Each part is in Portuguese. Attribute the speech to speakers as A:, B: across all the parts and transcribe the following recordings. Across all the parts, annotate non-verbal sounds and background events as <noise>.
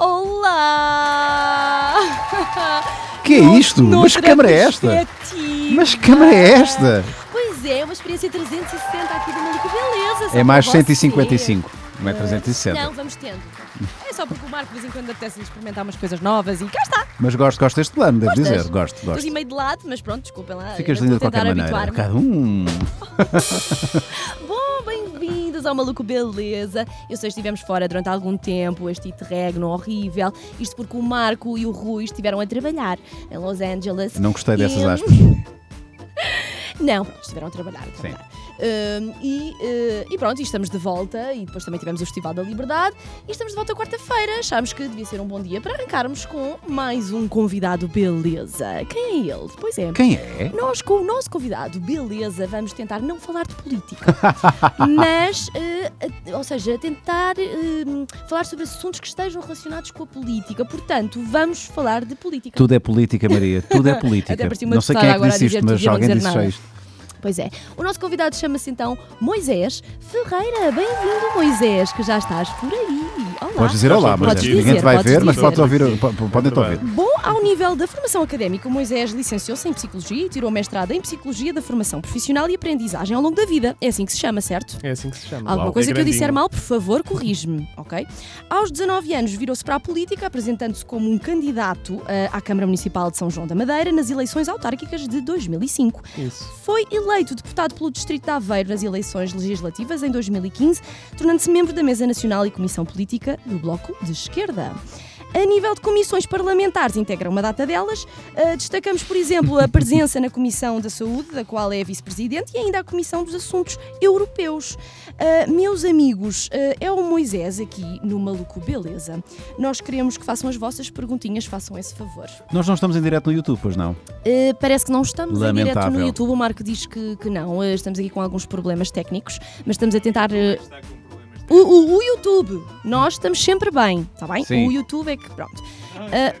A: Olá! <laughs> Que é isto? No, Mas que câmara é esta? Mas que câmara é esta? Pois é, uma experiência 360 aqui do mundo. beleza! É mais 155, não é 360. Hum, não, vamos tendo. É só porque o Marco de vez em quando apetece experimentar umas coisas novas e cá está.
B: Mas gosto, gosto deste plano, devo dizer. Gosto, gosto. Estou
A: meio de lado, mas pronto, desculpem lá. Ficas linda de qualquer maneira. Cada
B: um. <laughs>
A: bem-vindos ao Maluco Beleza. Eu sei que estivemos fora durante algum tempo, este interregno horrível. Isto porque o Marco e o Rui estiveram a trabalhar em Los Angeles. Não gostei dessas aspas. <laughs> Não, estiveram a trabalhar. A trabalhar e, uh, e, pronto, e estamos de volta. E depois também tivemos o Festival da Liberdade. E estamos de volta quarta-feira. Achámos que devia ser um bom dia para arrancarmos com mais um convidado beleza. Quem é ele? Pois é. Quem é? Nós, com o nosso convidado beleza, vamos tentar não falar de política.
B: <laughs> mas,
A: uh, ou seja, tentar uh, falar sobre assuntos que estejam relacionados com a política. Portanto, vamos falar de política. Tudo é
B: política, Maria.
C: Tudo é <laughs> política. Até não sei quem é que disse isto, mas alguém disse isto.
A: Pois é. O nosso convidado chama-se então Moisés Ferreira. Bem-vindo, Moisés, que já estás por aí. Olá. Podes dizer olá, mas podes dizer, ninguém te vai ver, dizer. mas ouvir,
B: podem-te ouvir. Bom,
A: ao nível da formação académica, o Moisés licenciou-se em Psicologia e tirou mestrado em Psicologia da Formação Profissional e Aprendizagem ao longo da vida. É assim que se chama, certo? É assim que se chama. Alguma Uau, coisa é que eu disser mal, por favor, corrige-me, ok? Aos 19 anos virou-se para a política, apresentando-se como um candidato uh, à Câmara Municipal de São João da Madeira nas eleições autárquicas de 2005. Isso. Foi eleito eleito deputado pelo Distrito de Aveiro nas eleições legislativas em 2015, tornando-se membro da Mesa Nacional e Comissão Política do Bloco de Esquerda. A nível de comissões parlamentares, integra uma data delas. Uh, destacamos, por exemplo, a presença na Comissão da Saúde, da qual é vice-presidente, e ainda a Comissão dos Assuntos Europeus. Uh, meus amigos, uh, é o Moisés aqui no Maluco Beleza. Nós queremos que façam as vossas perguntinhas, façam esse favor.
B: Nós não estamos em direto no YouTube, pois não?
A: Uh, parece que não estamos Lamentável. em direto no YouTube. O Marco diz que, que não. estamos aqui com alguns problemas técnicos, mas estamos a tentar. O, o, o, YouTube, nós estamos sempre bem, está bem? Sim. O YouTube é que, pronto. É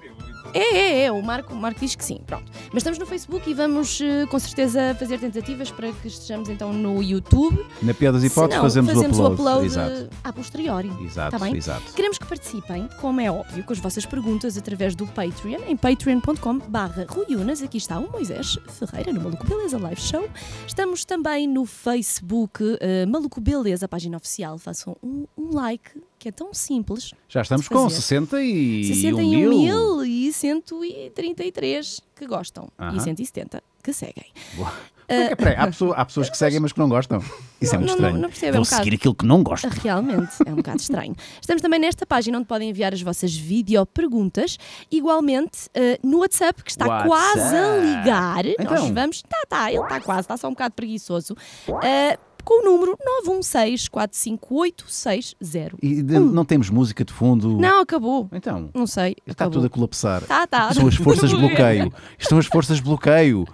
A: é, é, é, o Marco, o Marco diz que sim, pronto. Mas estamos no Facebook e vamos eh, com certeza fazer tentativas para que estejamos então no YouTube. Na pior das hipóteses, não, fazemos, fazemos, o upload, o upload exato. Eh, a posteriori. Exato, tá bem? exato. Queremos que participem, como é óbvio, com as vossas perguntas através do Patreon, em patreon.com/barra Ruiunas. Aqui está o Moisés Ferreira no Maluco Beleza Live Show. Estamos também no Facebook uh, Maluco Beleza, página oficial. Façam um, um like que é tão simples.
B: Já estamos com 61.133 61 mil. mil
A: e 133 que gostam uh -huh. e 170 que seguem. Ah, peraí, há,
B: pessoa, há, pessoas que <laughs> seguem, mas que não gostam. Isso não, é muito estranho. Não, não percebo, Vou é um seguir bocado. aquilo que não gosto. Ah,
A: realmente, é um bocado estranho. Estamos também nesta página onde podem enviar as vossas videoperguntas. Igualmente, uh, no WhatsApp, que está quase a ligar. Então. Nós vamos. Tá, tá, ele está quase, está só um bocado preguiçoso. Uh, com o número 916-458-601. E
B: de, não temos música de fundo? Não,
A: acabou. Então? Não sei. Está acabou. tudo a
B: colapsar. estão tá, tá. São as forças de <laughs> bloqueio. Estão as forças de bloqueio.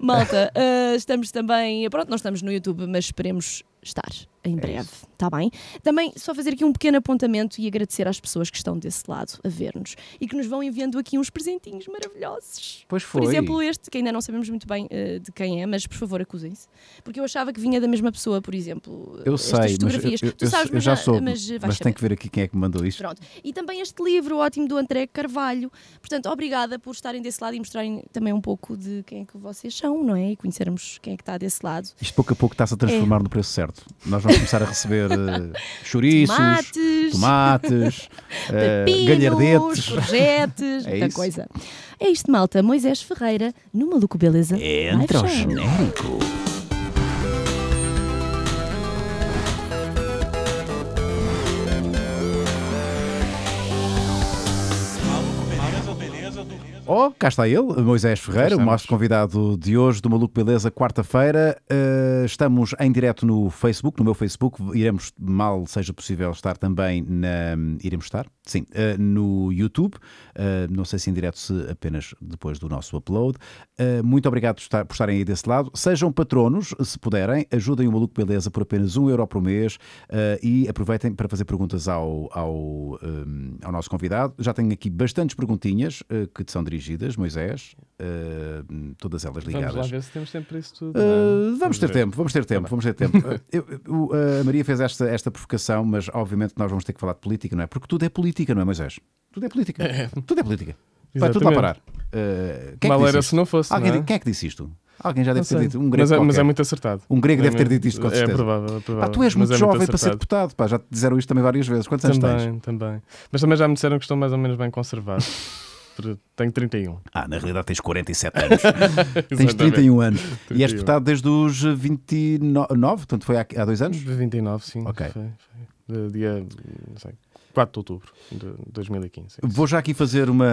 A: Malta, uh, estamos também. Pronto, nós estamos no YouTube, mas esperemos estar em é breve, tá bem? Também só fazer aqui um pequeno apontamento e agradecer às pessoas que estão desse lado a ver-nos e que nos vão enviando aqui uns presentinhos maravilhosos. Pois foi. Por exemplo, este, que ainda não sabemos muito bem uh, de quem é, mas por favor acusem-se. Porque eu achava que vinha da mesma pessoa, por exemplo. Eu sei, mas eu, eu, sabes, eu, já mas, soube, mas, eh, mas tem que ver aqui quem é que mandou isto. Pronto. E também este livro ótimo do André Carvalho. Portanto, obrigada por estarem desse lado e mostrarem também um pouco de quem é que vocês são, não é? E conhecermos quem é que está desse lado. Isto pouco a pouco
B: está-se a transformar é. no preço certo nós vamos começar a receber uh, <laughs> chouriços, tomates, tomates uh, <laughs> galhardetes, projetos, <laughs> é muita isso? coisa.
A: É isto, malta. Moisés Ferreira, no Maluco Beleza. Entra o genérico.
B: Oh, cá está ele, Moisés Ferreira, o nosso convidado de hoje do Maluco Beleza, quarta-feira. Uh, estamos em direto no Facebook, no meu Facebook. Iremos, mal seja possível, estar também na. Iremos estar, Sim, uh, no YouTube. Uh, não sei se em direto, se apenas depois do nosso upload. Uh, muito obrigado por, estar, por estarem aí desse lado. Sejam patronos, se puderem. Ajudem o Maluco Beleza por apenas um euro por mês e aproveitem para fazer perguntas ao, ao, um, ao nosso convidado. Já tenho aqui bastantes perguntinhas que te são dirigidas, Moisés. todas elas ligadas. Vamos lá ver se temos tempo para isso tudo. É? Vamos, vamos, ter ver. tempo, vamos ter tá tempo, vamos ter tempo. eu, eu, a Maria fez esta, esta provocação, mas obviamente nós vamos ter que falar de política, não é? Porque tudo é política política, não é, Moisés? Tudo é política. É. Tudo é política. Vai tudo lá parar. Uh, quem é Mal é era se não fosse. Alguém, não é? Quem é que disse isto? Alguém já deve ter dito. Um grego mas, é, mas é muito acertado. Um grego é deve ter dito isto com é certeza. É provável. É provável. tu és muito jovem muito para ser deputado. Pá,
D: já te disseram isto também várias vezes. Quantos também, anos tens? Também. Mas também já me disseram que estou mais ou menos bem conservado. <laughs> Tenho 31. Ah, na realidade
B: tens 47 anos. <laughs> tens 31 anos. 31. E és deputado
D: desde os 29,
B: portanto foi há, há dois anos? 29, sim. Ok. Foi,
D: foi. Dia, não sei, 4 de outubro de 2015. É
B: Vou já aqui fazer uma.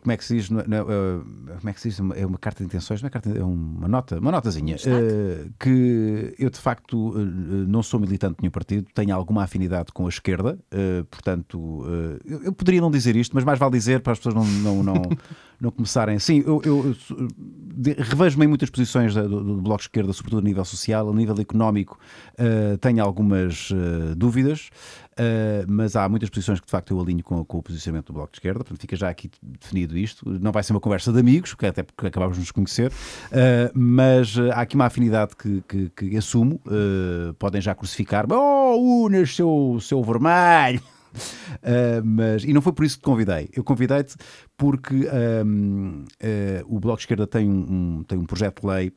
B: Como é que se diz? Não, eh, como é que se diz? É uma carta de intenções, não é, carta, é uma nota, uma notazinha. uh, que eu de facto eh, não sou militante de nenhum partido, tenho alguma afinidade com a esquerda, uh, portanto, eu, eu, poderia não dizer isto, mas mais vale dizer para as pessoas não, não, não <laughs> não começarem. Sim, eu, eu, eu revejo-me em muitas posições do, do, Bloco de Esquerda, sobretudo a nível social, a nível económico, uh, tenho algumas uh, dúvidas. Uh, mas há muitas posições que de facto eu alinho com, com, o posicionamento do Bloco de Esquerda, portanto fica já aqui definido isto. Não vai ser uma conversa de amigos, porque até porque acabámos de nos conhecer, uh, mas há aqui uma afinidade que, que, que assumo. podem já crucificar, oh, Unas, seu, seu vermelho. <laughs> Uh, mas, e não foi por isso que te convidei. Eu convidei-te porque um, uh, ah, o Bloco de Esquerda tem um, tem um projeto de lei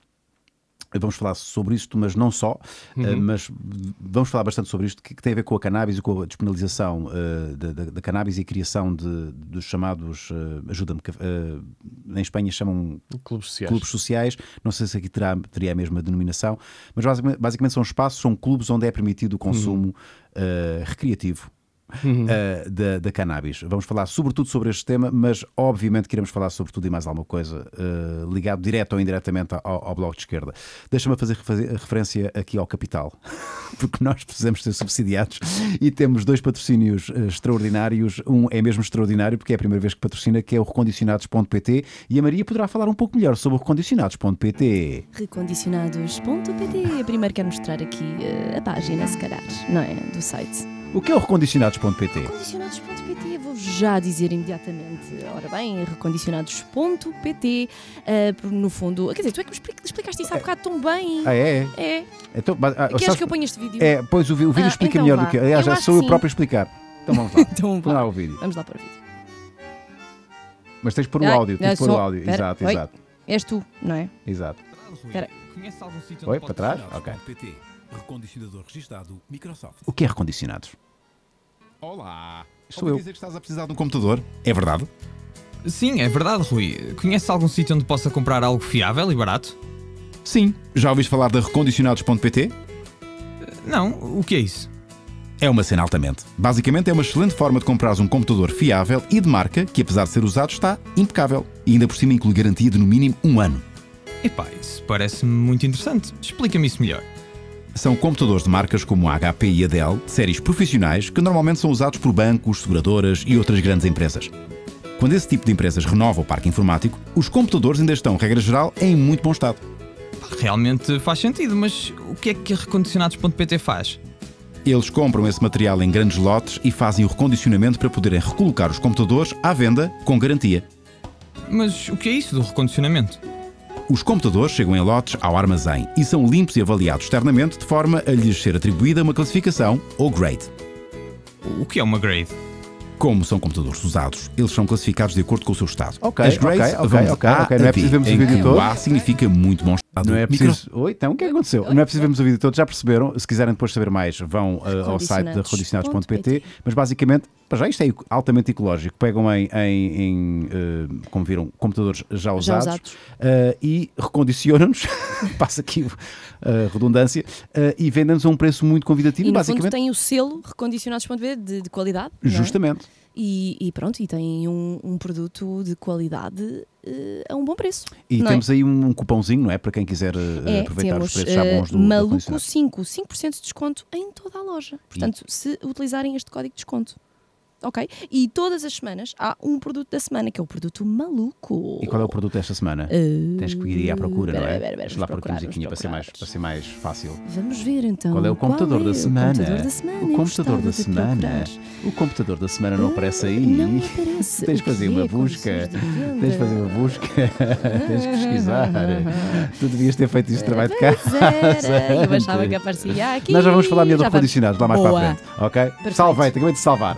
B: Vamos falar sobre isto, mas não só, ah, uhum. mas vamos falar bastante sobre isto, que, tem a ver com a cannabis e com a despenalização uh, da, cannabis e a criação de, dos chamados, uh, ajuda-me, uh, em Espanha chamam clubes sociais. clubes sociais, não sei se aqui terá, teria a mesma denominação, mas basicamente, basicamente são espaços, são clubes onde é permitido o consumo uhum. recreativo uhum. uh, da, da cannabis. Vamos falar sobretudo sobre este tema, mas obviamente queremos falar sobre tudo e mais alguma coisa uh, ligado direto ou indiretamente ao, ao Bloco de Esquerda. Deixa-me fazer, referência aqui ao capital, <laughs> porque nós precisamos ser subsidiados e temos dois patrocínios eh, extraordinários. Um é mesmo extraordinário, porque é a primeira vez que patrocina, que é o recondicionados.pt e a Maria poderá falar um pouco melhor sobre o recondicionados.pt.
A: Recondicionados.pt é Primeiro quero mostrar aqui a página, se calhar, não é? Do site.
B: O que é o recondicionados.pt?
A: Recondicionados.pt, vou já dizer imediatamente. Ora bem, recondicionados.pt, uh, eh, no fundo. Quer dizer, tu é que me explicaste isso há é. bocado tão bem. Ah, é? É.
B: Então, mas, ah, Queres sabes, que eu ponha este vídeo? É, pois o, o vídeo ah, explica então melhor vá. do que. Aliás, já sou eu próprio a explicar. Então vamos lá. <laughs>
A: então vamos lá ao vídeo. Vamos lá para o vídeo. Mas tens de pôr o áudio, tens por o áudio. Pera, exato, oi? exato. És tu, não é? Exato. Espera. Conhece algum sítio Oi, para trás? Ok.
B: Recondicionador registado Microsoft. O que é recondicionados? Olá. Sou eu. dizer que estás a precisar de um computador. É verdade? Sim, é verdade, Rui. Conheces algum sítio onde possa comprar algo fiável e barato? Sim. Já ouviste falar da recondicionados.pt? Não, o que é isso? É uma cena altamente. Basicamente é uma excelente forma de comprar um computador fiável e de marca que, apesar de ser usado, está impecável. E ainda por cima inclui garantia de no mínimo um ano. Epá, isso parece-me muito interessante. Explica-me isso melhor são computadores de marcas como a HP e a Dell, séries profissionais, que normalmente são usados por bancos, seguradoras e outras grandes empresas. Quando esse tipo de empresas renova o parque informático, os computadores ainda estão, regra geral, em muito bom estado.
D: Realmente faz sentido, mas o que é que recondicionados.pt faz?
B: Eles compram esse material em grandes lotes e fazem o recondicionamento para poderem recolocar os computadores à venda com garantia.
D: Mas o que é isso do recondicionamento?
B: Os computadores chegam em lotes ao armazém e são limpos e avaliados externamente de forma a lhes ser atribuída uma classificação ou grade. O que é uma grade? Como são computadores usados, eles são classificados de acordo com o seu estado. Ok, As grades okay, a Não é preciso vermos o vídeo todo. O A significa muito bom estado. Não é preciso... Micro... Oi, então, o é que aconteceu? Não é preciso vermos o vídeo todo, já perceberam. Se quiserem depois saber mais, vão uh, ao site da recondicionados.pt. Mas basicamente, para já isto é altamente ecológico. Pegam em, em, em uh, como viram, computadores já usados, já usados. Uh, e recondicionam-nos. <laughs> Passa aqui a redundância, uh, e vendemos a um preço muito convidativo. E no basicamente. fundo
A: tem o selo recondicionados.v de, de qualidade. É? Justamente. É? E, e, pronto, e tem um, um produto de qualidade eh, a um bom preço. E é? temos é?
B: aí um cupãozinho, não é? Para quem quiser eh, é, aproveitar temos, os preços já bons do Maluco
A: 5, 5% de desconto em toda a loja. Portanto, e... se utilizarem este código de desconto ok? E todas as semanas há um produto da semana, que é o produto maluco.
B: E qual é o produto desta semana? Uh, Tens que ir à procura, pera, não é? Pera, pera, vamos lá procurar, para musiquinha para ser, mais, para ser mais fácil.
A: Vamos ver então. Qual é o computador, é? Da, semana? O computador da semana? O computador da semana.
B: O computador da semana não ah, aparece aí. Não aparece. Tens que fazer uma busca. Tens que fazer uma busca. Tens que pesquisar. <laughs> tu devias ter feito este eh, trabalho de casa. Era. Eu <laughs> achava que aparecia aqui. Nós já vamos falar melhor do condicionado lá mais Boa. para a frente, ok? Perfeito. Salvei, acabei de salvar.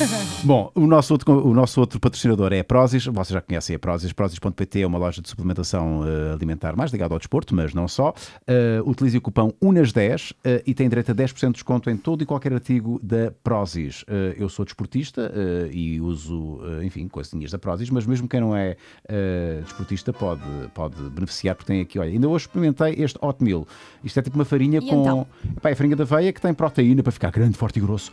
B: <laughs> Bom, o nosso, outro, o nosso outro patrocinador é a Prozis. Vocês já conhecem a Prozis. Prozis.pt é uma loja de suplementação uh, alimentar mais ligada ao desporto, mas não só. Uh, utilize o cupom UNAS10 uh, eh, e tem direito a 10% de desconto em todo e qualquer artigo da Prozis. eu sou desportista e uso, enfim, coisinhas da Prozis, mas mesmo quem não é desportista pode, pode beneficiar, porque tem aqui, olha, ainda hoje experimentei este mil Isto é tipo uma farinha e com. Então? Epá, é farinha da veia que tem proteína para ficar grande, forte e grosso.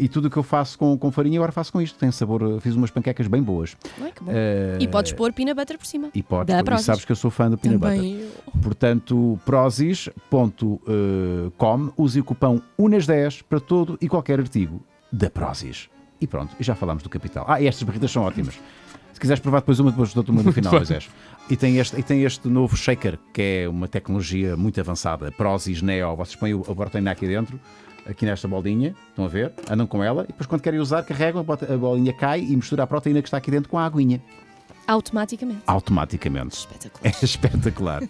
B: e tudo o que eu faço com, com farinha, agora faço com isto. Tem sabor, eh, fiz umas panquecas bem boas. Ai, Uh, e podes
A: pôr peanut butter por cima. E podes, da pôr, e sabes que
B: eu sou fã do peanut Também butter. Portanto, prozis.com, eh, use o cupom UNAS10 para todo e qualquer artigo da Prozis. E pronto, já falámos do capital. Ah, e estas barritas são ótimas. Se quiseres provar depois uma, depois do outro mundo no final, <laughs> Moisés. E tem, este, e tem este novo shaker, que é uma tecnologia muito avançada, Prozis Neo. Vocês põem o, a aqui dentro, aqui nesta bolinha, estão a ver? Andam com ela e depois quando querem usar carregam, a bolinha cai e mistura a proteína que está aqui dentro com a aguinha.
A: Automaticamente.
B: Automaticamente. Espetacular. <laughs> É espetacular.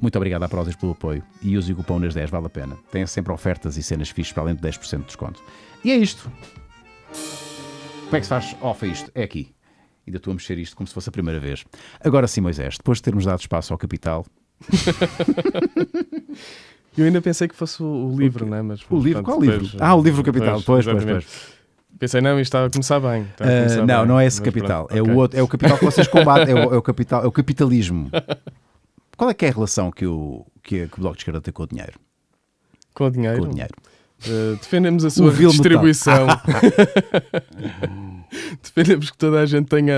B: Muito obrigado à Prozis pelo apoio e use o cupom nas 10, vale a pena. Tem sempre ofertas e cenas fixas para além de 10% de desconto. E é isto. Como é que se faz off a isto? É aqui. Ainda estou a mexer isto como se fosse a primeira vez. Agora sim, Moisés, depois de termos dado espaço ao capital. <laughs>
D: Eu ainda pensei que fosse o livro, não né? Mas, o livro? Qual livro? Pois, ah, o livro Capital. Pois, pois, pois. Pensei, não, isto estava a começar bem. A ah, começar uh, não, bem, não é esse capital. Pronto. É, okay. o outro, é o capital que vocês combatem, é o, é o <laughs>
B: capital, é o capitalismo. Qual é que é a relação que o, que, que o Bloco de Esquerda tem com o dinheiro?
D: Com o dinheiro? Com o dinheiro. Uh, defendemos a sua tá. distribuição. <laughs> defendemos que toda a gente tenha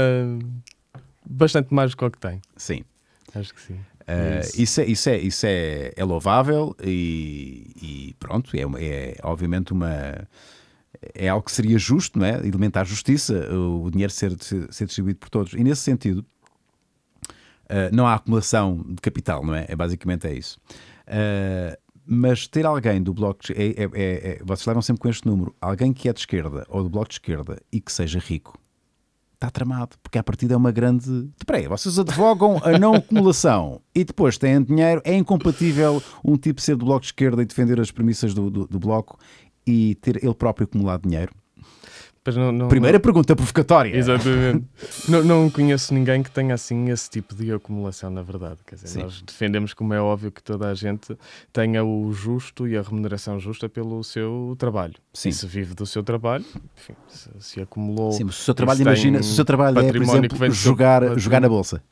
D: bastante mais do que o que tem.
B: Sim. Acho que sim. Uh, isso. isso. é, isso, é, isso é, é louvável e, e pronto, é, é, obviamente uma. É algo que seria justo, não é? Elementar justiça, o dinheiro ser, ser distribuído por todos. E nesse sentido, uh, não há acumulação de capital, não é? é basicamente é isso. Uh, mas ter alguém do bloco. De, é, é, é, vocês levam sempre com este número: alguém que é de esquerda ou do bloco de esquerda e que seja rico está tramado, porque a partida é uma grande. Peraí, vocês advogam a não acumulação e depois têm dinheiro, é incompatível um tipo ser do bloco de esquerda e defender as premissas do, do, do bloco e ter ele próprio acumulado dinheiro. Não, não, Primeira
D: não... pergunta provocatória. Exatamente. <laughs> não, não conheço ninguém que tenha assim esse tipo de acumulação, na verdade. Quer dizer, nós defendemos, como é óbvio, que toda a gente tenha o justo e a remuneração justa pelo seu trabalho. Sim. E se vive do seu trabalho, enfim, se, se acumulou. Sim, mas o seu trabalho, se imagina, se o seu trabalho é, por exemplo, jogar, jogar na bolsa.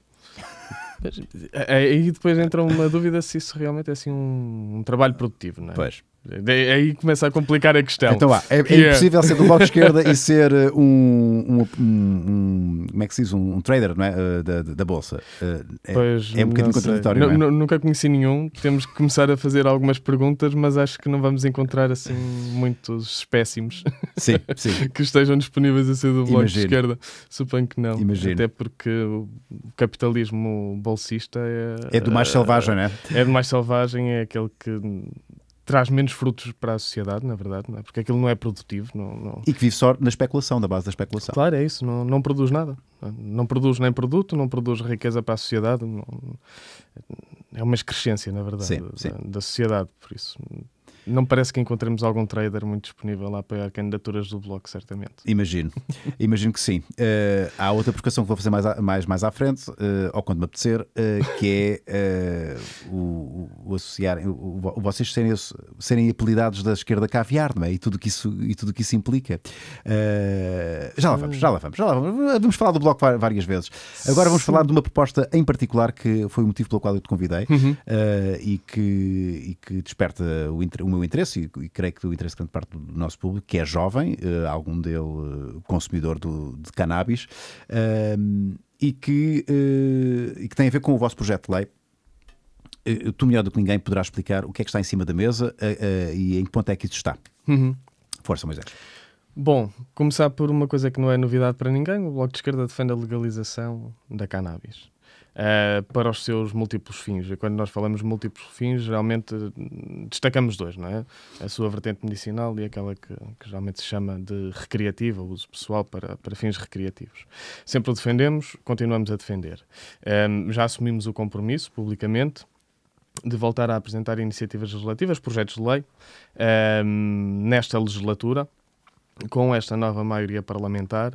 D: É, é, aí depois entra uma dúvida se isso realmente é assim um, um trabalho produtivo, não é? Pois. É, é aí começa a complicar a questão. Então, ah, é, é yeah. É- impossível ser do bloco de <laughs> esquerda e
B: ser eh, um, um, um, Como é que se diz? Um, um trader não é? Eh, da, da bolsa. Eh, é, pois, é um bocadinho contraditório. Não, não
D: é? Nunca conheci nenhum. Temos que começar a fazer algumas perguntas, mas acho que não vamos encontrar assim muitos espécimos <laughs> sim, sim. <laughs> que estejam disponíveis a ser do bloco Imagino. de esquerda. Suponho que não. Imagino. Até porque o capitalismo bolsista é. É do mais selvagem, não é? É do mais selvagem, é aquele que traz menos frutos para a sociedade, na verdade, é? porque aquilo não é produtivo. Não, não... E que vive só na especulação, da base da especulação. Claro, é isso, não, não produz nada. Não produz nem produto, não produz riqueza para a sociedade. Não... É uma excrescência, na verdade, sim, da, da sociedade, por isso não parece que encontremos algum trader muito disponível lá para candidaturas do Bloco, certamente.
B: Imagino, <laughs> imagino que sim. Uh, há outra provocação que vou fazer mais, a, mais, mais à frente, uh, ou quando me apetecer, uh, que é o, o, associar, o, o, vocês serem, serem apelidados da esquerda caviar, não é? E tudo que isso, e tudo que isso implica. já lá vamos, já lá vamos, já lá vamos. Vamos falar do Bloco várias vezes. Agora vamos sim. falar de uma proposta em particular que foi o motivo pelo qual eu te convidei uhum. e, que, e que desperta o, interesse meu interesse e, e, creio que do interesse de grande parte do nosso público, que é jovem, uh, algum dele uh, consumidor do, de cannabis, ehm, e, que, eh, e que tem a ver com o vosso projeto de lei tu melhor do que ninguém poderás explicar o que é que está em cima da mesa uh, uh, e em que ponto é que isso está. Uhum. Força, Moisés.
D: Bom, começar por uma coisa que não é novidade para ninguém: o Bloco de Esquerda defende a legalização da cannabis uh, para os seus múltiplos fins. E quando nós falamos múltiplos fins, geralmente hum, destacamos dois, não é? A sua vertente medicinal e aquela que, que geralmente se chama de recreativa, uso pessoal para, para fins recreativos. Sempre o defendemos, continuamos a defender. Um, já assumimos o compromisso publicamente de voltar a apresentar iniciativas legislativas, projetos de lei, um, nesta legislatura, com esta nova maioria parlamentar,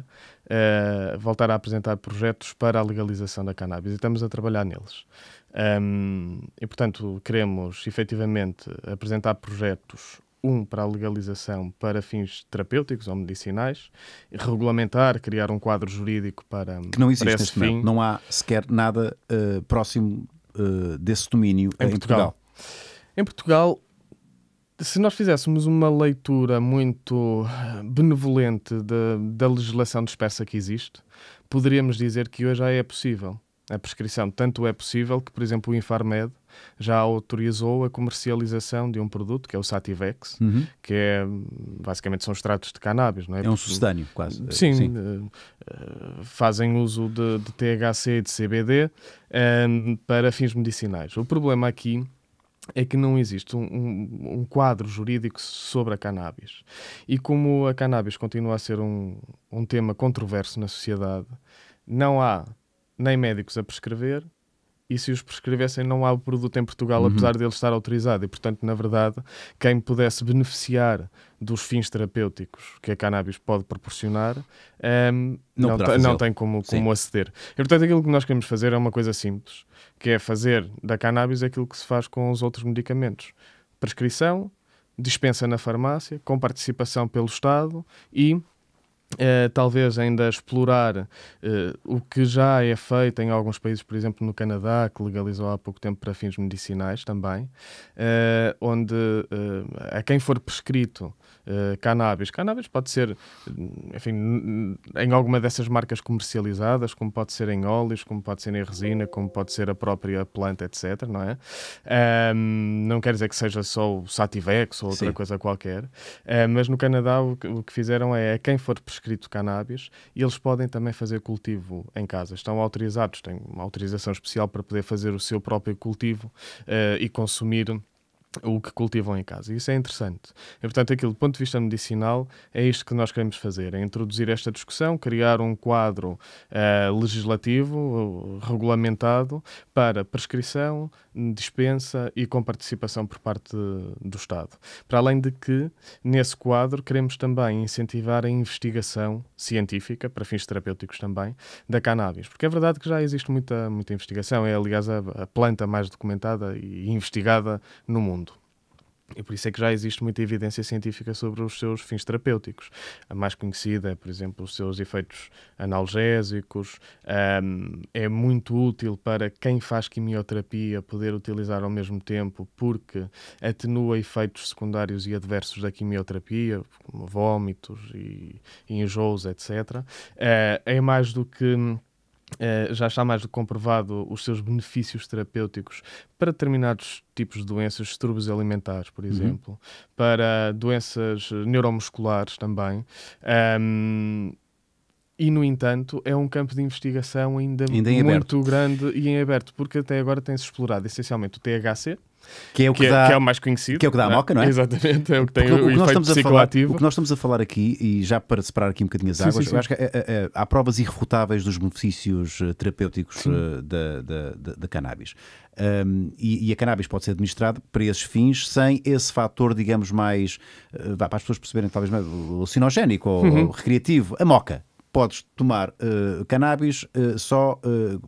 D: uh, voltar a apresentar projetos para a legalização da cannabis e estamos a trabalhar neles. Um, e, portanto, queremos efetivamente apresentar projetos um para a legalização para fins terapêuticos ou medicinais, regulamentar, criar um quadro jurídico para que não existe neste fim. Momento. Não há sequer
B: nada uh, próximo uh, desse domínio em, em Portugal. Portugal.
D: Em Portugal se nós fizéssemos uma leitura muito ah, benevolente de, da legislação dispersa que existe, poderíamos dizer que hoje já é possível a prescrição. Tanto é possível que, por exemplo, o Infarmed já autorizou a comercialização de um produto que é o Sativex, uhum. que é basicamente são extratos de cannabis, não é? É um sustânio, quase. Sim, Sim. Uh, fazem uso de, de, THC e de CBD eh, para fins medicinais. O problema aqui é que não existe um, um, um, quadro jurídico sobre a cannabis. E como a cannabis continua a ser um, um tema controverso na sociedade, não há nem médicos a prescrever, e se os prescrevessem não há o produto em Portugal, uhum. apesar ele estar autorizado. E, portanto, na verdade, quem pudesse beneficiar dos fins terapêuticos que a cannabis pode proporcionar um, ehm, não, não, não tem como, como aceder. E, portanto, aquilo que nós queremos fazer é uma coisa simples, que é fazer da cannabis aquilo que se faz com os outros medicamentos. Prescrição, dispensa na farmácia, com participação pelo Estado e é, talvez ainda explorar é, o que já é feito em alguns países, por exemplo no Canadá, que legalizou há pouco tempo para fins medicinais também, é, onde a quem for prescrito cannabis, cannabis pode ser enfim, em alguma dessas marcas comercializadas, como pode ser em óleos, como pode ser em resina, como pode ser a própria planta, etc. Não, é? Um, não quer dizer que seja só o Sativex ou outra Sim. coisa qualquer, mas no Canadá o que, o que fizeram é a quem for prescrito prescrito cannabis e eles podem também fazer cultivo em casa. Estão autorizados, têm uma autorização especial para poder fazer o seu próprio cultivo uh, e consumir o que cultivam em casa. Isso é interessante. E, portanto, aquilo do ponto de vista medicinal é isto que nós queremos fazer, é introduzir esta discussão, criar um quadro uh, legislativo, regulamentado, para prescrição, dispensa e com participação por parte de, do Estado. Para além de que, nesse quadro, queremos também incentivar a investigação científica, para fins terapêuticos também, da cannabis. Porque é verdade que já existe muita, muita investigação, é aliás a, a planta mais documentada e investigada no mundo. E por isso é que já existe muita evidência científica sobre os seus fins terapêuticos. A mais conhecida é, por exemplo, os seus efeitos analgésicos. Um, é muito útil para quem faz quimioterapia poder utilizar ao mesmo tempo, porque atenua efeitos secundários e adversos da quimioterapia, como vômitos e, e enjoos, etc. Uh, ah, é mais do que eh, já está mais do que comprovado os seus benefícios terapêuticos para determinados tipos de doenças, distúrbios alimentares, por uhum. exemplo, uhum. para doenças eh, neuromusculares também. Um, ehm, e, no entanto, é um campo de investigação ainda, ainda muito aberto. grande e em aberto, porque até agora tem-se explorado essencialmente o THC, que é o que, que, é- dá, que é, o mais conhecido. Que é o que dá a né? moca, não é? Exatamente, é o que tem o, o, que nós estamos psicoativo. A falar, o
B: que nós estamos a falar aqui, e já para separar aqui um bocadinho as águas, sim, sim, eu acho que eh, eh, eh, há provas irrefutáveis dos benefícios terapêuticos da, da, da, da cannabis. Um, e, e, a cannabis pode ser administrada para esses fins sem esse fator, digamos, mais uh, para as pessoas perceberem, talvez mais, alucinogénico ou uhum. recreativo, a moca podes tomar uh, cannabis uh, só uh,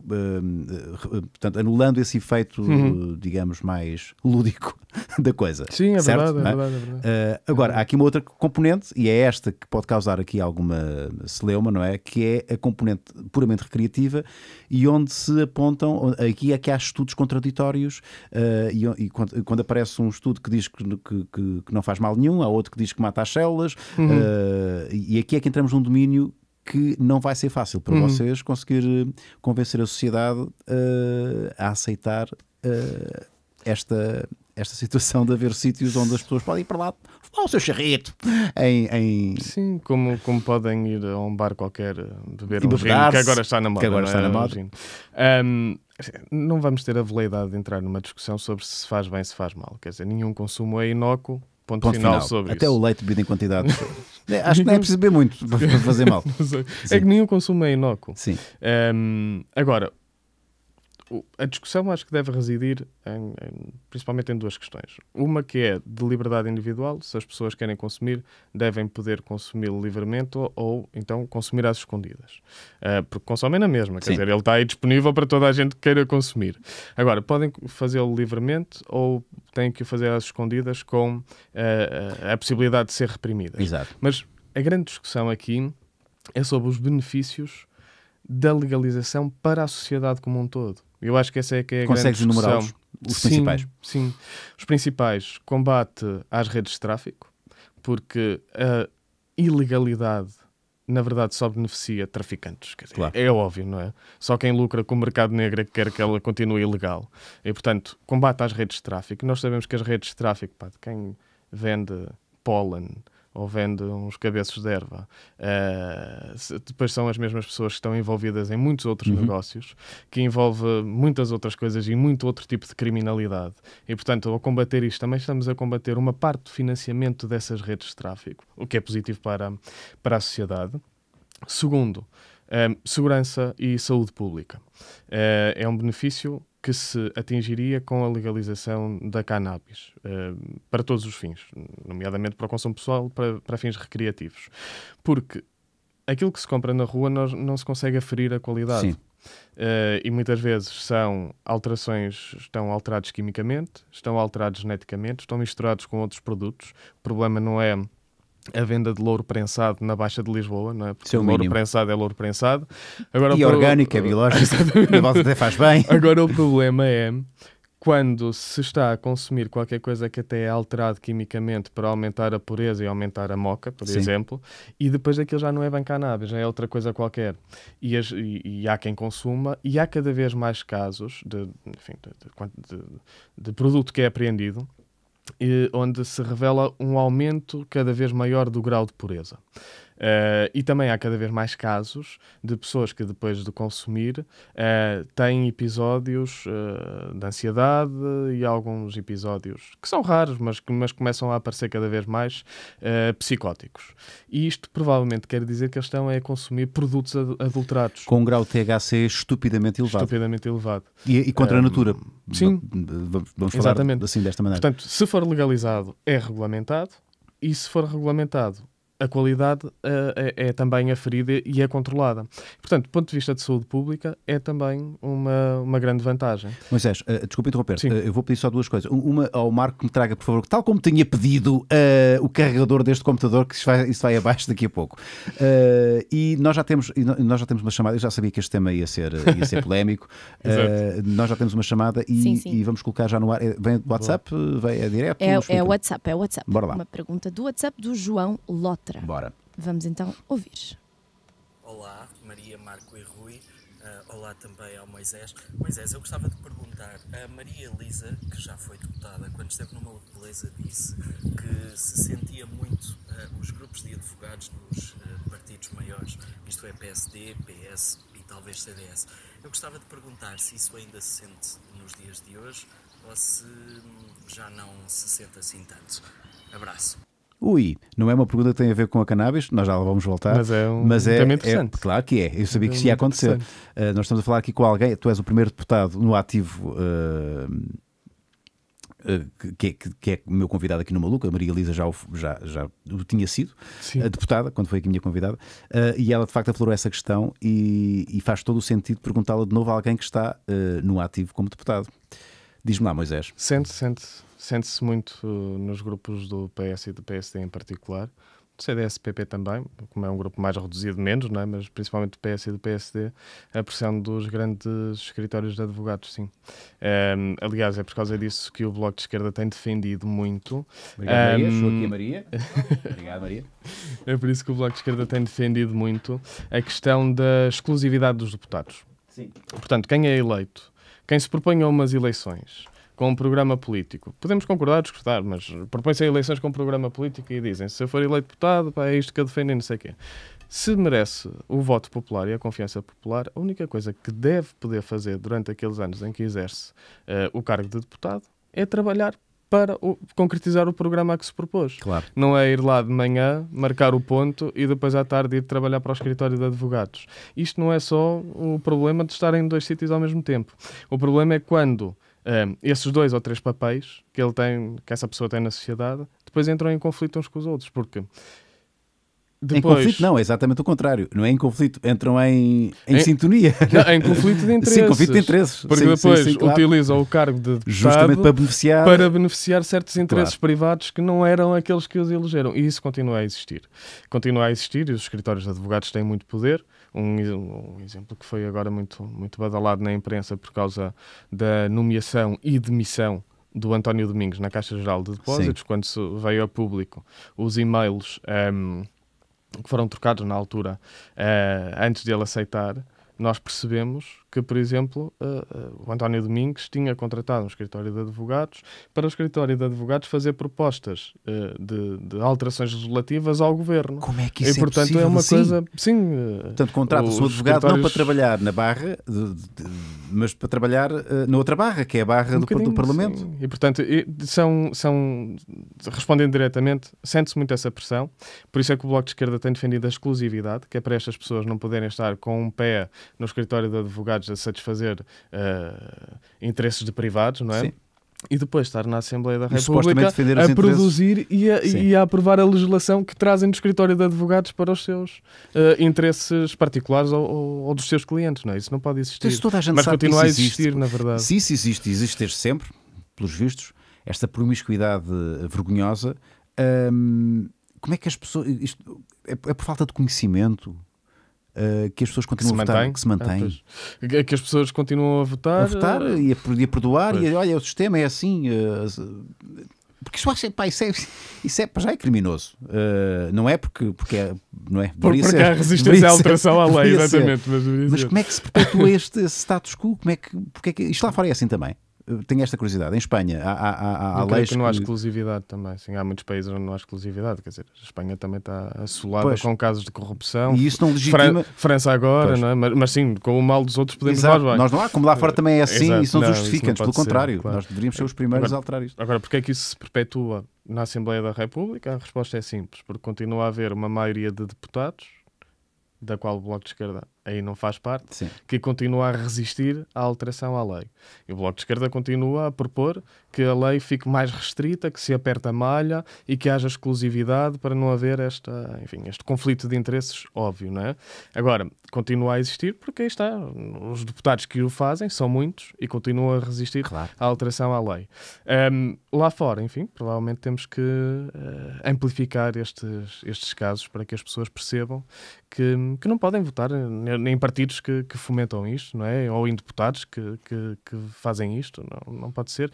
B: portanto, anulando esse efeito, uhum. digamos, mais lúdico <laughs> da coisa. Sim, é certo? verdade. É? É verdade, é verdade. agora, há aqui uma outra componente, e é esta que pode causar aqui alguma celeuma, não é? Que é a componente puramente recreativa e onde se apontam, aqui é que há estudos contraditórios, e, e quando, quando, aparece um estudo que diz que, que, que, não faz mal nenhum, há outro que diz que mata as células, uhum. e aqui é que entramos num domínio que não vai ser fácil para uhum. vocês conseguir eh, convencer a sociedade uh, a aceitar uh, esta esta situação de haver sítios
D: onde as pessoas podem ir para lá fumar o seu charrito em, em... Sim, como, como podem ir a um bar qualquer beber um vinho, que agora está na moda. Que agora está é? na moda. Um, assim, não vamos ter a veleidade de entrar numa discussão sobre se se faz bem se faz mal. Quer dizer, nenhum consumo é inócuo Ponto, Ponto final, final, sobre Até isso. o leite bebido em quantidade. <laughs> É, acho que não é preciso beber muito para <laughs> fazer mal. é, é que nenhum consumo é inócuo. Sim. Um, ehm, agora, a discussão acho que deve residir em, em, principalmente em duas questões. Uma que é de liberdade individual, se as pessoas querem consumir, devem poder consumi-lo livremente ou, ou, então consumir às escondidas. Uh, porque consomem na mesma, Sim. quer dizer, ele está aí disponível para toda a gente que queira consumir. Agora, podem fazê-lo livremente ou têm que o fazer às escondidas com uh, ah, a, ah, a possibilidade de ser reprimida. Exato. Mas a grande discussão aqui é sobre os benefícios da legalização para a sociedade como um todo. Eu acho que essa é que é a Consegues grande enumerá Os sim, principais? Sim. Os principais. Combate às redes de tráfico, porque a ilegalidade na verdade só beneficia traficantes. Dizer, claro. É óbvio, não é? Só quem lucra com o mercado negro é que quer que ela continue ilegal. E, portanto, combate às redes de tráfico. Nós sabemos que as redes de tráfico, pá, quem vende pólen, ou vende uns cabeços de erva. Uh, depois são as mesmas pessoas que estão envolvidas em muitos outros uhum. negócios, que envolve muitas outras coisas e muito outro tipo de criminalidade. E, portanto, ao combater isto, também estamos a combater uma parte do financiamento dessas redes de tráfico, o que é positivo para, para a sociedade. Segundo, um, eh, segurança e saúde pública. Uh, é um benefício que se atingiria com a legalização da cannabis, uh, para todos os fins, nomeadamente para o consumo pessoal, para, para fins recreativos. Porque aquilo que se compra na rua não se consegue aferir a qualidade. Sim. Uh, e muitas vezes são alterações, estão alterados quimicamente, estão alterados geneticamente, estão misturados com outros produtos. O problema não é a venda de louro prensado na Baixa de Lisboa, não é? Porque Seu é louro mínimo. prensado é louro prensado. Agora, e orgânico, é biológico, <laughs> a volta até faz bem. Agora o problema é quando se está a consumir qualquer coisa que até é alterado quimicamente para aumentar a pureza e aumentar a moca, por Sim. exemplo, e depois aquilo já não é bem cannabis, já é outra coisa qualquer. E, as, e, e há quem consuma, e há cada vez mais casos de, enfim, de, de, de, de produto que é apreendido eh, onde se revela um aumento cada vez maior do grau de pureza. Uh, e também há cada vez mais casos de pessoas que depois de consumir uh, têm episódios uh, de ansiedade e alguns episódios que são raros, mas, mas começam a aparecer cada vez mais psicóticos. E isto provavelmente quer dizer que eles estão a consumir produtos adulterados. Com um grau de THC estupidamente elevado. Estupidamente elevado. E, e contra a natura. Sim.
B: Vamos falar exatamente. assim desta maneira.
D: Portanto, se for legalizado, é regulamentado. E se for regulamentado, a qualidade uh, é, é, também aferida e é controlada. Portanto, do ponto de vista de saúde pública, é também uma, uma grande vantagem.
B: Moisés, uh, eh, desculpe interromper, uh, eh, eu vou pedir só duas coisas. Uma ao Marco que me traga, por favor, tal como tinha pedido uh, o carregador deste computador, que isso vai, isso vai abaixo daqui a pouco. e nós já, temos, nós já temos uma chamada, eu já sabia que este tema ia ser, ia ser polémico. <laughs> nós já temos uma chamada e, sim, sim. e, vamos colocar já no ar. É, vem do WhatsApp? Vem, é direto? É, é
A: WhatsApp, é WhatsApp. Bora lá. Uma pergunta do WhatsApp do João Lota. Bora. Vamos então ouvir.
D: Olá, Maria, Marco e Rui. Uh, olá também ao Moisés. Moisés, eu gostava de perguntar. A Maria Elisa, que já foi deputada, quando esteve numa beleza, disse que se sentia muito uh, os grupos de advogados dos uh, partidos
A: maiores, isto é, PSD, PS e talvez CDS. Eu gostava de perguntar se isso ainda se sente nos dias de hoje ou se hum, já não se sente assim tanto. Abraço.
B: Ui, não é uma pergunta que tem a ver com a cannabis, nós já lá vamos voltar. Mas é um mas é, tema é interessante. É, claro que é, eu sabia é que isso ia acontecer. Uh, nós estamos a falar aqui com alguém, tu és o primeiro deputado no ativo. Uh, ah, que, ah, que, que, é, é meu convidado aqui no Maluco, a Maria Elisa já o, já, já o tinha sido, Sim. a deputada, quando foi aqui minha convidada, uh, e ela de facto aflorou essa questão e, e faz todo o sentido perguntá-la de novo a alguém que está uh,
D: no ativo como deputado. Diz-me lá, Moisés. Sente, sente. -se. Sente-se muito uh, nos grupos do PS e do PSD em particular, do CDS-PP também, como é um grupo mais reduzido, menos, não é? mas principalmente do PS e do PSD, a pressão dos grandes escritórios de advogados, sim. Um, aliás, é por causa disso que o Bloco de Esquerda tem defendido muito. Obrigado, Maria. Estou um... aqui a Maria. Obrigado, Maria. <laughs> É por isso que o Bloco de Esquerda tem defendido muito a questão da exclusividade dos deputados. Sim. Portanto, quem é eleito, quem se propõe a umas eleições com um programa político. Podemos concordar, discordar, mas propõem-se eleições com um programa político e dizem se eu for eleito deputado, pá, é isto que eu defendo e não sei o quê. Se merece o voto popular e a confiança popular, a única coisa que deve poder fazer durante aqueles anos em que exerce uh, o cargo de deputado é trabalhar para o, concretizar o programa a que se propôs. Claro. Não é ir lá de manhã, marcar o ponto e depois à tarde ir trabalhar para o escritório de advogados. Isto não é só o problema de estar em dois sítios ao mesmo tempo. O problema é quando um, esses dois ou três papéis que ele tem, que essa pessoa tem na sociedade, depois entram em conflito uns com os outros, porque depois... Em conflito não,
B: é exatamente o contrário. Não é em conflito, entram em, em, em sintonia. <laughs> Não, em conflito de interesses. Sim, conflito de interesses. Porque sim, depois sim, sim, claro. utilizam o cargo de deputado Justamente para beneficiar... para beneficiar certos interesses claro.
D: privados que não eram aqueles que os elegeram. E isso continua a existir. Continua a existir e os escritórios de advogados têm muito poder um, um, exemplo que foi agora muito, muito badalado na imprensa por causa da nomeação e demissão do António Domingos na Caixa Geral de Depósitos, Sim. quando veio a público os e-mails um, ehm, que foram trocados na altura uh, antes de ele aceitar, nós percebemos que, por exemplo, uh, uh, o António Domingues tinha contratado um escritório de advogados para o escritório de advogados fazer propostas uh, de, de, alterações legislativas ao governo. Como é que isso e, é portanto, é uma coisa. Sim. Portanto, contrata-se um advogado escritórios... não para trabalhar na barra, de, de, mas para trabalhar na outra barra, que é a barra um do, do, Parlamento. Sim. E, portanto, e, são, são. Respondendo diretamente, sente-se muito essa pressão. Por isso é que o Bloco de Esquerda tem defendido a exclusividade, que é para estas pessoas não poderem estar com um pé no escritório de advogados privados a satisfazer uh, interesses de privados, não é? Sim e depois estar na Assembleia da República a produzir e a, e a, aprovar a legislação que trazem do escritório de advogados para os seus uh, interesses particulares ou, ou, ou, dos seus clientes. Não, é? isso não pode existir. Então, Mas continua a existir, existe. na verdade. Se
B: isso existe e existe desde sempre, pelos vistos, esta promiscuidade vergonhosa, hum, como é que as pessoas. Isto, é, é por falta de conhecimento? Eh, que as pessoas continuam a votar, mantém? que se mantém.
D: É, que as pessoas continuam a votar. A votar
B: eh, e, a, e a perdoar, pois. e olha, o sistema é assim. Uh, porque isso, acho, pá, isso, é, isso é, já é criminoso. Uh, não é porque, porque é, não é? Por, porque há resistência à alteração à lei, exatamente. Mas, mas, como é que se perpetua este status quo? Como é que, porque é que, isto lá fora é assim também? tenho esta curiosidade. Em Espanha há, há, há, há leis. Que não há
D: exclusividade também. Sim, há muitos países onde não há exclusividade. Quer dizer, a Espanha também está assolada pois. com casos de corrupção. E isso não legitima. França agora, não é? Mas, mas, sim, com o mal dos outros podemos Exato. nós bem. Nós não há, como lá fora também é assim, Exato. isso não, não justifica. Antes, pelo ser, contrário, claro. nós deveríamos ser os primeiros agora, a alterar isto. Agora, porque é que isso se perpetua na Assembleia da República? A resposta é simples, porque continua a haver uma maioria de deputados, da qual o Bloco de Esquerda aí não faz parte, Sim. que continua a resistir à alteração à lei. E o Bloco de Esquerda continua a propor que a lei fique mais restrita, que se aperta a malha e que haja exclusividade para não haver esta, enfim, este conflito de interesses óbvio, não é? Agora, continua a existir porque aí está, os deputados que o fazem são muitos e continuam a resistir claro. à alteração à lei. Um, lá fora, enfim, provavelmente temos que uh, amplificar estes, estes casos para que as pessoas percebam que, que não podem votar nem partidos que, que, fomentam isto, não é? Ou em deputados que, que, que fazem isto, não, não pode ser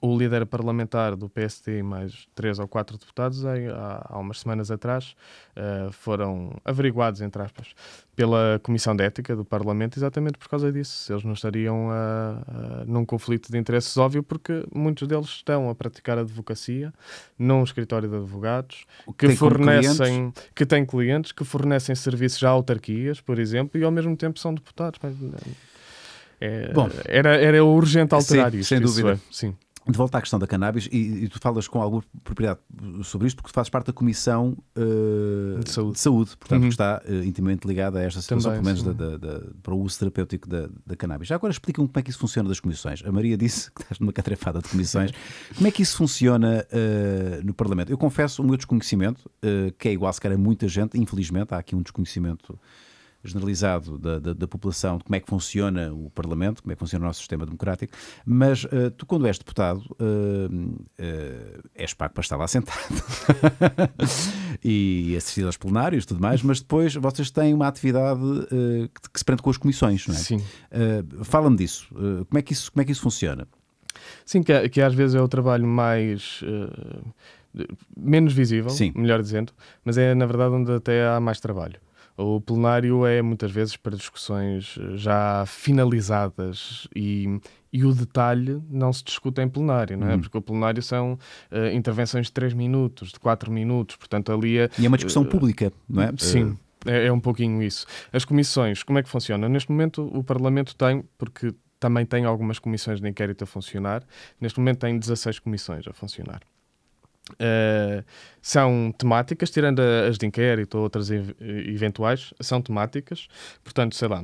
D: o líder parlamentar do PSD e mais três ou quatro deputados, há, há umas semanas atrás, uh, foram averiguados, entre aspas, pela Comissão de Ética do Parlamento, exatamente por causa disso. Eles não estariam a, num conflito de interesses óbvio, porque muitos deles estão a praticar advocacia num escritório de advogados que, fornecem, que têm clientes, que fornecem serviços a autarquias, por exemplo, e ao mesmo tempo são deputados. Mas, é, Bom, era, era urgente alterar sim, isso. Sem dúvida. É,
B: sim de volta à questão da cannabis, e, e, tu falas com alguma propriedade sobre isto, porque fazes parte da Comissão uh, de, saúde. de, saúde. portanto, uhum. que está uh, intimamente ligada a esta situação, Também, pelo menos da, da, da, para o uso terapêutico da, da cannabis. Já agora explica-me como é que isso funciona das comissões. A Maria disse que estás numa catrefada de comissões. <laughs> como é que isso funciona uh, no Parlamento? Eu confesso o meu desconhecimento, que é igual se calhar a muita gente, infelizmente, há aqui um desconhecimento generalizado da, da, da, população de como é que funciona o Parlamento, como é que funciona o nosso sistema democrático, mas uh, tu, quando és deputado, uh, uh, és pago para estar lá sentado <laughs> e assistir aos plenários e tudo mais, mas depois vocês têm uma atividade que, que, se prende com as comissões, não é? Sim. Fala-me disso.
D: como, é que isso como é que isso funciona? Sim, que, que às vezes é o trabalho mais menos visível, Sim. melhor dizendo, mas é na verdade onde até há mais trabalho. O plenário é muitas vezes para discussões eh, já finalizadas e, e o detalhe não se discute em plenário, não é? Hum. Porque o plenário são uh, intervenções de 3 minutos, de 4 minutos, portanto ali é... E é uma discussão uh, pública, não é? Sim. É, é um pouquinho isso. As comissões, como é que funciona? Neste momento, o Parlamento tem, porque também tem algumas comissões de inquérito a funcionar. Neste momento tem 16 comissões a funcionar. Eh, são temáticas, tirando as de inquérito ou outras eh, eventuais, são temáticas. Portanto, sei lá,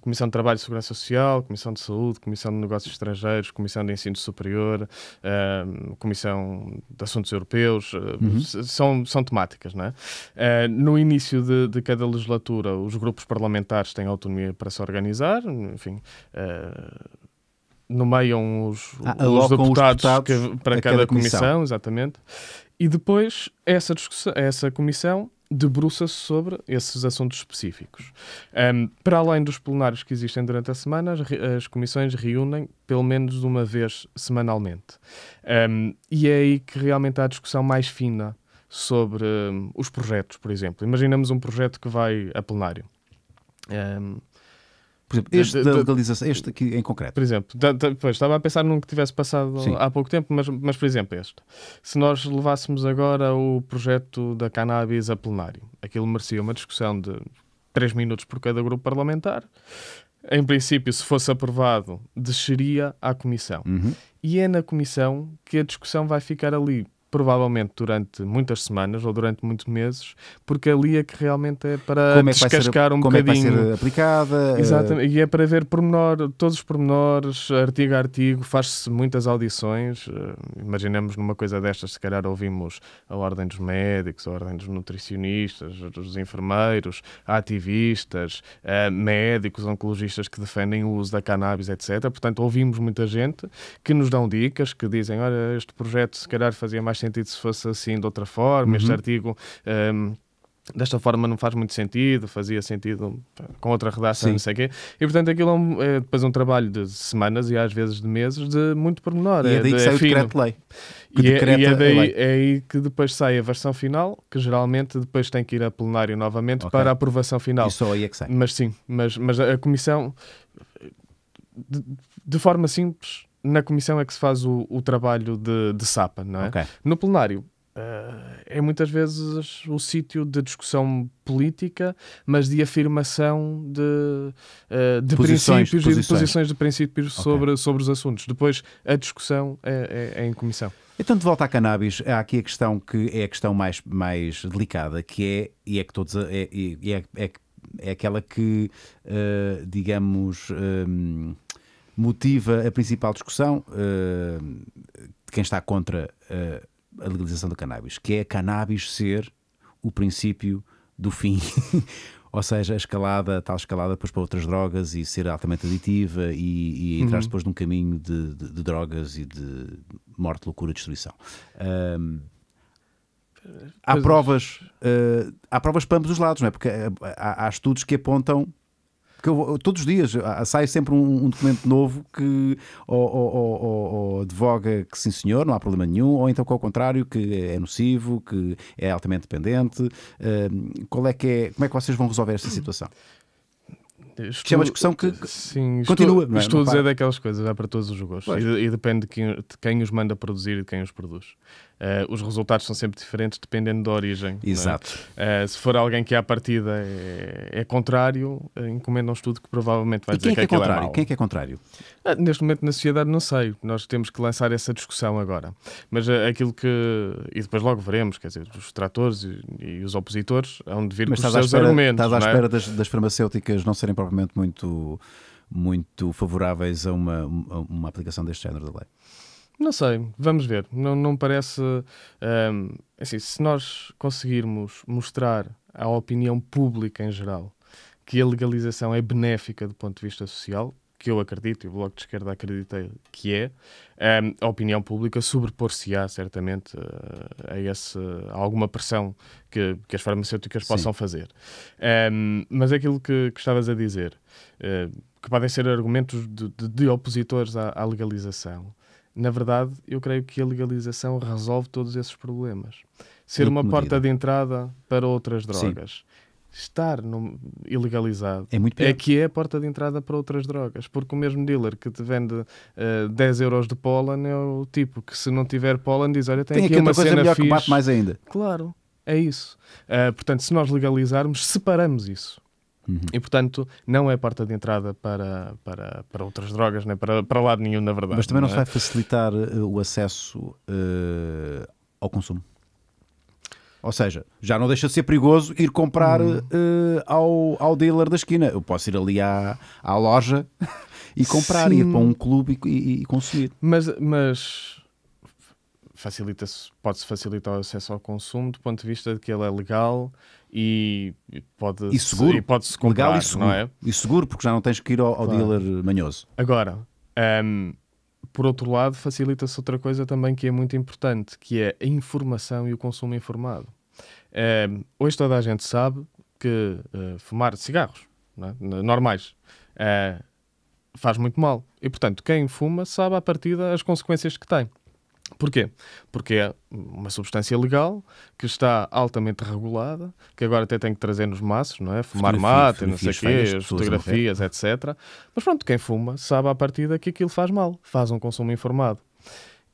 D: Comissão de Trabalho e Segurança Social, Comissão de Saúde, Comissão de Negócios Estrangeiros, Comissão de Ensino Superior, uh, Comissão de Assuntos Europeus, uhum. são, são temáticas, não é? Uh, no início de, de, cada legislatura, os grupos parlamentares têm autonomia para se organizar, enfim nomeiam os, ah, os deputados, os que, para cada, cada comissão. comissão. exatamente. E depois essa, discussão, essa comissão debruça-se sobre esses assuntos específicos. Um, para além dos plenários que existem durante a semana, as, as comissões reúnem pelo menos uma vez semanalmente. Um, e é aí que realmente há a discussão mais fina sobre um, os projetos, por exemplo. Imaginamos um projeto que vai a plenário. Um, por exemplo, este da legalização, este aqui em concreto. Por exemplo, pois, estava a pensar num que tivesse passado Sim. há pouco tempo, mas, mas por exemplo este. Se nós levássemos agora o projeto da cannabis a plenário, aquilo merecia uma discussão de 3 minutos por cada grupo parlamentar. Em princípio, se fosse aprovado, desceria à comissão. Uhum. E é na comissão que a discussão vai ficar ali provavelmente durante muitas semanas ou durante muitos meses, porque ali é que realmente é para como é descascar ser, um como bocadinho. Como é que vai ser aplicada. Eh, Exatamente, e é para ver pormenor, todos os pormenores, artigo a artigo, faz-se muitas audições, eh, imaginemos numa coisa destas, se calhar ouvimos a ordem dos médicos, a ordem dos nutricionistas, dos enfermeiros, ativistas, eh, médicos, oncologistas que defendem o uso da cannabis, etc. Portanto, ouvimos muita gente que nos dão dicas, que dizem, olha, este projeto se calhar fazia mais mais sentido se fosse assim de outra forma. Uhum. Este artigo. Um, ehm, desta forma não faz muito sentido, fazia sentido com outra redação, Sim. não sei o quê. E portanto aquilo é, um, é, depois um trabalho de semanas e às vezes de meses de muito pormenor. E é, é daí que é, sai o decreto-lei. E, é, e é, é daí, é aí que depois sai a versão final, que geralmente depois tem que ir a plenário novamente okay. para a aprovação final. E só aí é que sai. Mas sim, mas, mas a comissão, de, de forma simples, na comissão é que se faz o, o trabalho de, de, sapa, não é? Okay. No plenário uh, é muitas vezes o sítio de discussão política, mas de afirmação de, uh, de posições, princípios posições. e de posições de princípios okay. sobre, sobre os assuntos. Depois a discussão é, é, é em comissão. Então, de volta à cannabis,
B: há aqui a questão que é a questão mais, mais delicada, que é, e é que todos, é, é, é, é aquela que, uh, digamos, motiva a principal discussão de eh, quem está contra eh, a legalização do cannabis, que é a cannabis ser o princípio do fim. <laughs> Ou seja, a escalada, a tal escalada depois para outras drogas e ser altamente aditiva e, e entrar uhum. depois num caminho de, de, de, drogas e de morte, loucura, destruição. Um, há é. provas, uh, há provas para ambos os lados, não é? Porque há, há estudos que apontam porque eu, todos os dias sai sempre um, um documento novo que ou, advoga que sim senhor, não há problema nenhum, ou então que ao contrário, que é nocivo, que é altamente dependente. Uh, qual é que é, como é que vocês vão resolver esta situação?
D: Estou, que é uma discussão que sim, continua. Estou, é? estou a dizer daquelas coisas, dá para todos os gostos. E, e, depende de quem, de quem os manda produzir e de quem os produz. Uh, os resultados são sempre diferentes dependendo da origem. É? Exato. É? Uh, se for alguém que à partida é, é contrário, uh, encomenda um estudo que provavelmente vai e dizer quem é que, que é, é contrário? É quem é que é contrário? Ah, neste momento na sociedade não sei. Nós temos que lançar essa discussão agora. Mas aquilo que... E depois logo veremos, quer dizer, os tratores e, e os opositores hão de vir Mas com os seus espera, argumentos. Estás à é? espera das,
B: das farmacêuticas não serem propriamente muito muito favoráveis a uma, a uma aplicação deste género da lei.
D: Não sei, vamos ver. Não, não parece. Um, ehm, é assim, se nós conseguirmos mostrar à opinião pública em geral que a legalização é benéfica do ponto de vista social, que eu acredito e o Bloco de Esquerda acredita que é, um, ehm, a opinião pública sobrepor-se-á certamente eh, a, esse, a alguma pressão que, que as farmacêuticas Sim. possam fazer. Um, ehm, mas aquilo que, que, estavas a dizer, uh, que podem ser argumentos de, de, de opositores à, à legalização, na verdade, eu creio que a legalização resolve todos esses problemas. Ser uma medida? porta de entrada para outras drogas. Sim. Estar no, ilegalizado é, muito é que é a porta de entrada para outras drogas, porque o mesmo dealer que te vende uh, eh, 10 euros de pólen é o tipo que, se não tiver pólen, diz: Olha, tem, tem aqui, aqui uma coisa cena melhor fixe. que bate mais ainda. Claro, é isso. Uh, portanto, se nós legalizarmos, separamos isso. Uhum. E, portanto, não é porta de entrada para, para, para outras drogas, nem para, para lado nenhum, na verdade. Mas também não, não é? vai
B: facilitar uh, o acesso uh, ao consumo. Ou seja, já não deixa de ser perigoso ir comprar uhum. uh, ao, ao dealer da esquina. Eu posso ir ali à, à loja <laughs> e comprar, Sim. ir para um
D: clube e, e, e consumir. Mas, mas facilita pode-se facilitar o acesso ao consumo do ponto de vista de que ele é legal e pode e seguro, e pode -se comprar, legal e seguro, é?
B: e seguro porque já não tens que ir ao, ao claro. dealer manhoso.
D: Agora, um, ehm, por outro lado, facilita-se outra coisa também que é muito importante, que é a informação e o consumo informado. Um, ehm, hoje toda a gente sabe que uh, fumar cigarros é? normais uh, faz muito mal e portanto quem fuma sabe à partida as consequências que tem. Porquê? Porque é uma substância legal que está altamente regulada, que agora até tem que trazer nos maços, não é? Fumar Fotografia, mate, não sei o quê, é? fotografias, etc. Mas pronto, quem fuma sabe à partida que aquilo faz mal, faz um consumo informado.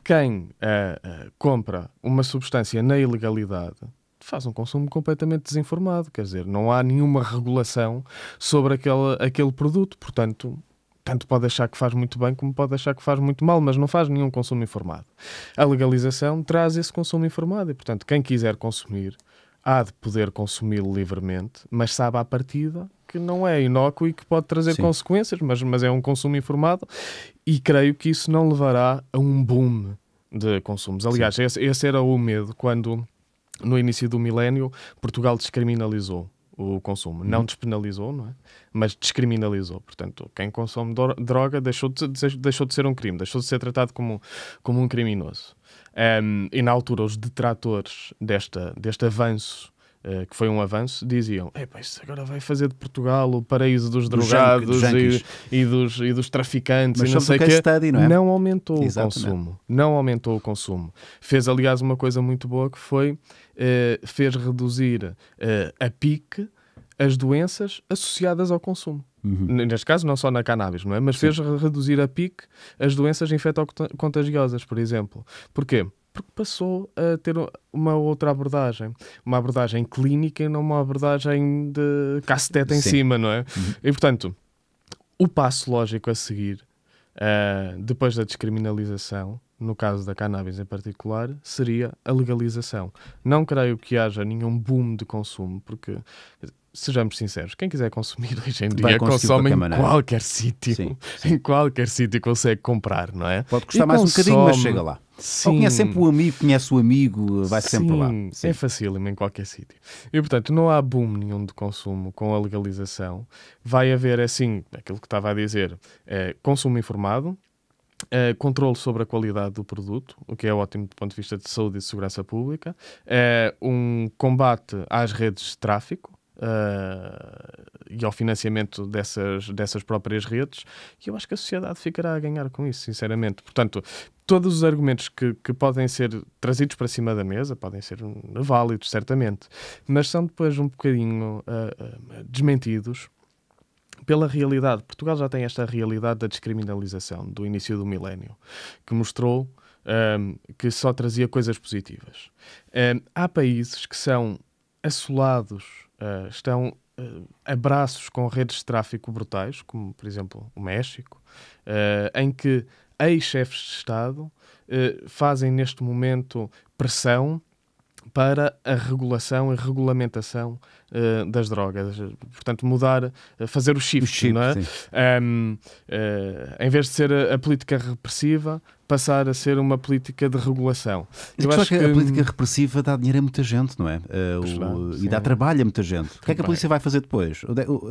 D: Quem uh, uh, compra uma substância na ilegalidade faz um consumo completamente desinformado, quer dizer, não há nenhuma regulação sobre aquele, aquele produto, portanto tanto pode achar que faz muito bem como pode achar que faz muito mal, mas não faz nenhum consumo informado. A legalização traz esse consumo informado e, portanto, quem quiser consumir há de poder consumi-lo livremente, mas sabe à partida que não é inócuo e que pode trazer Sim. consequências, mas, mas é um consumo informado e creio que isso não levará a um boom de consumos. Aliás, esse, esse era o medo quando no início do milénio, Portugal descriminalizou o consumo. Hum. Não despenalizou, não é? mas descriminalizou. Portanto, quem consome droga deixou de, deixou de ser um crime, deixou de ser tratado como, como um criminoso. Um, e na altura, os detratores desta, deste avanço Uh, que foi um avanço, diziam: Epá, isso agora vai fazer de Portugal o paraíso dos drogados do e, e, dos, e dos traficantes Mas e não sei que study, não, é? não aumentou Exatamente. o consumo. Não aumentou o consumo. Fez, aliás, uma coisa muito boa que foi eh, fez reduzir uh, a pique as doenças associadas ao consumo. Uhum. Neste caso, não só na cannabis, não é? Mas Sim. fez reduzir a pique as doenças infectocontagiosas, por exemplo. Porquê? Porque passou a ter uma outra abordagem. Uma abordagem clínica e não uma abordagem de caceteta em cima, não é? Uhum. E, portanto, o passo lógico a seguir, uh, depois da descriminalização, no caso da cannabis em particular, seria a legalização. Não creio que haja nenhum boom de consumo, porque sejamos sinceros, quem quiser consumir <laughs> hoje em dia consome em maneira. qualquer sítio. <laughs> Em qualquer sítio consegue comprar, não é? Pode custar e mais consome... um bocadinho, mas chega lá. Sim. Ou conhece sempre o amigo, conhece o amigo, vai sim, sempre lá. Sim. É facílimo em qualquer sítio. E portanto, não há boom nenhum de consumo com a legalização. Vai haver, assim, aquilo que estava a dizer, é, consumo informado, Uh, eh, controle sobre a qualidade do produto, o que é ótimo do ponto de vista de saúde e segurança pública, uh, um combate às redes de tráfico, Uh, e ao financiamento dessas, dessas próprias redes, e eu acho que a sociedade ficará a ganhar com isso, sinceramente. Portanto, todos os argumentos que, que podem ser trazidos para cima da mesa podem ser válidos, certamente, mas são depois um bocadinho uh, uh, desmentidos pela realidade. Portugal já tem esta realidade da descriminalização do início do milénio, que mostrou um, que só trazia coisas positivas. Um, há países que são assolados, uh, estão uh, ah, abraços com redes de tráfico brutais, como por exemplo o México, uh, em que ex-chefes de Estado uh, fazem neste momento pressão para a regulação e regulamentação uh, das drogas. Portanto, mudar, eh, fazer o shift, o shift não é? Um, ehm, eh, em vez de ser a, política repressiva, passar a ser uma política de regulação. É Eu acho que, que, a hum, política
B: repressiva dá dinheiro a muita gente, não é? O, e dá trabalho a muita gente. O que é que a polícia vai fazer depois?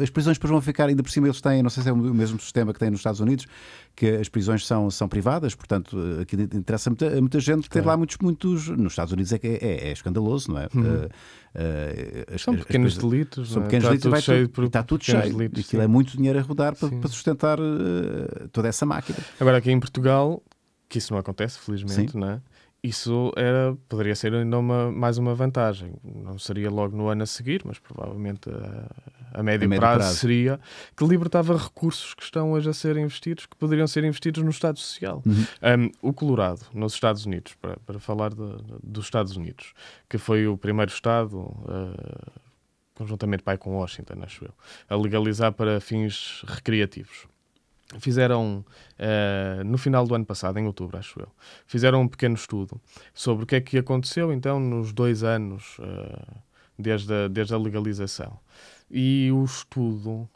B: As prisões depois vão ficar, ainda por cima eles têm, não sei se é o mesmo sistema que têm nos Estados Unidos, que as prisões são, são privadas, portanto, aqui interessa a muita, a muita gente claro. ter lá muitos, muitos. Nos Estados Unidos é, é, é, é escandaloso, não é? Uhum. Eh, as, São as, pequenos as coisas, delitos, são é? pequenos está delitos tudo tudo, está tudo cheio. Delitos, Aquilo é sim. é muito dinheiro a rodar para, para sustentar uh,
D: toda essa máquina. Agora, aqui em Portugal, que isso não acontece, felizmente, não é? isso era, poderia ser ainda uma, mais uma vantagem. Não seria logo no ano a seguir, mas provavelmente eh, a médio, a médio prazo, prazo, seria que libertava recursos que estão hoje a ser investidos, que poderiam ser investidos no Estado Social. Uhum. Um, o Colorado, nos Estados Unidos, para, para falar de, dos Estados Unidos, que foi o primeiro Estado. Uh, conjuntamente pai com Washington, acho eu, a legalizar para fins recreativos fizeram uh, no final do ano passado, em outubro, acho eu, fizeram um pequeno estudo sobre o que é que aconteceu então nos dois anos uh, desde, a, desde a legalização. E o estudo,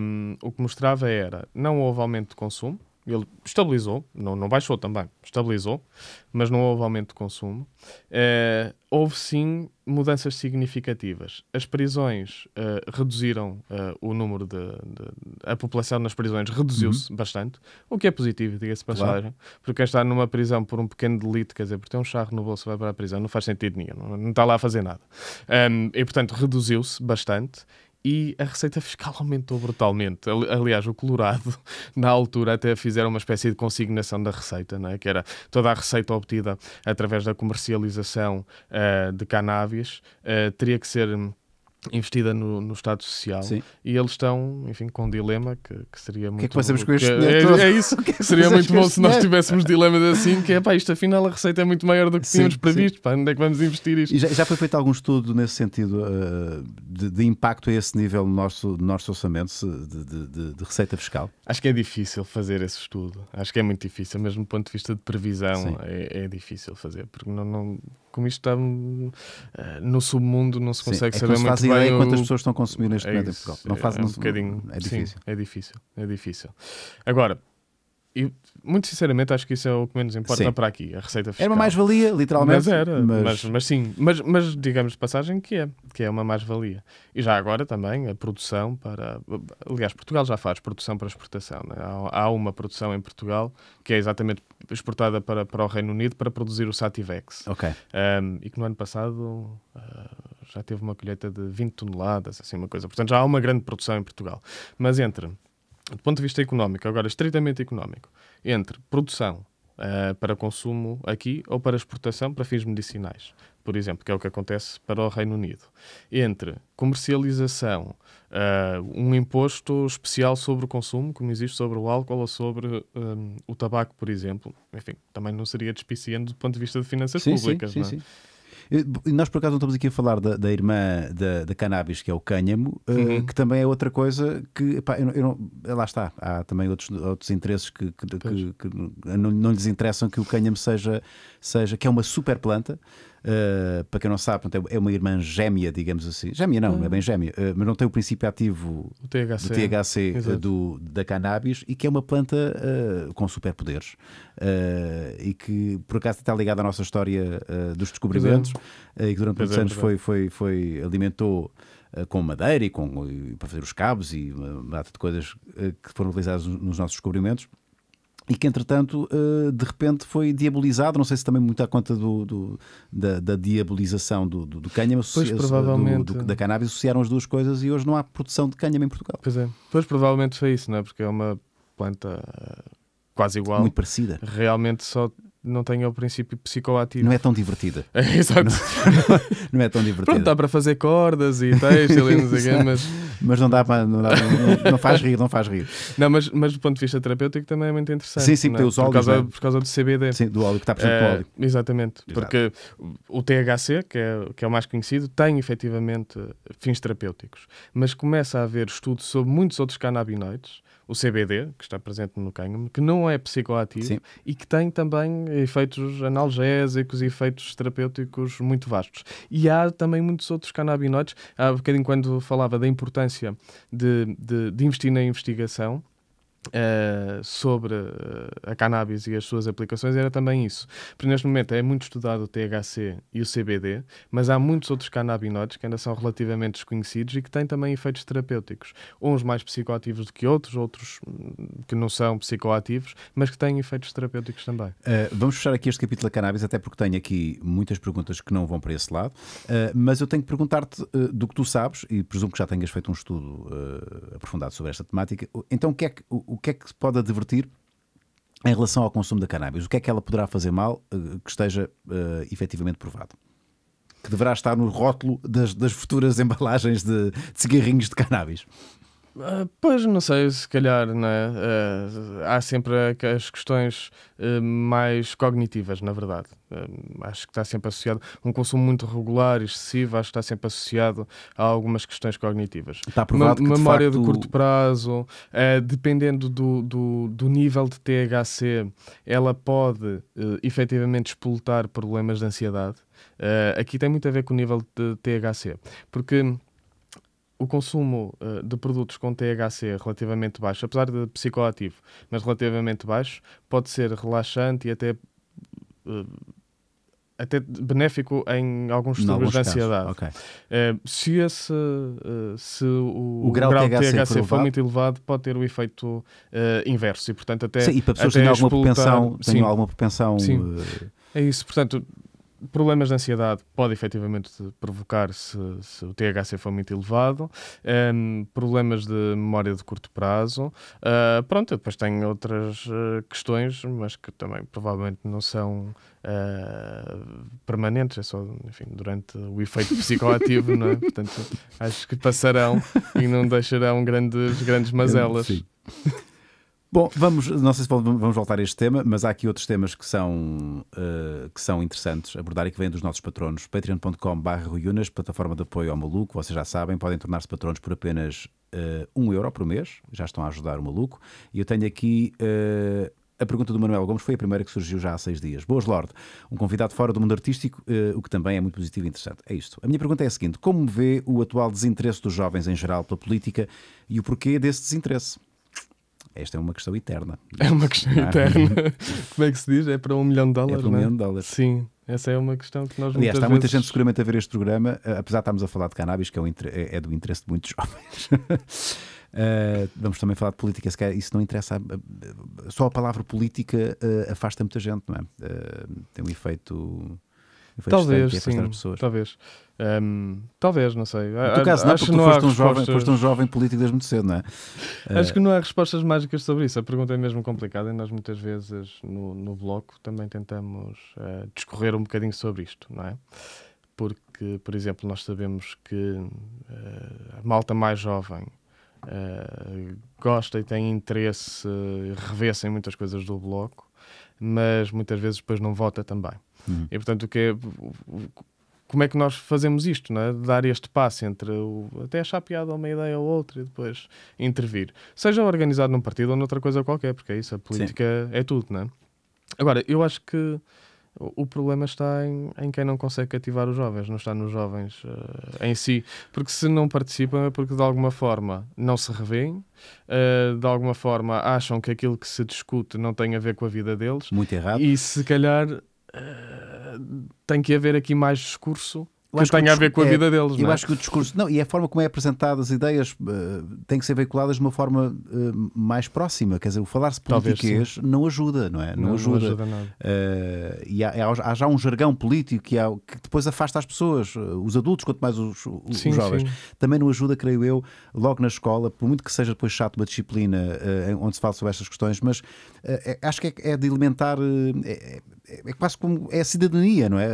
D: um, o que mostrava era, não houve aumento de consumo, ele estabilizou, não, não baixou também, estabilizou, mas não houve aumento de consumo. Uh, houve sim mudanças significativas. As prisões uh, reduziram uh, o número de, de, A população nas prisões reduziu-se uhum. bastante, o que é positivo, diga-se passagem, claro. porque quem está numa prisão por um pequeno delito, quer dizer, por ter um charro no bolso vai para a prisão, não faz sentido nenhum, não, não está lá a fazer nada. Um, e portanto reduziu-se bastante e a receita fiscal <laughs> aumentou brutalmente. Aliás, o Colorado, <laughs> na altura, até fizeram uma espécie de consignação da receita, não é? que era toda a receita obtida através da comercialização uh, de cannabis uh, teria que ser hum, investida no, no Estado Social Sim. e eles estão, enfim, com um dilema que, que seria muito... O que é que fazemos com este é, é, é <laughs> isso, que é que seria muito bom se nós tivéssemos dilemas assim, que é pá, isto afinal a receita é muito maior do que tínhamos previsto, pá, onde é que vamos investir isto? E já, já foi
B: feito algum estudo nesse sentido uh, de, de, impacto a esse nível no nosso,
D: no nosso orçamento de, de, de, receita fiscal? Acho que é difícil fazer esse estudo, acho que é muito difícil, mesmo do ponto de vista de previsão é, é, difícil fazer, porque não, não como isto está uh, no submundo, não se consegue sim, é saber muito bem. Ideia o... quantas pessoas estão consumindo neste é momento isso, em Portugal. Não faz, é, um não, bocadinho, é difícil. Sim, é difícil, é difícil. Agora, e muito sinceramente, acho que isso é o que menos importa sim. para aqui, a receita fiscal. Era uma mais-valia, literalmente. Mas era, mas, mas, mas sim, mas, mas, digamos de passagem que é, que é uma mais-valia. E já agora também a produção para. Aliás, Portugal já faz produção para exportação. Né? Há, há, uma produção em Portugal que é exatamente exportada para, para o Reino Unido para produzir o Sativex. Ok. Um, e que no ano passado uh, já teve uma colheita de 20 toneladas, assim, uma coisa. Portanto, já há uma grande produção em Portugal. Mas entre do ponto de vista económico, agora estritamente económico, entre produção uh, para consumo aqui ou para exportação para fins medicinais, por exemplo, que é o que acontece para o Reino Unido, entre comercialização, uh, um imposto especial sobre o consumo, como existe sobre o álcool ou sobre um, eh, o tabaco, por exemplo, enfim, também não seria despiciando do ponto de vista de finanças sim, públicas, sim, não é? Sim, sim.
B: Nós, por acaso, não estamos aqui a falar da, da irmã da, da cannabis, que é o cânhamo, eh, uhum. que também é outra coisa que. Pá, eu não, eu não, eh, lá está. Há também outros, outros interesses que, que, que, que não, não lhes interessam que o cânhamo seja seja que é uma super planta. Uh, para quem não sabe, é, é uma irmã gêmea, digamos assim. Gêmea não, não é bem hum. gêmea, uh, mas não tem o princípio ativo o THC, do THC eh, do, da cannabis e que é uma planta com superpoderes e que por acaso está ligada à nossa história dos descobrimentos é. e que durante muitos é, anos foi, foi, foi alimentou com madeira e, com, e para fazer os cabos e uma data de coisas que foram utilizadas nos nossos descobrimentos e que entretanto eh, de repente foi diabolizado, não sei se também muito à conta do, do da, da,
D: diabolização do, do, do cânhamo pois, provavelmente. Do, do, da
B: cannabis, associaram as duas coisas e hoje não há produção de cânhamo em Portugal. Pois é,
D: pois provavelmente foi isso, não é? Porque é uma planta eh, quase igual. Muito parecida. Realmente só não tenha o princípio psicoativo. Não é tão divertida. É, <laughs> exato. Não, <laughs> não, é tão divertida. Pronto, dá para fazer cordas e têxtil e não sei quê, <laughs> mas... Mas não dá para... Não, não, não faz rir, não faz rir. Não, mas, mas do ponto de vista terapêutico também é muito interessante. Sim, sim, porque é? tem por óleos. Né? por causa do CBD. Sim, do óleo, que está presente no é, óleo. Exatamente, Exato. porque o THC, que é, que é o mais conhecido, tem efetivamente fins terapêuticos. Mas começa a haver estudos sobre muitos outros canabinoides o CBD, que está presente no cânhamo, que não é psicoativo Sim. e que tem também efeitos analgésicos e efeitos terapêuticos muito vastos. E há também muitos outros canabinoides. Há bocadinho, quando falava da importância de, de, de investir na investigação, Uh, sobre eh, a cannabis e as suas aplicações era também isso. Porque neste momento é muito estudado o THC e o CBD, mas há muitos outros canabinoides que ainda são relativamente desconhecidos e que têm também efeitos terapêuticos. Uns mais psicoativos do que outros, outros hum, que não são psicoativos, mas que têm efeitos terapêuticos também. Uh,
B: vamos fechar aqui este capítulo da cannabis, até porque tenho aqui muitas perguntas que não vão para esse lado, uh, mas eu tenho que perguntar-te do que tu sabes, e presumo que já tenhas feito um estudo aprofundado sobre esta temática. Então, o que é que o que é que se pode advertir em relação ao consumo da cannabis? O que é que ela poderá fazer mal eh, que esteja uh, efetivamente provado? Que deverá estar no rótulo das, das futuras <laughs> embalagens de, de cigarrinhos de cannabis.
D: Ah, pois, não sei, se calhar, não é? uh, há sempre as questões uh, mais cognitivas, na verdade. acho que está sempre associado um consumo muito regular, excessivo, acho que está sempre associado a algumas questões cognitivas. Está provado uma, que, memória de, facto... de curto prazo, dependendo do, do, do, nível de THC, ela pode efetivamente expultar problemas de ansiedade. aqui tem muito a ver com o nível de THC, porque o consumo uh, de produtos com THC relativamente baixo, apesar de psicoativo, mas relativamente baixo, pode ser relaxante e até, uh, até benéfico em alguns distúrbios de ansiedade. Okay. Uh, se, esse, se o, o, grau o grau de THC, THC for muito elevado, pode ter o efeito inverso e, portanto, até. Sim, e para pessoas que têm alguma propensão. Sim, alguma propensão sim. É isso, portanto, problemas de ansiedade pode efetivamente provocar se, se o THC for muito elevado, um, ehm, problemas de memória de curto prazo. Uh, pronto, depois tenho outras uh, questões, mas que também provavelmente não são uh, permanentes, é só enfim, durante o efeito psicoativo, não é? <laughs> Portanto, acho que passarão e não deixarão grandes, grandes mazelas. Sim.
B: Bom, vamos, não sei se vamos voltar a este tema, mas há aqui outros temas que são, uh, que são interessantes abordar e que vêm dos nossos patronos. patreon.com.br, plataforma de apoio ao maluco, vocês já sabem, podem tornar-se patronos por apenas uh, euro por mês, já estão a ajudar o maluco. E eu tenho aqui. Uh, a pergunta do Manuel Gomes foi a primeira que surgiu já há seis dias. Boas, Lorde. Um convidado fora do mundo artístico, uh, o que também é muito positivo e interessante. É isto. A minha pergunta é a seguinte: como vê o atual desinteresse dos jovens em geral pela política e o porquê desse desinteresse? Esta é uma questão eterna. É uma questão é? eterna. <laughs> Como é que se diz? É para um milhão de dólares, é para um é? milhão de dólares. Sim.
D: Essa é uma questão que nós Aliás, está vezes... muita gente
B: seguramente a ver este programa, eh, apesar de estarmos a falar de cannabis, que é, um, é, é do interesse de muitos <laughs> jovens. Uh, vamos também falar de política, se calhar isso não interessa. Só a palavra política uh, afasta muita gente, não é? Uh, tem um efeito talvez, sim,
D: Talvez. Um, talvez, não sei. No teu caso, não, acho porque tu não foste, um respostas... jovem, foste um jovem político desde muito cedo, não é? Acho eh, que não há respostas mágicas sobre isso. A pergunta é mesmo complicada e nós muitas vezes no, no bloco também tentamos uh, discorrer um bocadinho sobre isto, não é? Porque, por exemplo, nós sabemos que uh, a malta mais jovem uh, gosta e tem interesse, uh, revê-se em muitas coisas do bloco, mas muitas vezes depois não vota também. Uhum. E portanto, o que é, como é que nós fazemos isto, né? dar este passo entre o, até achar piada uma ideia ou outra e depois intervir. Seja organizado num partido ou noutra coisa qualquer, porque é isso, a política Sim. é tudo, né? Agora, eu acho que o problema está em, em, quem não consegue cativar os jovens, não está nos jovens uh, em si, porque se não participam é porque de alguma forma não se revêem, uh, de alguma forma acham que aquilo que se discute não tem a ver com a vida deles. Muito errado. E se calhar ah, tem que haver aqui mais discurso que tenha a ver com a é vida deles. Eu é? acho que
B: o discurso. Não, e a forma como é apresentadas as ideias uh, tem que ser veiculadas de uma forma uh, mais próxima. Quer dizer, o falar-se politiquês não ajuda, não é? Não, não ajuda. Não ajuda nada. Uh, e há, há, já um jargão político que, há, que, depois afasta as pessoas, os adultos, quanto mais os, os sim, jovens. Sim. Também não ajuda, creio eu, logo na escola, por muito que seja depois chato uma disciplina onde se fala sobre estas questões, mas é, acho que é, é de alimentar é, é quase como é a cidadania, não é?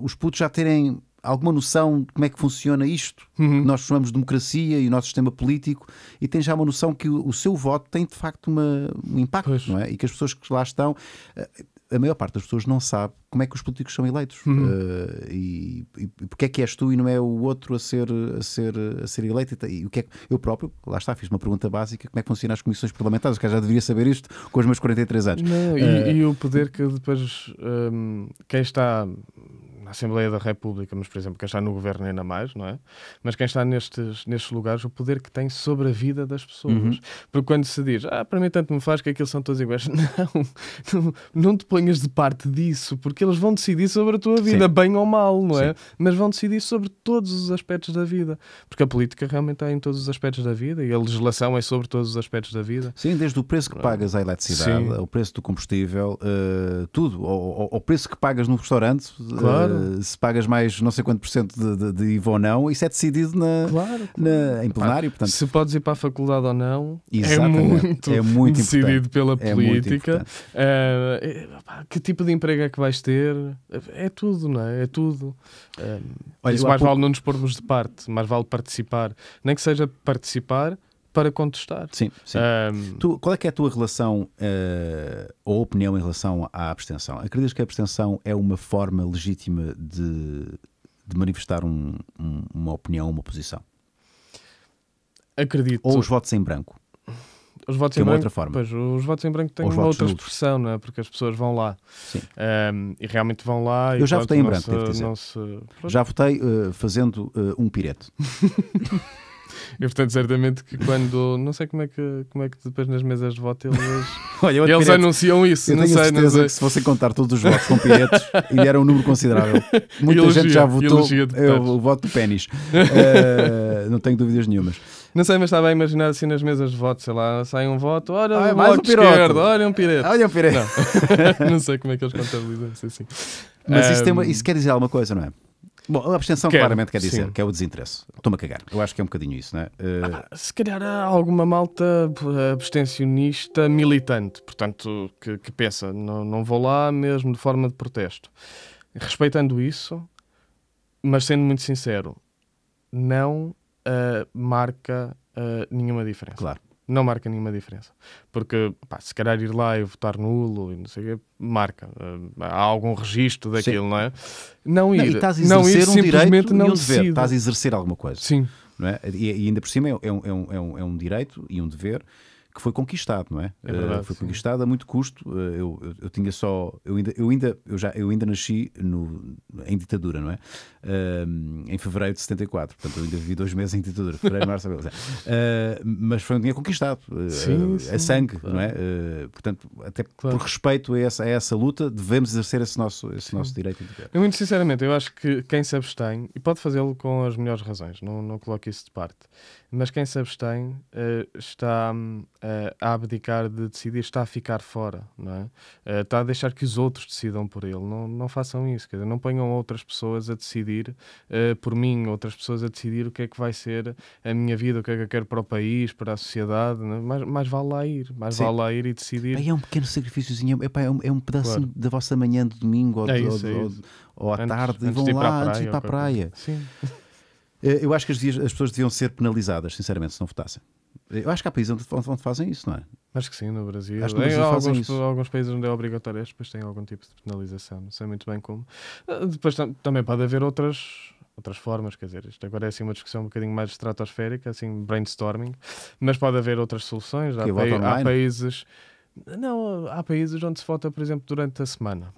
B: Os putos já terem alguma noção de como é que funciona isto, uhum. que nós chamamos de democracia e o nosso sistema político, e tem já uma noção que o, o seu voto tem de facto uma, um impacto, pois. não é? E que as pessoas que lá estão. Uh, a maior parte das pessoas não sabe como é que os políticos são eleitos uhum. uh, e, e, porque é que és tu e não é o outro a ser, a ser, a ser eleito. E, e o que é que, eu próprio, lá está, fiz uma pergunta básica: como é que funcionam as comissões parlamentares? Que já deveria saber isto com os meus 43 anos. Não, uh, e,
D: o poder que depois um, ehm, quem está na Assembleia da República, mas, por exemplo, quem está no governo ainda mais, não é? Mas quem está nestes, nestes lugares, o poder que tem sobre a vida das pessoas. Uhum. Porque quando se diz, ah, para mim tanto me faz que aquilo são todos iguais, <laughs> não, não, não te ponhas de parte disso, porque eles vão decidir sobre a tua vida, Sim. bem ou mal, não é? Mas vão decidir sobre todos os aspectos da vida, porque a política realmente está em todos os aspectos da vida e a legislação é sobre todos os aspectos da vida. Sim, desde o preço que pagas à eletricidade,
B: o preço do combustível, uh, tudo, ou o preço que pagas no restaurante. Eh, claro. Uh, se pagas mais não sei quanto por cento de, de, de IVA ou não, isso é decidido na, claro.
D: na em plenário. Ah, portanto, se podes ir para a faculdade ou não, é Exatamente. é muito, é muito decidido pela é política. Ah, é uh, que tipo de emprego é que vais ter? É, é tudo, não é? É tudo. Uh, Olha, isso mais pouco... vale não nos pormos de parte, mais vale participar. Nem que seja participar para contestar. Sim, sim.
B: Um... Tu, qual é que é a tua relação uh, ou opinião em relação à abstenção? Acreditas que a abstenção é uma forma legítima de, de manifestar um, um, uma opinião, uma posição?
D: Acredito. Ou os votos em branco? Os votos, é em branco, outra forma. Pois, os votos em branco têm os uma outra nulos. expressão, não é? Porque as pessoas vão lá. Um, e realmente vão lá. Eu já votei em branco, se, devo dizer. Se... Já
B: votei uh, fazendo uh, um pireto. <laughs>
D: E portanto, certamente que quando. Não sei como é que, como é que depois nas mesas de voto eles, <laughs> Olha, eles anunciam isso. Eu não tenho sei, certeza não sei. que se fossem contar todos os votos com piretes, <laughs> e era um número considerável. Muita elogia, gente já votou eu, eh, o voto do pênis. Uh,
B: <laughs> não tenho dúvidas nenhumas.
D: Não sei, mas estava a imaginar assim nas mesas de voto, sei lá, sai um voto, olha ah, é mais um esquerdo, olha um pirete. Ah, olha um pirete. Não. não sei como é que eles contabilizam isso assim. Mas um... isso, uma,
B: isso quer dizer alguma coisa, não é?
D: Bom, a abstenção quer, claramente quer dizer sim.
B: que é o desinteresse. Estou-me a cagar. Eu acho que é um bocadinho isso, não é?
D: Uh... Ah, se calhar há alguma malta eh, abstencionista militante, portanto, que, que pensa, não, não vou lá mesmo de forma de protesto. Respeitando isso, mas sendo muito sincero, não uh, marca uh, nenhuma diferença. Claro não marca nenhuma diferença. Porque pá, se calhar ir lá e votar nulo e não sei o quê, marca. Ah, há algum registro daquilo, Sim. não é? Não ir. Não, e estás a não ir, um direito não e um dever. Estás a
B: exercer alguma coisa. Sim. É? E, e, ainda por cima é é, um, é, um, é um é direito e um dever que foi conquistado, não é? é verdade, uh, foi sim. conquistado a muito custo. Uh, eu, eu, eu, tinha só. Eu ainda, eu ainda, eu já, eu ainda nasci no, em ditadura, não é? Uh, em fevereiro de 74. Portanto, eu ainda vivi dois meses em ditadura. Fevereiro, março, abril. mas foi um dinheiro conquistado. Sim, sim, a sangue, claro. não é? portanto, até claro. por respeito
D: a essa, a essa luta,
B: devemos exercer
D: esse nosso, esse nosso direito. Eu, muito sinceramente, eu acho que quem se abstém, e pode fazê-lo com as melhores razões, não, não coloque isso de parte mas quem se abstém uh, está uh, a abdicar de decidir, está a ficar fora, não é? Uh, está a deixar que os outros decidam por ele. Não, não façam isso, quer dizer, não ponham outras pessoas a decidir por mim, outras pessoas a decidir o que é que vai ser a minha vida, o que é que eu quero para o país, para a sociedade. É? mais, vale lá ir, mais Sim. vale lá ir e decidir. Pai, é
B: um pequeno sacrifíciozinho, é, pai, é, um, é um pedaço claro. da vossa manhã de domingo ou, é isso, ou, é ou,
D: ou à antes, tarde, antes e vão lá praia, antes de ir
B: para a praia. Sim. Eh, eu acho que as, as pessoas deviam ser penalizadas, sinceramente, se não votassem. Eh, eu acho que há países onde, onde, fazem isso, não é? Acho que sim, no Brasil. Acho que no Brasil em fazem alguns,
D: isso. alguns países onde é obrigatório, depois tem algum tipo de penalização, não sei muito bem como. Eh, depois também pode haver outras, outras formas, quer dizer, isto agora é assim uma discussão um bocadinho mais estratosférica, assim, brainstorming, mas pode haver outras soluções. Há, pa há países. Não, há países onde se vota, por exemplo, durante a semana.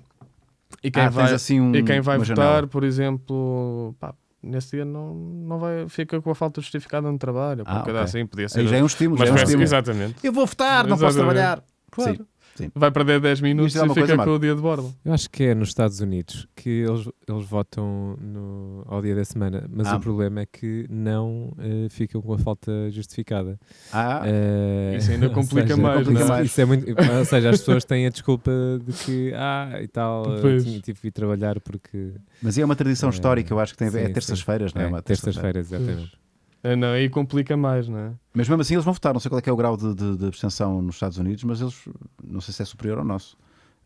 D: E quem ah, vai, assim um, e quem vai votar, janela. por exemplo, pá, nesse dia não, não vai, fica com a falta justificada no trabalho. Ah, okay. assim, podia ser. Aí já é um estímulo, mas já é um estímulo. Exatamente. Eu vou votar, não posso trabalhar. Claro. Sim. Sim. vai perder 10 é minutos e, e fica com o dia de bordo.
C: Eu acho que é nos Estados Unidos que eles, eles votam no, ao dia da semana, mas ah. o problema é que não uh, ficam com a falta justificada. Ah, uh, isso ainda <laughs> complica, seja, mais, complica é? mais. Isso é muito, ou seja, as pessoas têm a desculpa de que, ah, e tal, tinha, tive de ir trabalhar porque. Mas é uma tradição
B: é, histórica, eu acho que tem a ver. é terças-feiras, não é? é terças-feiras, exatamente.
D: Ah, não, aí complica mais, não é?
B: Mas mesmo assim eles vão votar. Não sei qual é, é o grau de, de, de, abstenção nos Estados Unidos, mas eles não sei se é superior ao nosso.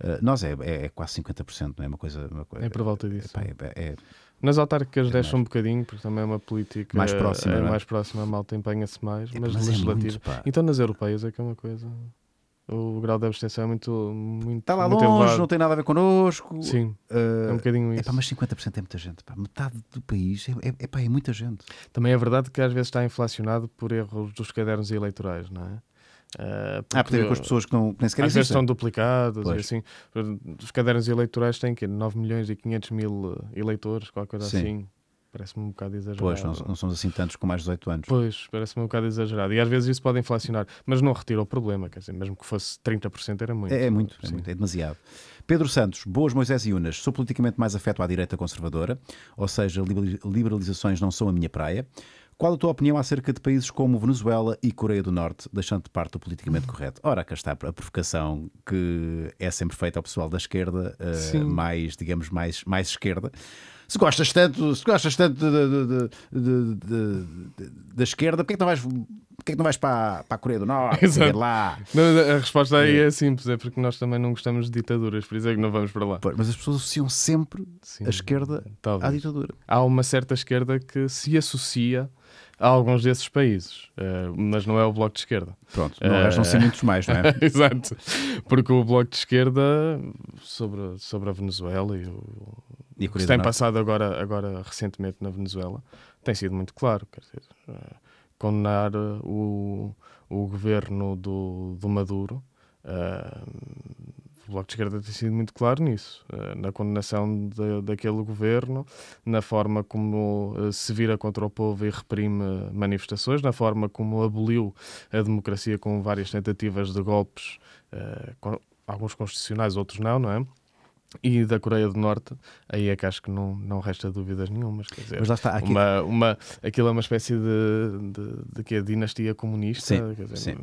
B: Uh, nós é, é, é quase 50%, não é? Uma coisa, uma coisa é por
D: volta disso. É, é, é, Nas autárquicas é deixam um bocadinho, porque também é uma política mais próxima, é, é? mais próxima, a malta empenha-se mais, mas, mas Muito, então nas europeias é que é uma coisa. O grau de abstenção é muito. muito Está lá muito longe, elevado. não tem
B: nada a ver connosco. Sim. Uh, é um
D: bocadinho isso. É pá, mas 50% é muita gente. Pá. Metade do país é, é, é, pá, é muita gente. Também é verdade que às vezes está inflacionado por erros dos cadernos eleitorais, não é? Uh, ah, ah porque com as pessoas que, não, que nem sequer Às vezes estão duplicados e assim. Os cadernos eleitorais têm que 9 milhões e 500 mil eleitores, qualquer coisa Sim. assim. Parece-me um bocado exagerado. Pois, não, não
B: somos assim tantos com mais de 18 anos.
D: Pois, parece-me um bocado exagerado. E às vezes isso pode inflacionar, mas não retira o problema, quer dizer, mesmo que fosse 30% era muito. É, é muito,
B: é, muito, é demasiado. Pedro Santos, boas Moisés e Unas, sou politicamente mais afeto à direita conservadora, ou seja, liberalizações não são a minha praia. Qual a tua opinião acerca de países como Venezuela e Coreia do Norte, deixando de parte o politicamente correto? Ora, cá está a provocação que é sempre feita ao pessoal da esquerda, uh, mais, digamos, mais, mais esquerda se gostas tanto, se gostas tanto da esquerda, porque é que não vais porque é que não vais para, para a Coreia do Norte? <laughs> Exato.
D: Lá? Não, a resposta aí é. é. simples, é porque nós também não gostamos de ditaduras, por isso é que não vamos para lá. mas as pessoas associam sempre Sim, a esquerda talvez. à ditadura. Há uma certa esquerda que se associa a alguns desses países, uh, mas não é o Bloco de Esquerda. Pronto, não, uh, não ser eh, muitos mais, não é? <laughs> Exato, porque o Bloco de Esquerda sobre, sobre a Venezuela e o, e o que se tem passado agora, agora recentemente na Venezuela tem sido muito claro, quer dizer, uh, condenar o, o governo do, do Maduro. Uh, Bloco de Esquerda tem sido muito claro nisso, eh, na condenação de, daquele governo, na forma como eh, se vira contra o povo e reprime manifestações, na forma como aboliu a democracia com várias tentativas de golpes, eh, alguns constitucionais, outros não, não é? e da Coreia do Norte, aí é que acho que não, não resta dúvidas nenhumas. Quer dizer, Mas lá está, aqui... uma, uma, aquilo é uma espécie de, de, de, de dinastia comunista. Sim, dizer, sim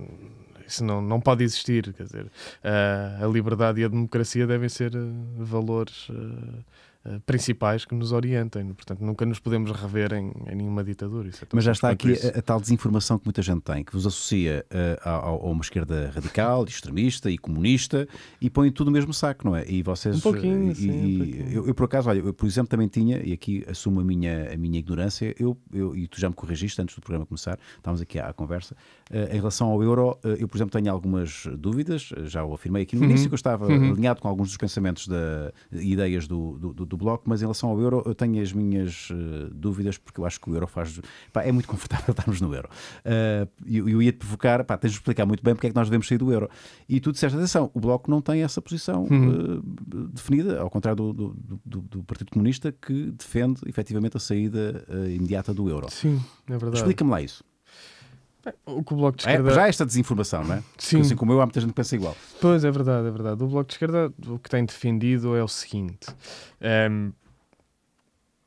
D: isso não, não pode existir. Quer dizer, eh, a liberdade e a democracia devem ser eh, valores eh, eh, principais que nos orientem. Portanto, nunca nos podemos rever em, em nenhuma ditadura. É Mas já está aqui a,
B: a, tal desinformação que muita gente tem, que vos associa uh, eh, a, a, uma esquerda radical, extremista e comunista e põe tudo no mesmo saco, não é? E vocês. Um pouquinho, eh, e, sim, um pouquinho. Eu, eu, por acaso, olha, eu, por exemplo, também tinha, e aqui assumo a minha, a minha ignorância, eu, eu, e tu já me corrigiste antes do programa começar, estávamos aqui à, à conversa, uh, em relação ao euro, eu, por exemplo, tenho algumas dúvidas, já o afirmei aqui no uhum. início, que eu estava uhum. alinhado com alguns dos pensamentos da, ideias do, do, do do Bloco, mas em relação ao euro eu tenho as minhas uh, dúvidas, porque eu acho que o euro faz. Pá, é muito confortável <laughs> estarmos no euro. Uh, eu, eu ia-te provocar, pá, tens de explicar muito bem porque é que nós devemos sair do euro. E tu disseste, atenção, o Bloco não tem essa posição uhum. uh, definida, ao contrário do, do, do, do, Partido Comunista, que defende efetivamente a saída imediata do euro. Sim, é verdade. Explica-me lá isso.
D: O que o Bloco de é, Esquerda... É, já esta desinformação, não é? Sim. assim como eu, há muita gente que pensa igual. Pois, é verdade, é verdade. O Bloco de Esquerda, o que tem defendido é o seguinte. Um, ehm,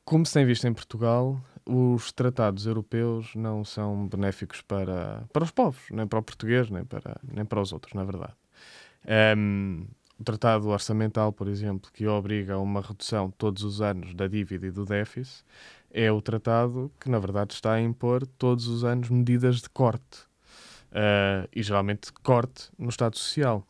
D: como se tem visto em Portugal, os tratados europeus não são benéficos para, para os povos, nem para o português, nem para, nem para os outros, na verdade. Um, ehm, o tratado orçamental, por exemplo, que obriga a uma redução todos os anos da dívida e do déficit, é o tratado que, na verdade, está a impor todos os anos medidas de corte. Uh, e geralmente corte no Estado Social.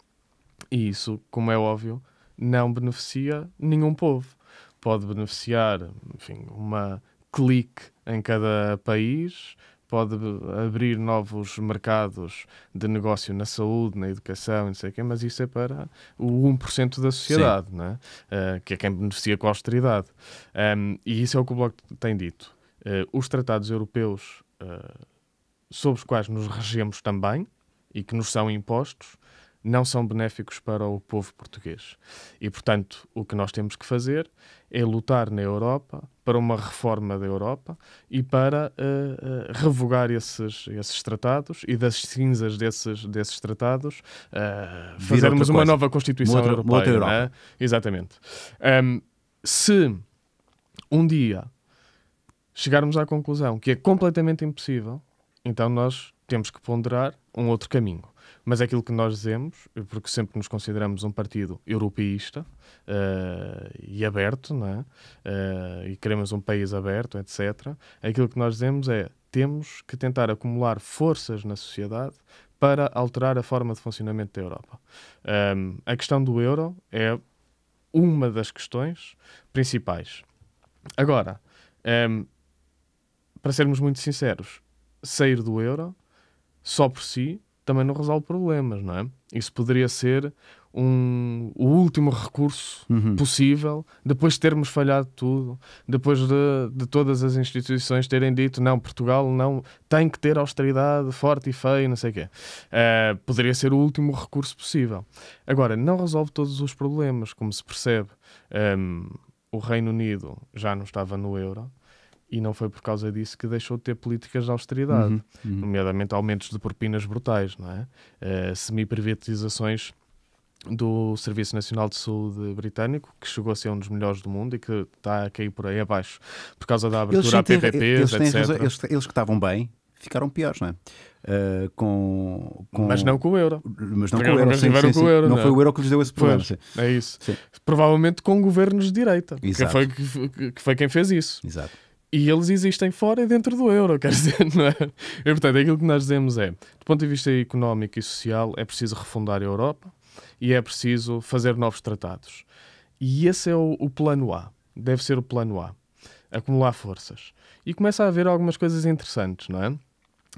D: E isso, como é óbvio, não beneficia nenhum povo. Pode beneficiar, enfim, uma clique em cada país, pode abrir novos mercados de negócio na saúde, na educação, não sei o quê, mas isso é para o 1% da sociedade, né? uh, que é quem beneficia com a austeridade. Um, e isso é o que o Bloco tem dito. Uh, os tratados europeus uh, ah, sobre os quais nos regemos também e que nos são impostos não são benéficos para o povo português. E, portanto, o que nós temos que fazer é lutar na Europa para uma reforma da Europa e para uh, uh, revogar esses, esses tratados e das cinzas desses, desses tratados uh, fazermos uma nova Constituição outra, Europeia. Outra é? Europa. Né? Exatamente. Um, se um dia chegarmos à conclusão que é completamente impossível, então nós temos que ponderar um outro caminho mas é aquilo que nós dizemos, porque sempre nos consideramos um partido europeísta uh, e aberto, não é? Uh, e queremos um país aberto, etc. Aquilo que nós dizemos é temos que tentar acumular forças na sociedade para alterar a forma de funcionamento da Europa. Um, eh, a questão do euro é uma das questões principais. Agora, um, para sermos muito sinceros, sair do euro só por si também não resolve problemas, não é? Isso poderia ser um, o último recurso uhum. possível, depois de termos falhado tudo, depois de, de, todas as instituições terem dito não, Portugal não tem que ter austeridade forte e feia, não sei o quê. Uh, poderia ser o último recurso possível. Agora, não resolve todos os problemas, como se percebe. Um, ehm, o Reino Unido já não estava no euro, e não foi por causa disso que deixou de ter políticas de austeridade, uhum, uhum. nomeadamente aumentos de propinas brutais, não é? Uh, semi-privatizações do Serviço Nacional de Saúde britânico, que chegou a ser um dos melhores do mundo e que está a cair por aí abaixo por causa da abertura a PPPs, eles etc. Razão, eles, eles que estavam bem ficaram piores, não é? Uh, com, com... Mas não com o euro. Mas não com o euro. Sim, sim, sim. Com o euro não, não, é? foi o euro que lhes deu esse problema. É isso. Provavelmente com governos de direita, que foi, que, que foi quem fez isso. Exato. E eles existem fora e dentro do euro, <laughs> quer dizer, não é? E, portanto, aquilo que nós dizemos é, do ponto de vista económico e social, é preciso refundar a Europa e é preciso fazer novos tratados. E esse é o, o plano A. Deve ser o plano A. Acumular forças. E começa a haver algumas coisas interessantes, não é?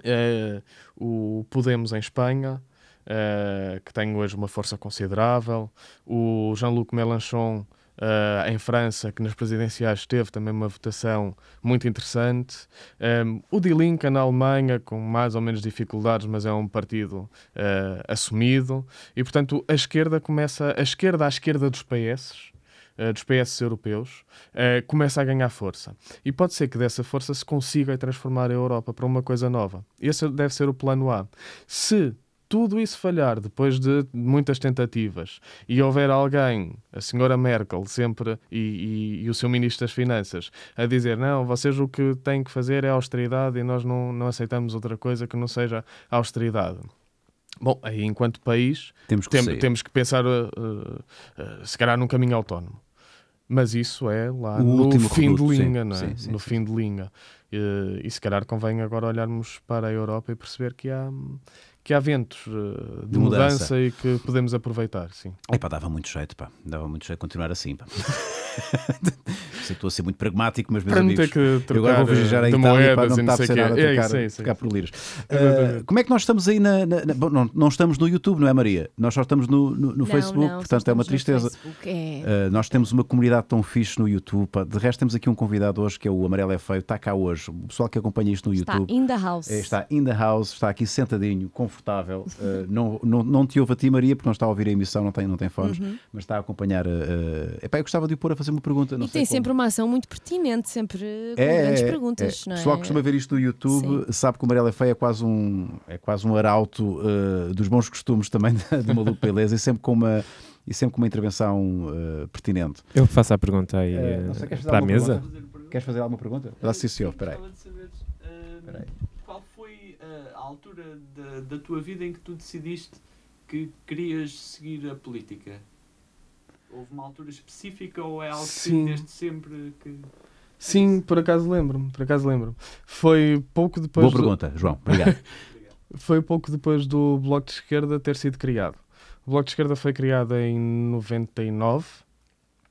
D: é o Podemos em Espanha, é, que tem hoje uma força considerável. O Jean-Luc Mélenchon Uh, em França, que nas presidenciais teve também uma votação muito interessante. Um, ehm, o Die Linke na Alemanha, com mais ou menos dificuldades, mas é um partido uh, assumido. E, portanto, a esquerda começa, a esquerda à esquerda dos PS, uh, eh, dos PS europeus, começa a ganhar força. E pode ser que dessa força se consiga transformar a Europa para uma coisa nova. Esse deve ser o plano A. Se tudo isso falhar depois de muitas tentativas e houver alguém, a senhora Merkel sempre e, e, e, o seu ministro das Finanças, a dizer não, vocês o que têm que fazer é austeridade e nós não, não aceitamos outra coisa que não seja austeridade. Bom, aí enquanto país temos que, tem, temos que pensar uh, uh, se calhar num caminho autónomo. Mas isso é lá no fim, de linha, sim, não é? Sim, sim, no fim de linha, no fim de linha. E se calhar convém agora olharmos para a Europa e perceber que há que há ventos eh, de mudança. mudança. e que podemos aproveitar, sim.
B: Epá, dava muito jeito, pá. Dava muito jeito continuar assim, pá. <laughs> Estou a ser muito pragmático, mas meus Para amigos, eu agora vou viajar eh, a Itália para não estar a ser nada é, é, isso, é, por liras. Uh, como é que nós estamos aí na... na, na bom, não, não, estamos no YouTube, não é Maria? Nós só estamos no, no, no não, Facebook, não, portanto é uma tristeza. É... Uh, nós temos uma comunidade tão fixe no YouTube. Pá. De resto temos aqui um convidado hoje que é o Amarelo é Feio, está cá hoje. O pessoal que acompanha isto no está YouTube... Está
A: in the house. Está
B: in the house, está aqui sentadinho, com confortável, uh, <laughs> não, não, não te ouve a ti, Maria, porque não está a ouvir a emissão, não tem, não tem fones, uhum. mas está a acompanhar. Uh, epá, eu gostava de o pôr a fazer uma pergunta. Não e sei tem como. sempre
A: uma ação muito pertinente, sempre com é, grandes é, é. perguntas. É. Não é? Pessoal que costuma ver isto no
B: YouTube Sim. sabe que o Mariela Feia é quase um, é quase um arauto uh, dos bons costumes também <laughs> de uma Maluco Beleza e sempre com uma e sempre com uma intervenção uh, pertinente. Eu faço a pergunta aí uh, sei, para a mesa. Pergunta? Queres fazer alguma pergunta? Dá-se, senhor, espera aí
D: altura da, da tua vida em que tu decidiste que querias seguir a política? Houve uma altura específica ou é algo Sim. que desde sempre que. Sim, por acaso lembro-me, por acaso lembro-me. Foi pouco depois. Boa do... pergunta, João. <laughs> Obrigado. foi pouco depois do Bloco de Esquerda ter sido criado. O Bloco de Esquerda foi criado em 99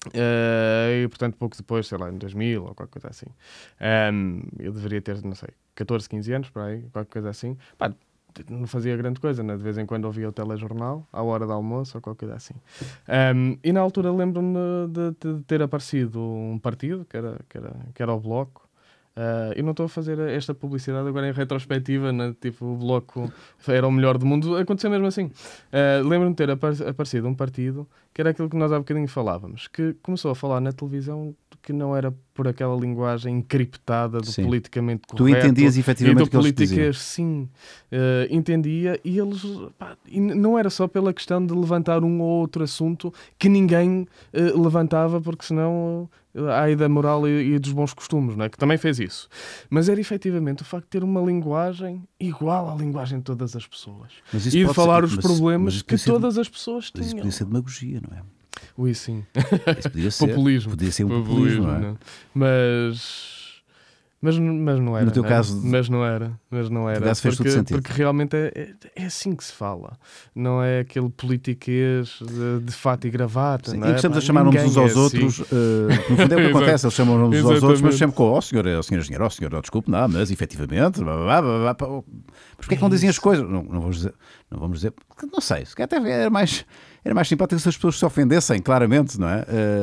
D: Uh, e portanto, pouco depois, sei lá, em 2000 ou qualquer coisa assim, um, ehm, eu deveria ter, não sei, 14, 15 anos, para aí, qualquer coisa assim. Pá, não fazia grande coisa, né? de vez em quando ouvia o telejornal, à hora do almoço ou qualquer coisa assim. Um, ehm, e na altura lembro-me de, de, de, ter aparecido um partido, que era, que era, que era o Bloco, Uh, ah, eu não estou a fazer esta publicidade agora em retrospectiva, né? tipo o bloco era o melhor do mundo, aconteceu mesmo assim. Uh, Lembro-me de ter aparecido um partido que era aquilo que nós há bocadinho falávamos, que começou a falar na televisão que não era por aquela linguagem encriptada do sim. politicamente correto. Tu entendias efetivamente e do que políticas, sim, uh, entendia e eles pá, e não era só pela questão de levantar um ou outro assunto que ninguém uh, levantava, porque senão uh, eh, aí da moral e, dos bons costumes, né? que também fez isso. Mas era efetivamente o facto de ter uma linguagem igual à linguagem de todas as pessoas e de falar ser, os problemas mas que todas de, as pessoas tinham. isso podia ser demagogia, não é? Ui, sim. Isso podia ser. populismo. Podia ser um populismo, populismo não é? Não. Né? Mas. Mas, mas não era. No teu né? caso. Mas não era. Mas não era. fez porque, porque realmente é, é, é, assim que se fala. Não é aquele politiquês de, de fato e gravata. Sim, não é? E estamos a chamar uns aos é assim. outros. Uh, eh, no fundo é o que <laughs> acontece. Eles chamam uns aos outros, mas sempre
B: com. Oh, senhor, oh, senhor engenheiro, oh, senhor, oh, desculpe, não, mas efetivamente. Blá, blá, blá, blá, oh, Mas porquê é que não dizem as coisas? Não, não, vamos dizer, não vamos dizer. Não sei. Se quer até era é mais era mais simpático se as pessoas se ofendessem, claramente, não é?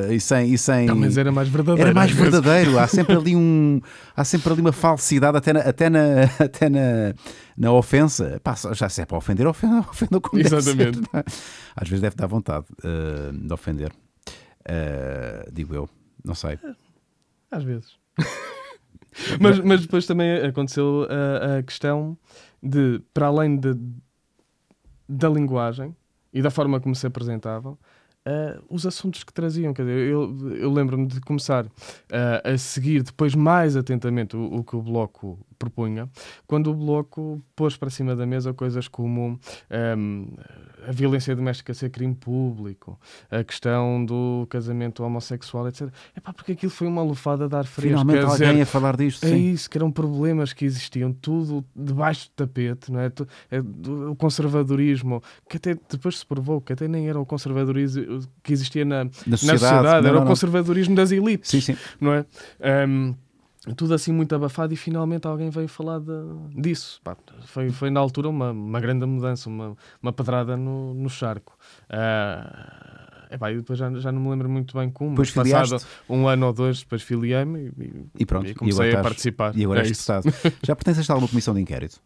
B: Uh, e sem, e sem... Não, mas era mais verdadeiro. Era mais verdadeiro. há sempre ali, um, <laughs> há sempre ali uma falsidade, até na, até na, <laughs> até na, na ofensa. Pá, já se é para ofender, ofenda, <laughs> ofenda como Exatamente. Ser, é? Às vezes deve dar vontade uh, de ofender. Uh, digo eu, não sei. É,
D: às vezes. mas, mas depois também aconteceu a, a questão de, para além de, da linguagem, e da forma como se apresentavam, Uh, os assuntos que traziam. Quer dizer, eu, eu lembro-me de começar uh, a seguir depois mais atentamente o, o, que o Bloco propunha, quando o Bloco pôs para cima da mesa coisas como um, ehm, a violência doméstica ser crime público, a questão do casamento homossexual, etc. É pá, porque aquilo foi uma lufada de ar fresco. Finalmente alguém dizer, a falar disto. É sim. isso, que eram problemas que existiam, tudo debaixo do tapete, não é? é o conservadorismo, que até depois se provou que até nem era o conservadorismo que existia na, na sociedade, na sociedade. Não, era não, o conservadorismo não. das elites, sim, sim. não é? Um, tudo assim muito abafado e finalmente alguém veio falar de, disso. Pá, foi, foi na altura uma, uma grande mudança, uma, uma pedrada no, no charco. Uh, epá, depois já, já não me lembro muito bem como, depois mas passado um ano ou dois, depois filiei-me e, e, pronto, e comecei e a participar. E agora é deputado. <laughs> já pertences a alguma comissão de inquérito?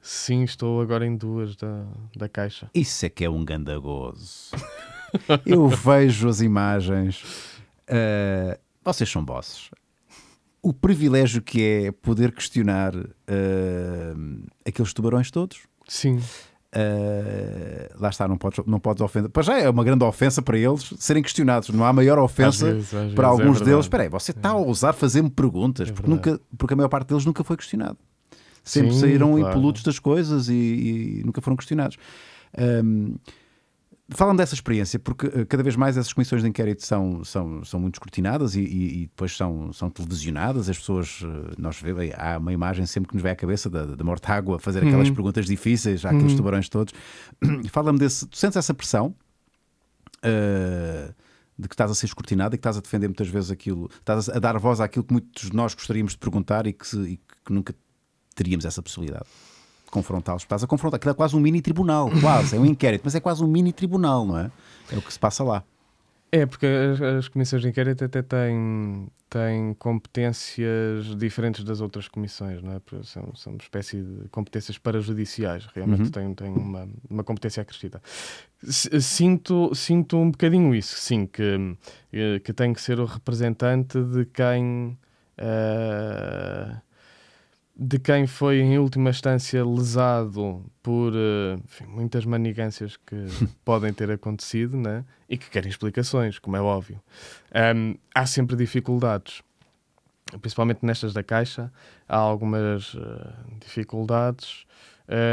D: Sim, estou agora em duas da, da Caixa.
B: Isso é que é um gandagoso.
D: Eu vejo
B: as imagens. Uh, vocês são bosses. O privilégio que é poder questionar uh, aqueles tubarões todos. Sim. Uh, lá está, não podes, não podes ofender. Para já é uma grande ofensa para eles serem questionados. Não há maior ofensa às vezes, às para é alguns é deles. Espera aí, você está é. a ousar fazer-me perguntas, é porque, nunca, porque a maior parte deles nunca foi questionado. Sempre Sim, saíram claro. impolutos das coisas e, e, nunca foram questionados. Um, ehm, Falam dessa experiência, porque eh, cada vez mais essas comissões de inquérito são, são, são muito escrutinadas e, e, e depois são, são televisionadas. As pessoas, eh, nós vemos, há uma imagem sempre que nos vem à cabeça da, da água fazer uhum. aquelas uhum. perguntas difíceis, aqueles uhum. tubarões todos. <clears throat> Fala-me desse. Tu sentes essa pressão? Uh, de que estás a ser escrutinada e que estás a defender muitas vezes aquilo, estás a dar voz àquilo que muitos de nós gostaríamos de perguntar e que, e que nunca teríamos essa possibilidade confrontá-los. Estás a confrontar. Aquilo é quase um mini tribunal, <coughs> quase. É um inquérito, mas é quase um mini tribunal, não é? É o que se passa lá.
D: É, porque as, as comissões de inquérito até têm, têm competências diferentes das outras comissões, não é? São, são uma espécie de competências parajudiciais, realmente uhum. têm, têm uma, uma competência acrescida. Sinto, sinto um bocadinho isso, sim, que, eh, que tenho que ser o representante de quem. Uh, de quem foi em última instância lesado por eh, enfim, muitas manigâncias que <laughs> podem ter acontecido né? e que querem explicações, como é óbvio. Um, há sempre dificuldades, principalmente nestas da Caixa, há algumas uh, dificuldades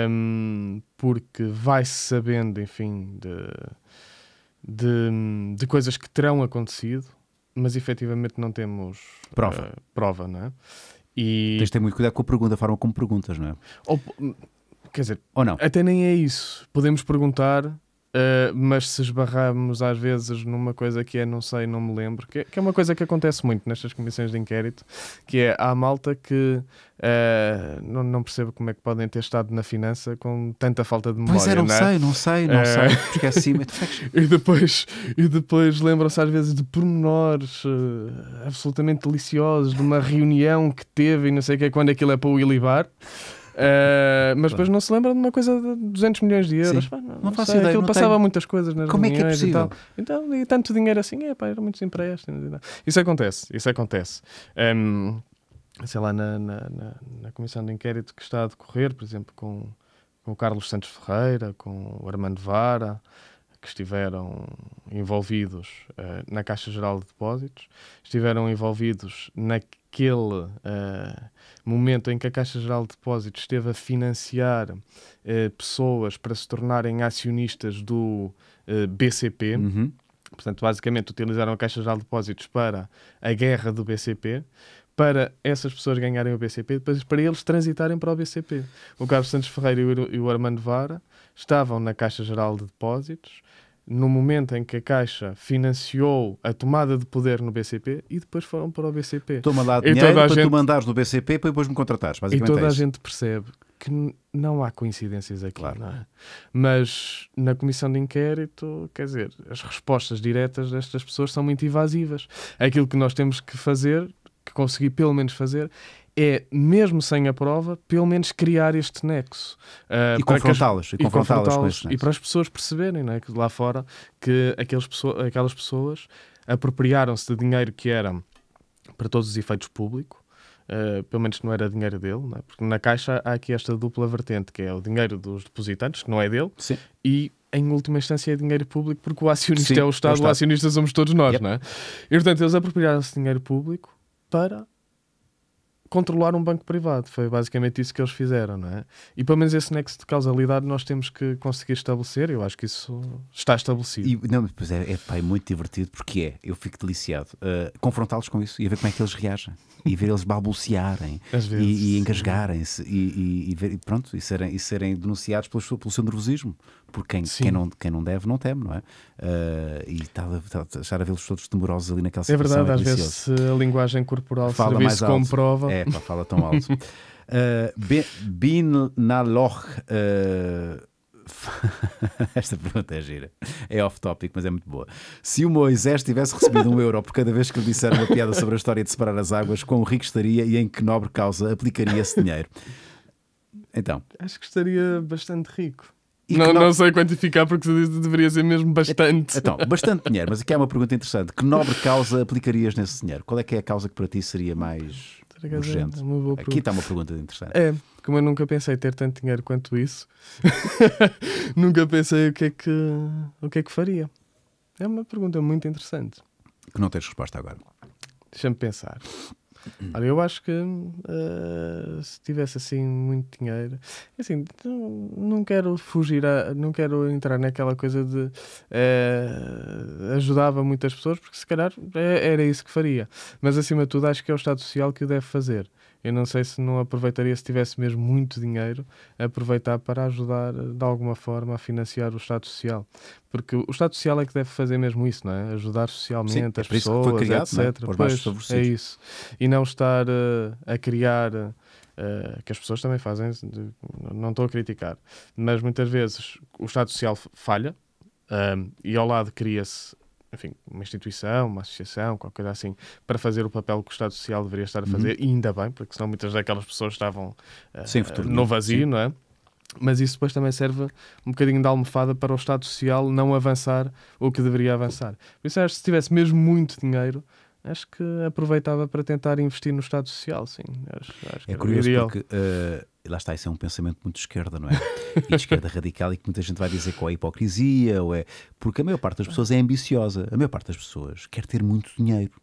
D: um, porque vai-se sabendo, enfim, de, de, de coisas que terão acontecido mas efetivamente não temos prova, uh, prova não é?
B: E... Tens de ter muito cuidado com a pergunta, a forma como perguntas, não é?
D: Ou, hum, quer dizer, ou não? até nem é isso. Podemos perguntar Uh, mas se esbarrarmos às vezes numa coisa que é não sei, não me lembro, que, é, que, é uma coisa que acontece muito nestas comissões de inquérito, que é há malta que uh, não, não percebo como é que podem ter estado na finança com tanta falta de memória. Pois é, não, não é? sei, não sei, não sei sei, ah, esqueci é <laughs> e depois E depois lembram-se às vezes de pormenores absolutamente deliciosos de uma reunião que teve e não sei o que é quando aquilo é para o ilibar. Uh, mas depois não se lembra de uma coisa de 200 milhões de euros. Pá, não, não, faço sei, ideia. Aquilo passava muitas coisas nas Como é que é possível? E então, e tanto dinheiro assim, é pá, eram muitos empréstimos. Isso acontece, isso acontece. Um, ehm, sei lá, na, na, na, na, comissão de inquérito que está a decorrer, por exemplo, com, com o Carlos Santos Ferreira, com o Armando Vara, que estiveram envolvidos uh, na Caixa Geral de Depósitos, estiveram envolvidos naquele uh, momento em que a Caixa Geral de Depósitos esteve a financiar uh, pessoas para se tornarem acionistas do BCP. Uhum. Portanto, basicamente utilizaram a Caixa Geral de Depósitos para a guerra do BCP para essas pessoas ganharem o BCP, depois para eles transitarem para o BCP. O Carlos Santos Ferreira e o Armando Vara estavam na Caixa Geral de Depósitos no momento em que a Caixa financiou a tomada de poder no BCP e depois foram para o BCP. a mandar dinheiro para gente... tu mandares no
B: BCP para depois me contratares. E é toda é a
D: gente percebe que não há coincidências aqui, claro. É? Mas na comissão de inquérito, quer dizer, as respostas diretas destas pessoas são muito invasivas. Aquilo que nós temos que fazer, que consegui pelo menos fazer, é, mesmo sem a prova, pelo menos criar este nexo. Uh, e confrontá-las. E, confrontá e, confrontá e para as pessoas perceberem né, que lá fora que aqueles aquelas pessoas apropriaram-se de dinheiro que era, para todos os efeitos, público. Uh, pelo menos não era dinheiro dele, é? porque na Caixa há aqui esta dupla vertente, que é o dinheiro dos depositantes, que não é dele, Sim. e em última instância é dinheiro público, porque o acionista Sim, é o Estado, é o, Estado. o acionista somos todos nós, yep. É? E portanto eles apropriaram-se de dinheiro público para controlar um banco privado. Foi basicamente isso que eles fizeram, não é? E pelo menos esse nexo de causalidade nós temos que conseguir estabelecer. Eu acho que isso
B: está estabelecido. E, não, pois é, é, é muito divertido porque é. Eu fico deliciado. Uh, Confrontá-los com isso e a ver como é que eles reagem e ver eles balbuciarem e, e engasgarem-se e, e, ver, e, pronto, e serem, e serem denunciados pelo seu, pelo seu nervosismo. Porque quem, quem, não, quem não deve, não teme, não é? Uh, e estar a, a vê-los todos temorosos ali naquela é situação. É verdade, às vezes
D: a linguagem corporal fala mais alto. comprova. É, pá, fala tão alto. uh,
B: <laughs> ah, Binaloch. Bin uh, <laughs> Esta pergunta é gira. É off-topic, mas é muito boa. Se o Moisés tivesse recebido um euro por cada vez que lhe disseram uma piada sobre a história de separar as águas, quão rico estaria e em que nobre causa aplicaria esse dinheiro? Então.
D: Acho que estaria bastante rico.
B: Não, não, sei quantificar porque deveria ser mesmo bastante. Então, bastante dinheiro, mas aqui é uma pergunta interessante. Que nobre causa aplicarias nesse dinheiro? Qual é que é a causa que para ti seria mais urgente? É aqui está uma pergunta interessante.
D: É. Como eu nunca pensei ter tanto dinheiro quanto isso, <laughs> nunca pensei o que, é que, o que é que faria. É uma pergunta muito interessante. Que não tens resposta agora. Deixa-me pensar. Olha, eu acho que uh, se tivesse assim muito dinheiro, é assim, não quero fugir, a, não quero entrar naquela coisa de uh, ajudava muitas pessoas, porque se calhar é, era isso que faria. Mas acima de tudo, acho que é o Estado Social que o deve fazer eu não sei se não aproveitaria, se tivesse mesmo muito dinheiro, aproveitar para ajudar eh, de alguma forma a financiar o Estado Social. Porque o Estado Social é que deve fazer mesmo isso, não é? Ajudar socialmente Sim, é as pessoas, criado, etc. É? Por pois, é isso. E não estar uh, a criar. Uh, que as pessoas também fazem, não estou a criticar, mas muitas vezes o Estado Social falha e ao lado cria-se enfim, uma instituição, uma associação, qualquer coisa assim, para fazer o papel que o Estado Social deveria estar a fazer, uhum. e ainda bem, porque senão muitas daquelas pessoas estavam uh, Sem futuro, no vazio, sim. não é? Mas isso depois também serve um bocadinho de almofada para o Estado Social não avançar o que deveria avançar. Por isso acho que se tivesse mesmo muito dinheiro, acho que aproveitava para tentar investir no Estado Social, sim. Acho, acho é curioso ideal.
B: porque uh, lá está, isso é um pensamento muito de esquerda, não é? <laughs> E de esquerda radical e que muita gente vai dizer qual é a hipocrisia, ou é. Porque a maior parte das pessoas é ambiciosa, a maior parte das pessoas quer ter muito dinheiro.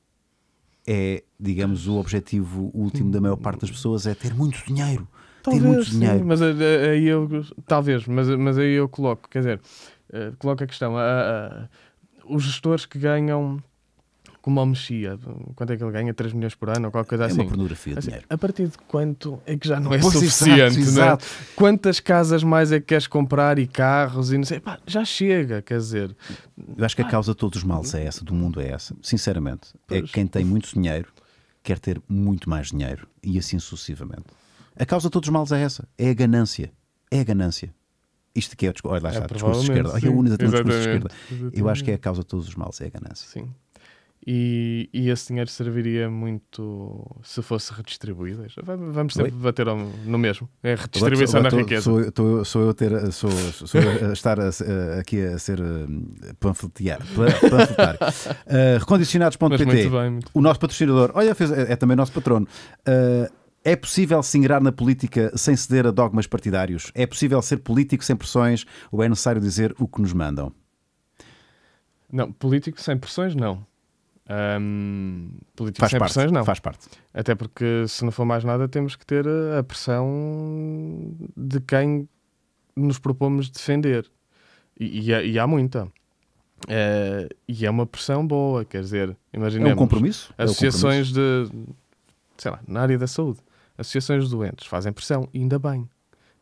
B: É, digamos, o objetivo último da maior parte das pessoas é ter muito dinheiro. Talvez, ter muito dinheiro.
D: mas eh, eh, aí eu talvez, mas, mas aí eu coloco, quer dizer, coloco a questão, os gestores que ganham como o Mexia, quanto é que ele ganha? 3 milhões por ano ou qualquer coisa é assim. É uma pornografia de assim, dinheiro. A partir de quanto é que já não é pois suficiente, é? exato, exato. Né? Quantas casas mais é que queres comprar e carros e não sei.
B: já chega, quer dizer. Eu acho que a causa de todos os males é essa, do mundo é essa. Sinceramente, é pois. é quem tem muito dinheiro quer ter muito mais dinheiro e assim sucessivamente. A causa de todos os males é essa, é a ganância. É a ganância. Isto que é, olha lá é, está, é, discurso de esquerda. Sim, Eu, exatamente, exatamente. Eu acho que é a causa de todos os males, é a ganância. Sim.
D: E, e esse dinheiro serviria muito se fosse redistribuído. Vamos sempre Oi? bater no mesmo. É então, redistribuição agora, então, agora, da riqueza. Sou,
B: sou, sou, eu ter, sou, sou estar a, aqui a ser eh, panfletear, uh, <laughs> eh, recondicionados.pt, o nosso patrocinador, olha, fez, é, é, também nosso patrono. Uh, é possível se ingrar na política sem ceder a dogmas partidários? É possível ser político sem pressões ou é necessário dizer o que nos mandam?
D: Não, político sem pressões, não. Um, faz sem parte, pressões, não. Faz parte. Até porque, se não for mais nada, temos que ter eh, a pressão de quem nos propomos defender. E, e, é, e há muita. Uh, e é uma pressão boa, quer dizer, imaginemos... É um compromisso? Associações é um compromisso. de... Sei lá, na área da saúde. Associações de doentes fazem pressão, ainda bem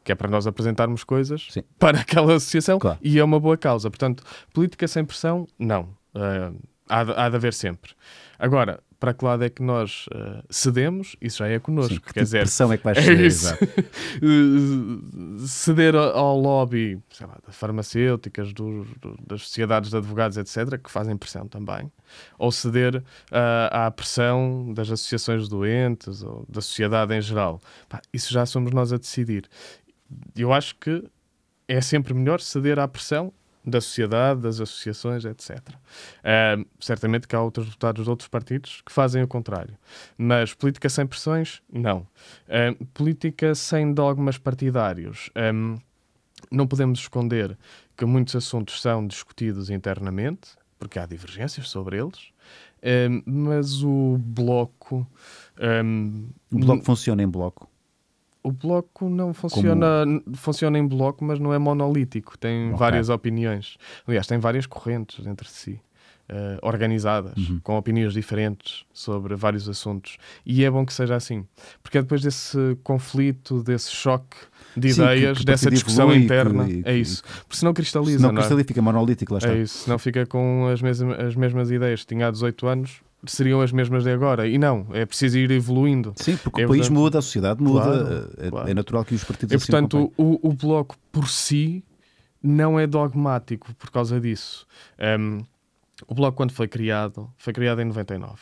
D: que é para nós apresentarmos coisas Sim. para aquela associação claro. e é uma boa causa. Portanto, política sem pressão, não. Uh, há de, há de haver sempre. Agora, para que lado é que nós uh, cedemos, isso já é connosco. Sim, que Quer tipo dizer, pressão é que mais ceder? É ceder <laughs> ao lobby lá, das farmacêuticas, do, do, das sociedades de advogados, etc., que fazem pressão também, ou ceder uh, à pressão das associações de doentes ou da sociedade em geral. Pá, isso já somos nós a decidir. Eu acho que é sempre melhor ceder à pressão da sociedade, das associações, etc. Uh, certamente que há outros deputados de outros partidos que fazem o contrário. Mas política sem pressões, não. Uh, política sem dogmas partidários. Um, não podemos esconder que muitos assuntos são discutidos internamente, porque há divergências sobre eles, um, mas o bloco. Um, o bloco funciona em bloco. O bloco não funciona, Como... funciona em bloco, mas não é monolítico. Tem okay. várias opiniões. Aliás, tem várias correntes entre si. Uh, organizadas, uhum. com opiniões diferentes sobre vários assuntos. E é bom que seja assim, porque é depois desse conflito, desse choque de Sim, ideias, que, que dessa discussão evolui, interna. Que, é isso. Porque senão cristaliza. não é? cristaliza, é? fica monolítico, lá é está. É isso, senão fica com as mesmas, as mesmas ideias. Tinha há 18 anos, seriam as mesmas de agora. E não, é preciso ir evoluindo. Sim, porque é o país muda, a sociedade muda, claro, eh, é, claro. é,
B: natural que os partidos E assim portanto,
D: o, o, Bloco por si não é dogmático por causa disso. Um, ehm, o Bloco, quando foi criado, foi criado em 99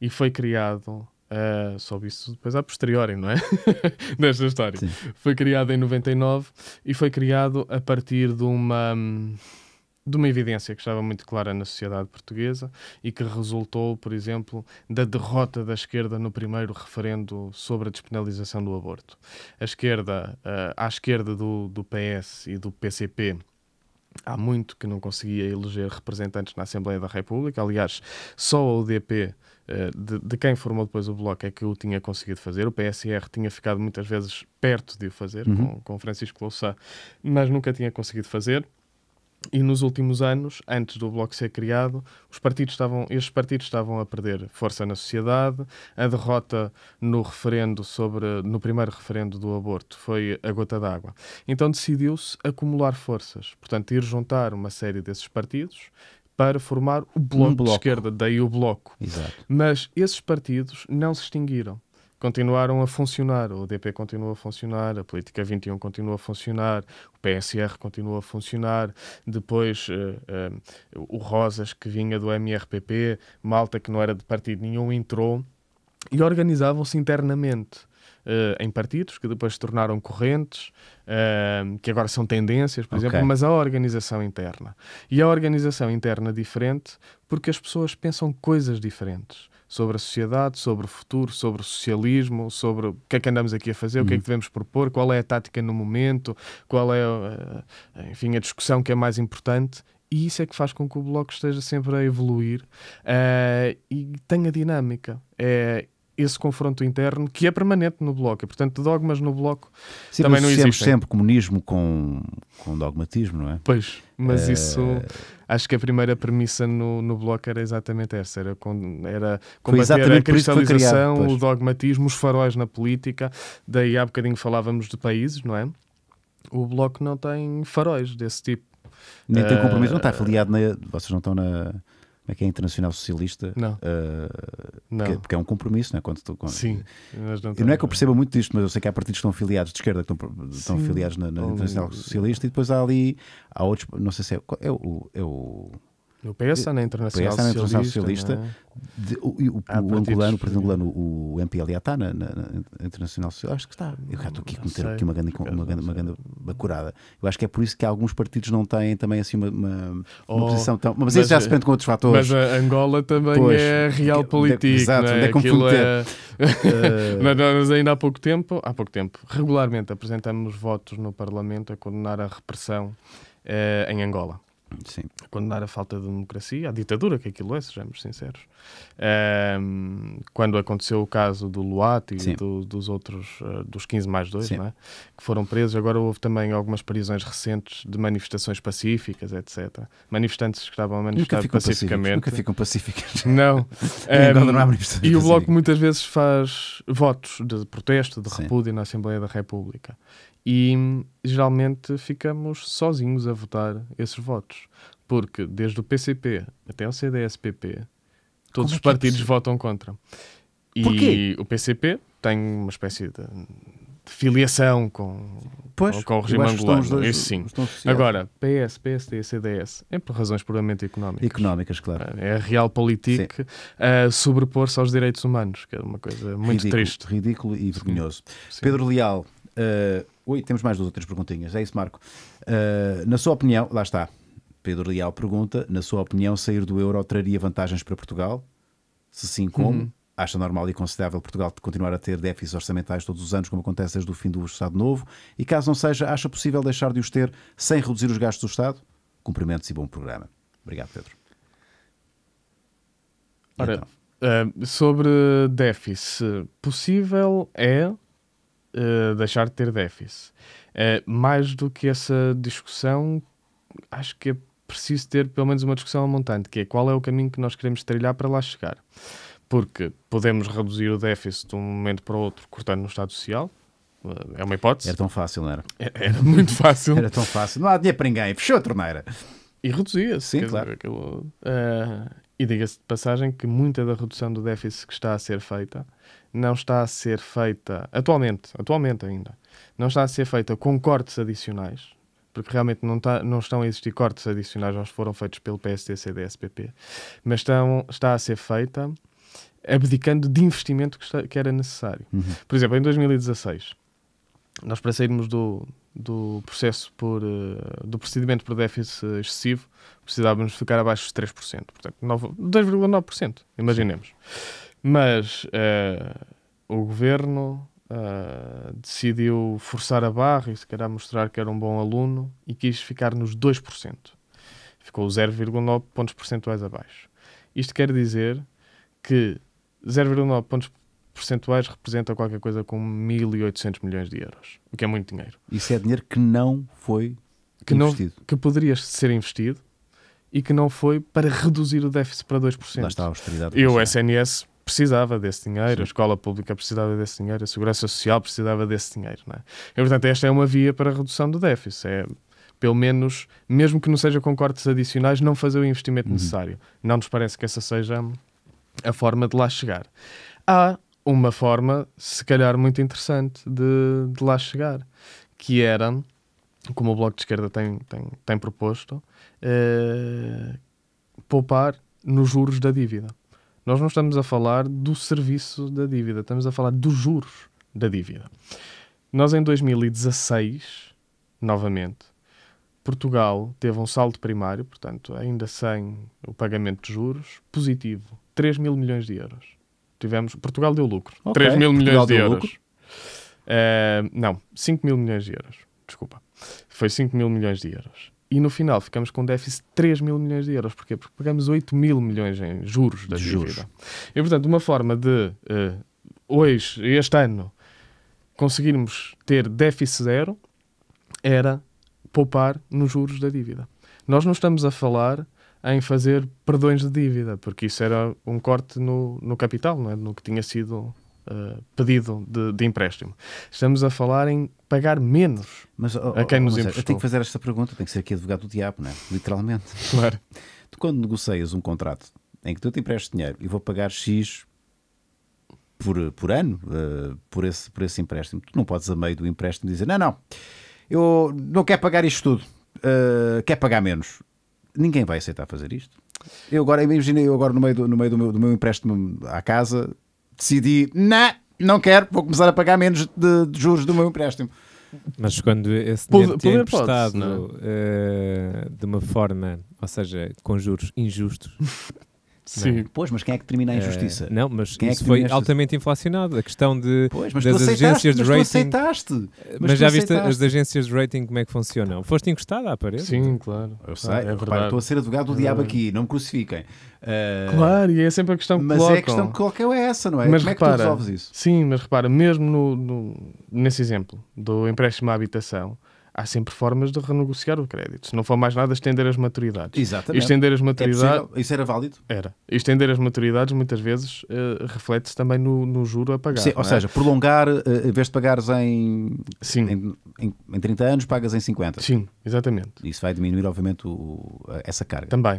D: e foi criado. Uh, soube isso depois a posteriori, não é? <laughs> nesta história. Sim. Foi criado em 99 e foi criado a partir de uma. Hum, de uma evidência que estava muito clara na sociedade portuguesa e que resultou, por exemplo, da derrota da esquerda no primeiro referendo sobre a despenalização do aborto. A esquerda, uh, à esquerda do, do PS e do PCP, há muito que não conseguia eleger representantes na Assembleia da República. Aliás, só a UDP, eh, de, de, quem formou depois o Bloco, é que o tinha conseguido fazer. O PSR tinha ficado muitas vezes perto de o fazer, uhum. com, com Francisco Louçã, mas nunca tinha conseguido fazer. E nos últimos anos, antes do Bloco ser criado, os partidos estavam, estes partidos estavam a perder força na sociedade. A derrota no referendo sobre, no primeiro referendo do aborto foi a gota d'água. Então decidiu-se acumular forças, portanto ir juntar uma série desses partidos para formar o bloco, um bloco. de esquerda, daí o bloco. Exato. Mas esses partidos não se extinguiram continuaram a funcionar. O DP continua a funcionar, a Política 21 continua a funcionar, o PSR continua a funcionar, depois uh, uh, o Rosas, que vinha do MRPP, malta que não era de partido nenhum, entrou e organizavam-se internamente uh, em partidos, que depois se tornaram correntes, uh, que agora são tendências, por okay. exemplo, mas a organização interna. E a organização interna diferente porque as pessoas pensam coisas diferentes sobre a sociedade, sobre o futuro, sobre o socialismo, sobre o que é que andamos aqui a fazer, uhum. o que é que uhum. devemos propor, qual é a tática no momento, qual é, uh, enfim, a discussão que é mais importante e isso é que faz com que o bloco esteja sempre a evoluir uh, e tenha dinâmica. É, esse confronto interno que é permanente no Bloco. E, portanto, dogmas no Bloco Sim, também não existem. sempre
B: comunismo com, com dogmatismo,
D: não é? Pois, mas é... isso... Acho que a primeira premissa no, no Bloco era exatamente essa. Era, com, era combater a cristalização, criado, o dogmatismo, os faróis na política. Daí há bocadinho falávamos de países, não é? O Bloco não tem faróis desse tipo. Nem tem compromisso. Não está eh,
B: afiliado na... Vocês não estão na como é que é Internacional Socialista? Não. Uh, não. Porque, porque, é um compromisso, não é? Quando, quando... Sim. Mas não, não é que eu perceba muito disto, mas eu sei que há partidos que estão afiliados de esquerda, que estão, estão afiliados na, na Internacional Socialista, e depois há ali, há outros, não sei se é, é o. É o no PS, na Internacional PS, na Internacional Socialista. É? De, o, o, ah, o, angolano, o o MPLA está na, na, na, Internacional Socialista? Acho que está. Eu já estou aqui a cometer aqui uma grande, uma, grande, uma grande bacurada. Eu acho que é por isso que alguns partidos não têm também assim uma, uma, oh, posição tão. Mas, isso já se prende com outros fatores.
D: Mas a Angola também pois, é real é é política. É, exato, onde é que é... <laughs> mas ainda há pouco tempo, há pouco tempo, regularmente apresentamos votos no Parlamento a condenar a repressão eh, em Angola. Sim. A condenar a falta de democracia, a ditadura, que aquilo é, sejamos sinceros. Um, quando aconteceu o caso do Luat e do, dos outros, uh, dos 15 mais 2, é? que foram presos, agora houve também algumas prisões recentes de manifestações pacíficas, etc. Manifestantes que estavam a manifestar nunca pacificamente. Nunca ficam
C: pacíficas.
D: Não. um, não há e o Bloco muitas vezes faz votos de protesto, de repúdio Sim. na Assembleia da República e geralmente ficamos sozinhos a votar esses votos. Porque desde o PCP até o CDS-PP, todos é os é partidos é votam contra. E o PCP tem uma espécie de, filiação com, pois, com o regime angolano. Dois, isso sim. Agora, PS, PSD e CDS é por razões puramente económicas. Económicas, claro. É, é a real política a sobrepor-se aos direitos humanos, que é uma coisa muito ridículo, triste.
B: Ridículo e vergonhoso. Sim. Pedro Leal, Uh, ui, temos mais duas ou três perguntinhas. É isso, Marco. Uh, na sua opinião, lá está. Pedro Leal pergunta: na sua opinião, sair do euro traria vantagens para Portugal? Se sim, como? Uhum. Acha normal e considerável Portugal continuar a ter déficits orçamentais todos os anos, como acontece desde o fim do Estado Novo? E caso não seja, acha possível deixar de os ter sem reduzir os gastos do Estado? Cumprimentos e bom programa. Obrigado, Pedro.
D: Ora, então? Eh, sobre déficit, possível é eh, deixar de ter déficit. Uh, mais do que essa discussão, acho que é preciso ter pelo menos uma discussão ao montante, que é qual é o caminho que nós queremos trilhar para lá chegar. Porque podemos reduzir o déficit de um momento para o outro, cortando no Estado Social, eh, é uma hipótese. Era tão fácil, não era? É, era muito fácil. era tão fácil. Não há dinheiro para ninguém. Fechou a torneira. E reduzia-se. Sim, claro. Dizer, aquilo, uh, e diga-se de passagem que muita da redução do déficit que está a ser feita não está a ser feita, atualmente, atualmente ainda, não está a ser feita com cortes adicionais, porque realmente não, não estão a existir cortes adicionais aos que foram feitos pelo PSD, CDS, PP, mas estão, está a ser feita abdicando de investimento que, está, que era necessário. Uhum. Por exemplo, em 2016, nós para sairmos do, do processo por, eh, do procedimento por déficit excessivo, precisávamos ficar abaixo dos 3%, portanto 2,9%, imaginemos. Mas uh, o governo uh, decidiu forçar a barra e se calhar mostrar que era um bom aluno e quis ficar nos 2%. Ficou 0,9 pontos percentuais abaixo. Isto quer dizer que 0,9 pontos percentuais representa qualquer coisa como 1.800 milhões de euros, o que é muito dinheiro. Isso é dinheiro que não foi que investido. Não, que poderia ser investido e que não foi para reduzir o déficit para 2%. Lá está a austeridade. E o SNS precisava desse dinheiro, Sim. a escola pública precisava desse dinheiro, a segurança social precisava desse dinheiro. Não é? E, portanto, esta é uma via para a redução do déficit. É, pelo menos, mesmo que não seja com cortes adicionais, não fazer o investimento uhum. necessário. Não nos parece que essa seja a forma de lá chegar. Há uma forma, se calhar, muito interessante de, de lá chegar, que era, como o Bloco de Esquerda tem, tem, tem proposto, eh, poupar nos juros da dívida. Nós não estamos a falar do serviço da dívida, estamos a falar dos juros da dívida. Nós, em 2016, novamente, Portugal teve um saldo primário, portanto, ainda sem o pagamento de juros, positivo, 3 mil milhões de euros. Tivemos, Portugal deu lucro. Okay. 3 mil milhões Portugal de euros. Uh, não, 5 mil milhões de euros. Desculpa. Foi 5 mil milhões de euros. E no final ficamos com um déficit de 3 mil milhões de euros. Porquê? Porque pagamos 8 mil milhões em juros da dívida. E, portanto, uma forma de uh, hoje, este ano, conseguirmos ter déficit zero era poupar nos juros da dívida. Nós não estamos a falar em fazer perdões de dívida, porque isso era um corte no, no capital, não é? no que tinha sido uh, pedido de, de, empréstimo. Estamos a falar em pagar menos mas, oh, a quem oh, nos mas, emprestou. Eu tenho que fazer esta pergunta, tenho que ser
B: aqui advogado do diabo, não é? literalmente. <laughs> Claro. Tu quando negocias um contrato em que tu te emprestes dinheiro e vou pagar X por, por ano uh, por, esse, por esse empréstimo, tu não podes a meio do empréstimo dizer, não, não, eu não quero pagar isto tudo. Uh, eh, quer pagar menos ninguém vai aceitar fazer isto. Eu agora, imagina, eu agora no meio, do, no meio do, meu, do meu empréstimo à casa, decidi, não, nah, não quero, vou começar a pagar menos de, de juros do meu empréstimo.
C: Mas quando esse dinheiro é emprestado uh, de uma forma, ou seja, com juros injustos, <laughs> Sim. Né? Pois,
B: mas quem é que termina a eh, injustiça? É, não, mas
C: quem é isso é foi esta... altamente inflacionado. A questão de, pois, das agências de rating. Mas aceitaste. Mas, eh, mas já viste as agências de rating como é que funcionam? Foste encostado à parede?
B: Sim, claro. Eu sei. Ah, é verdade. Repara, estou a ser advogado do é diabo aqui, não me crucifiquem. Uh...
C: Claro, e
D: é sempre a questão que Mas é colocam. é a questão que colocam é essa, não é? Mas como repara, é que tu resolves isso? Sim, mas repara, mesmo no, no, nesse exemplo do empréstimo à habitação, há sempre formas de renegociar o crédito. Se não for mais nada, estender as maturidades. Exatamente. Estender as é maturidades. É isso era válido? Era. Estender as maturidades muitas vezes uh, reflete-se também no, no, juro a pagar. Sim, ou é? seja, prolongar,
B: uh, em vez de pagares em, Sim. Em, em, em, 30 anos, pagas em 50. Sim, exatamente. Isso vai
D: diminuir, obviamente, o, essa carga. Também. Um,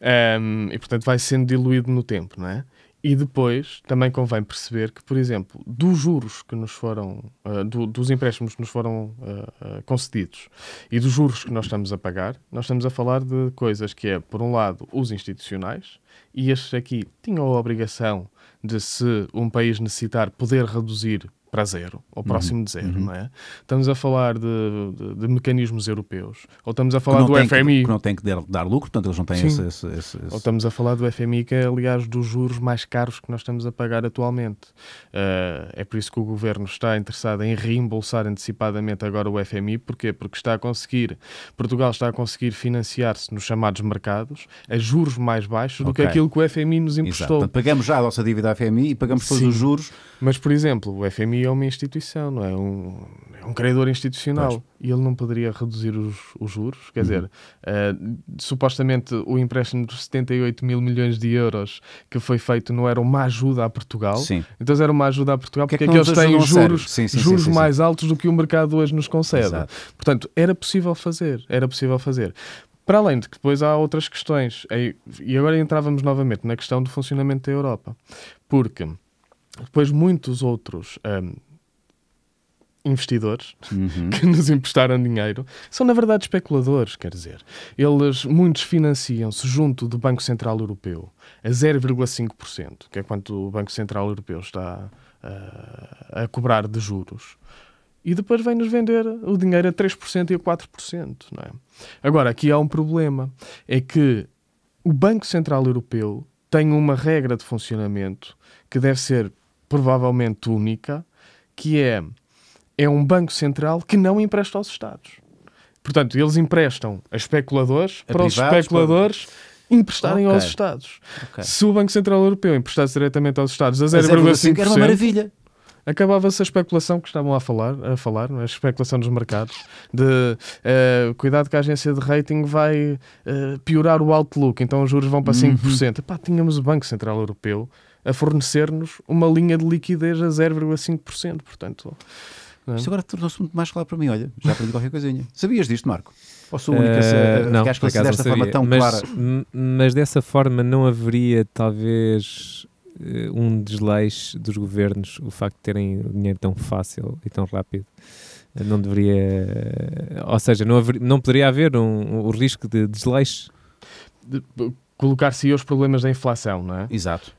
D: ehm, e portanto vai sendo diluído no tempo, não é? E depois também convém perceber que, por exemplo, dos juros que nos foram, uh, do, dos empréstimos que nos foram uh, uh, concedidos e dos juros que nós estamos a pagar, nós estamos a falar de coisas que é, por um lado, os institucionais, e estes aqui tinham a obrigação de, se um país necessitar, poder reduzir para zero, ou uhum. próximo uhum. de zero, uhum. não é? Estamos a falar de, de, de, mecanismos europeus, ou estamos a falar do FMI.
B: Que, que, não tem que dar, lucro, portanto eles não têm esse, esse, esse, Ou estamos
D: a falar do FMI, que é, aliás, dos juros mais caros que nós estamos a pagar atualmente. Uh, é por isso que o governo está interessado em reembolsar antecipadamente agora o FMI, porquê? Porque está a conseguir, Portugal está a conseguir financiar-se nos chamados mercados a juros mais baixos do que aquilo que o FMI nos emprestou. Exato. Portanto, pagamos
B: já a nossa dívida à FMI e pagamos todos os
D: juros mas, por exemplo, o FMI é uma instituição, não é? Um, é um credor institucional e ele não poderia reduzir os, os juros. Quer uhum. dizer, uh, supostamente o empréstimo de 78 mil milhões de euros que foi feito não era uma ajuda a Portugal. Sim. Então, era uma ajuda a Portugal porque é que, é que eles têm juros, sim, sim, juros sim, mais altos do que o mercado hoje nos concede. Exato. Portanto, era possível fazer. Era possível fazer. Para além de que depois há outras questões. E agora entrávamos novamente na questão do funcionamento da Europa. Porque depois muitos outros um, investidores uhum. <laughs> que nos emprestaram dinheiro são, na verdade, especuladores, quer dizer. Eles, muitos, financiam-se junto do Banco Central Europeu a 0,5%, que é quanto o Banco Central Europeu está uh, a cobrar de juros. E depois vem-nos vender o dinheiro a 3% e a 4%. Não é? Agora, aqui há um problema. É que o Banco Central Europeu tem uma regra de funcionamento que deve ser provavelmente única, que é, é um banco central que não empresta aos Estados. Portanto, eles emprestam a especuladores a para os especuladores para... emprestarem okay. aos Estados. Okay. Se o Banco Central Europeu emprestasse diretamente aos Estados a 0,5%, é era uma maravilha acabava-se a especulação que estavam a falar, a falar, é? a especulação dos mercados, de uh, cuidado que a agência de rating vai uh, piorar o outlook, então os juros vão para 5%. Uhum. Epá, tínhamos o Banco Central Europeu a fornecer-nos uma linha de liquidez a 0,5%. Portanto, é? Isto agora tornou-se muito mais claro para mim. Olha, já aprendi qualquer coisinha. <laughs> Sabias disto, Marco? Ou sou o único uh,
C: eh, a, não, que acho que desta forma tão mas, clara? Mas dessa forma não haveria, talvez, eh, um desleixo dos governos o facto de terem o dinheiro tão fácil e tão rápido. Eh, não deveria. Ou seja, não, haver, não poderia haver um,
D: um, risco de desleixo colocar-se os problemas da inflação, não é? Exato.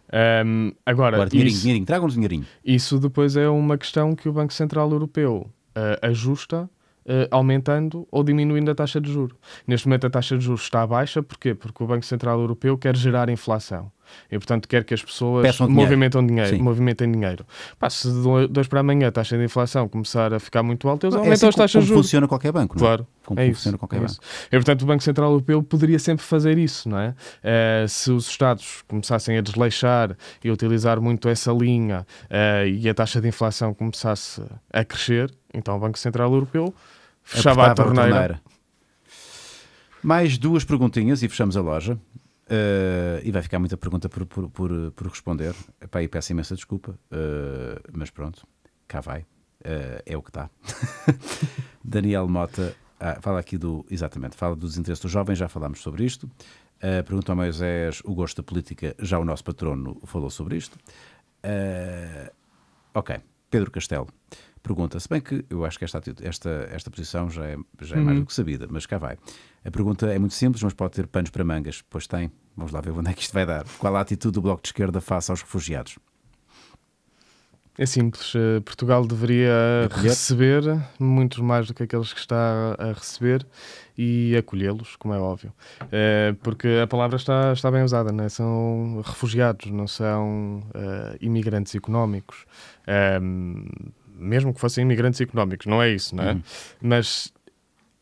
D: Um, agora, agora dinheirinho, isso, dinheirinho, tragam-nos dinheirinho. Isso depois é uma questão que o Banco Central Europeu uh, ajusta Uh, aumentando ou diminuindo a taxa de juro. Neste momento a taxa de juros está baixa, porquê? Porque o Banco Central Europeu quer gerar inflação. E, portanto, quer que as pessoas Peçam movimentam dinheiro, dinheiro movimentem dinheiro. Pá, se dois para amanhã a taxa de inflação começar a ficar muito alta, eles é aumentam é assim, as taxas juros. funciona qualquer banco, não é? Claro. Como é funciona qualquer é banco. E, portanto, o Banco Central Europeu poderia sempre fazer isso, não é? Uh, se os Estados começassem a desleixar e utilizar muito essa linha uh, e a taxa de inflação começasse a crescer, então o Banco Central Europeu fechava a torneira. a torneira.
B: Mais duas perguntinhas e fechamos a loja. Uh, e vai ficar muita pergunta por, por, por, por responder. Epá, e peço imensa desculpa, uh, mas pronto, cá vai. Uh, é o que está. <laughs> Daniel Mota ah, fala aqui do. Exatamente, fala dos interesses dos jovens, já falámos sobre isto. Uh, pergunta ao Moisés o gosto da política, já o nosso patrono falou sobre isto. ok, Pedro Castelo pergunta, se bem que eu acho que esta, esta, esta posição já é, já é uhum. mais do que sabida, mas cá vai. A pergunta é muito simples, mas pode ter panos para mangas, pois tem, Vamos lá ver onde é que isto vai dar. Qual a atitude do Bloco de Esquerda face aos refugiados?
D: É simples. Eh, Portugal deveria acolher. receber muitos mais do que aqueles que está a receber e acolhê-los, como é óbvio. É, porque a palavra está, está bem usada, né? são refugiados, não são uh, imigrantes económicos. Ehm, mesmo que fossem imigrantes económicos, não é isso, não é? Uhum. Mas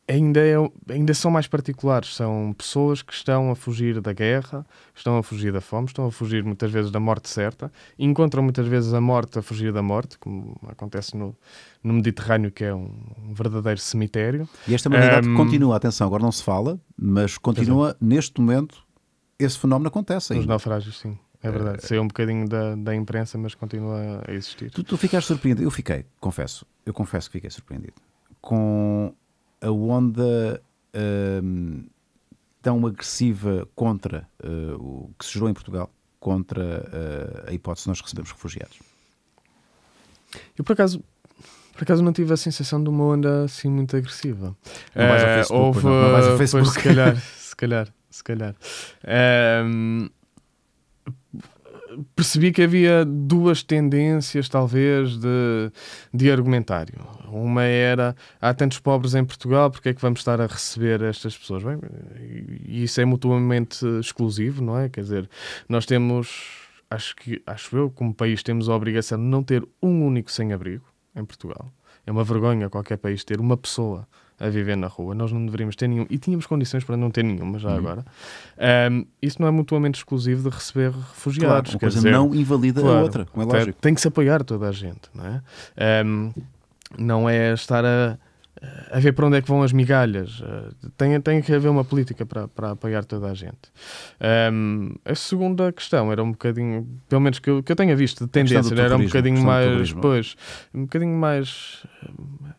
D: ainda, é, ainda são mais particulares. São pessoas que estão a fugir da guerra, estão a fugir da fome, estão a fugir muitas vezes da morte certa, encontram muitas vezes a morte a fugir da morte, como acontece no, no Mediterrâneo, que é um, um verdadeiro cemitério. E esta realidade um, continua,
B: atenção, agora não se fala, mas continua exatamente. neste momento, esse fenómeno acontece. Ainda. Os
D: naufrágios, sim. É eh, verdade, saiu um bocadinho da, da imprensa, mas continua a existir. Tu, tu ficaste surpreendido, eu fiquei,
B: confesso, eu confesso que fiquei surpreendido com a onda um, tão agressiva contra uh, o que se gerou em Portugal, contra uh, a hipótese de nós recebemos refugiados?
D: Eu, por acaso, por acaso não tive a sensação de uma onda assim muito agressiva. Não foi ao eh, Facebook, houve, não. Não ao Facebook. Pois, se calhar, <laughs> se calhar, se calhar. Um, percebi que havia duas tendências, talvez, de, de argumentário. Uma era há tantos pobres em Portugal, porque é que vamos estar a receber estas pessoas? Bem, isso é mutuamente exclusivo, não é? Quer dizer, nós temos, acho que acho eu, como país, temos a obrigação de não ter um único sem-abrigo em Portugal. É uma vergonha qualquer país ter uma pessoa a viver na rua. Nós não deveríamos ter nenhum, e tínhamos condições para não ter nenhuma já uhum. agora. Um, isso não é mutuamente exclusivo de receber refugiados. Claro, uma coisa dizer, não invalida claro, a outra, como é lógico. Tem que se apoiar toda a gente, não é? Um, não é estar a a ver para onde é que vão as migalhas. Eh, tem, tem que haver uma política para, para apoiar toda a gente. Um, a segunda questão era um bocadinho, pelo menos que eu, que eu tenha visto de tendência, era um bocadinho mais, pois, um bocadinho mais eh,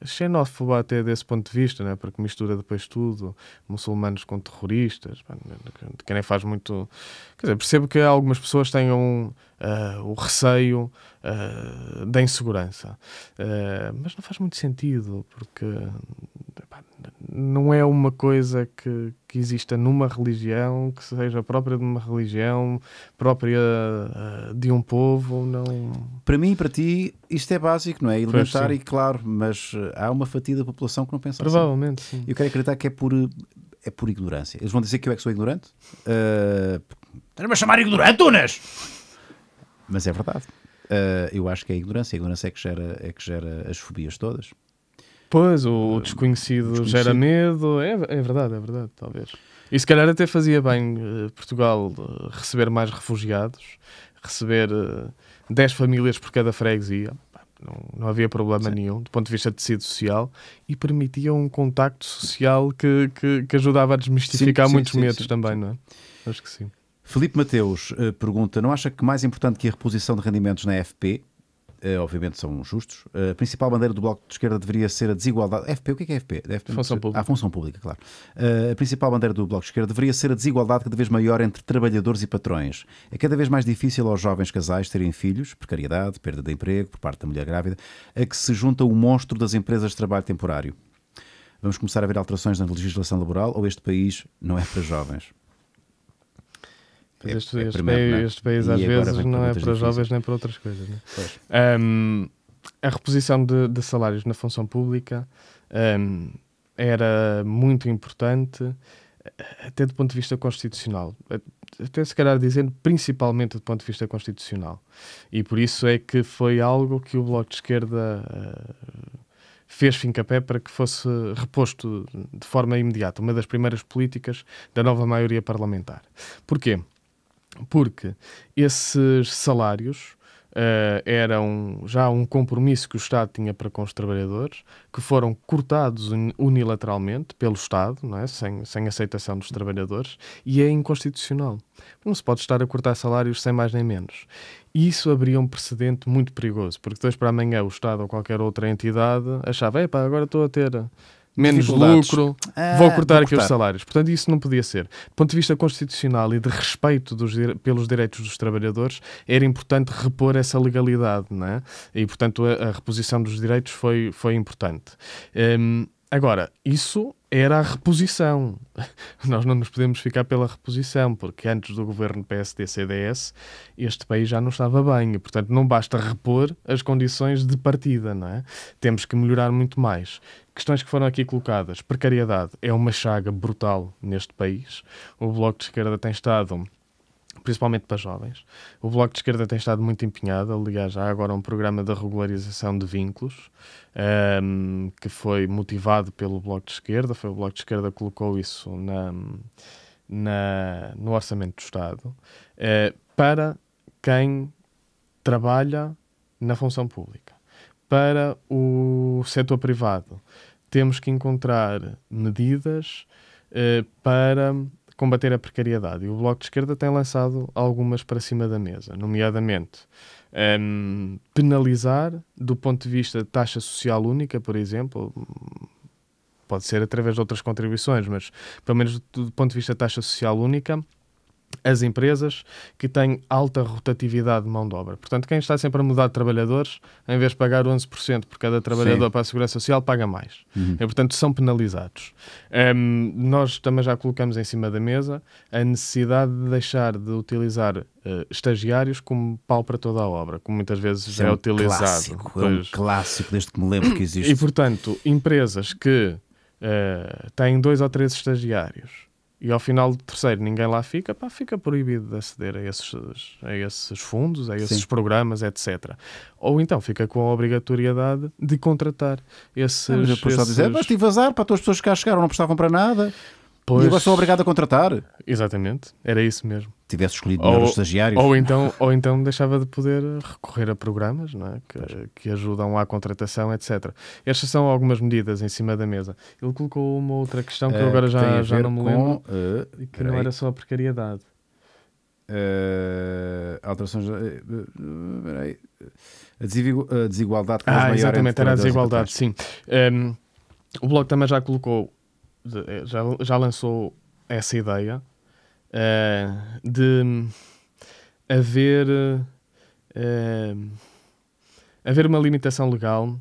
D: xenófoba até desse ponto de vista, né? porque mistura depois tudo, muçulmanos com terroristas, que nem faz muito... Quer dizer, percebo que algumas pessoas tenham... Um, uh, o receio uh, da insegurança. Uh, mas não faz muito sentido, porque não é uma coisa que, que exista numa religião, que seja própria de uma religião, própria de um povo. Não... Para mim e para ti, isto é básico, não é? Elementar e
B: claro, mas há uma fatia da população que não pensa assim. Provavelmente, assim. Eu quero acreditar que é por é por ignorância. Eles vão dizer que eu é que sou ignorante? Uh... Estás-me a chamar ignorante, Unas? Mas é verdade. Uh, eu acho que é a ignorância. A ignorância é que gera, é que gera as fobias
D: todas. Pois, o, ah, o desconhecido, desconhecido, gera medo. É, é verdade, é verdade, talvez. E se calhar até fazia bem uh, Portugal eh, receber mais refugiados, receber uh, eh, 10 famílias por cada freguesia. Não, não havia problema Sim. nenhum do ponto de vista de tecido social e permitia um contacto social que, que, que ajudava a desmistificar sim, sim, muitos medos também, não é? Acho que sim.
B: Felipe Mateus eh, pergunta: não acha que mais importante que a reposição de rendimentos na FP? Eh, obviamente são justos. Eh, a principal bandeira do Bloco de Esquerda deveria ser a desigualdade. FP, o que é, que é FP? FP função pública. Ah, a ah, função pública, claro. a principal bandeira do Bloco de Esquerda deveria ser a desigualdade cada vez maior entre trabalhadores e patrões. É cada vez mais difícil aos jovens casais terem filhos, precariedade, perda de emprego por parte da mulher grávida, a que se junta o monstro das empresas de trabalho temporário. Vamos começar a ver alterações na legislação laboral ou este país não é para jovens?
D: Mas este, é, este, primeiro, país, é? este país às vezes não é para difícil. jovens nem para outras coisas. É? Um, a reposição de, de, salários na função pública um, era muito importante, até do ponto de vista constitucional. Até se calhar dizendo, principalmente do ponto de vista constitucional. E por isso é que foi algo que o Bloco de Esquerda. Uh, fez fincapé para que fosse reposto de forma imediata, uma das primeiras políticas da nova maioria parlamentar. Porquê? porque esses salários uh, eram já um compromisso que o Estado tinha para com os trabalhadores, que foram cortados unilateralmente pelo Estado, não é? sem, sem aceitação dos trabalhadores, e é inconstitucional. Não se pode estar a cortar salários sem mais nem menos. E isso abria um precedente muito perigoso, porque depois para amanhã o Estado ou qualquer outra entidade achava, epá, agora estou a ter menos lucro, ah. vou, cortar aqui os salários. Portanto, isso não podia ser. Do ponto de vista constitucional e de respeito dos, pelos direitos dos trabalhadores, era importante repor essa legalidade, não é? E, portanto, a, a reposição dos direitos foi, foi importante. Um, agora, isso era a reposição. <laughs> Nós não nos podemos ficar pela reposição, porque antes do governo PSD-CDS este país já não estava bem. E, portanto, não basta repor as condições de partida, não é? Temos que melhorar muito mais questões que foram aqui colocadas. Precariedade é uma chaga brutal neste país. O Bloco de Esquerda tem estado principalmente para jovens. O Bloco de Esquerda tem estado muito empenhado, aliás, há agora um programa de regularização de vínculos um, ehm, que foi motivado pelo Bloco de Esquerda, foi o Bloco de Esquerda que colocou isso na, na no Orçamento do Estado, uh, para quem trabalha na função pública, para o setor privado, temos que encontrar medidas uh, para combater a precariedade. E o Bloco de Esquerda tem lançado algumas para cima da mesa, nomeadamente um, ehm, penalizar do ponto de vista de taxa social única, por exemplo, pode ser através de outras contribuições, mas pelo menos do, do ponto de vista de taxa social única, as empresas que têm alta rotatividade de mão de obra. Portanto, quem está sempre a mudar de trabalhadores, em vez de pagar 11% por cada trabalhador Sim. para a Segurança Social, paga mais. Uhum. E, portanto, são penalizados. Um, nós também já colocamos em cima da mesa a necessidade de deixar de utilizar uh, estagiários como pau para toda a obra, como muitas vezes Isso é, é utilizado. Clássico, pois. É um
B: clássico, desde que me lembro que existe. E,
D: portanto, empresas que uh, têm dois ou três estagiários e ao final do terceiro ninguém lá fica, pá, fica proibido de aceder a esses, a esses fundos, a esses Sim. programas, etc. Ou então fica com a obrigatoriedade de contratar esses. É, mas eu esses... dizer, mas
B: tive azar, para as pessoas que cá chegaram não prestavam para nada. Pois...
D: E agora sou obrigado a contratar. Exatamente, era isso mesmo. Tivesse escolhido melhor ou, os estagiários. Ou então, <laughs> ou então deixava de poder recorrer a programas não é? que, que, ajudam à contratação, etc. Estas são algumas medidas em cima da mesa. Ele colocou uma outra questão que eu eh, agora já, já não me lembro, com, uh, eh, que não era só a precariedade. Uh, alterações.
B: a desigualdade. Ah, exatamente, era a desigualdade,
D: sim. Um, o Bloco também já colocou é, já, já lançou essa ideia uh, de hum, haver, uh, haver uma limitação legal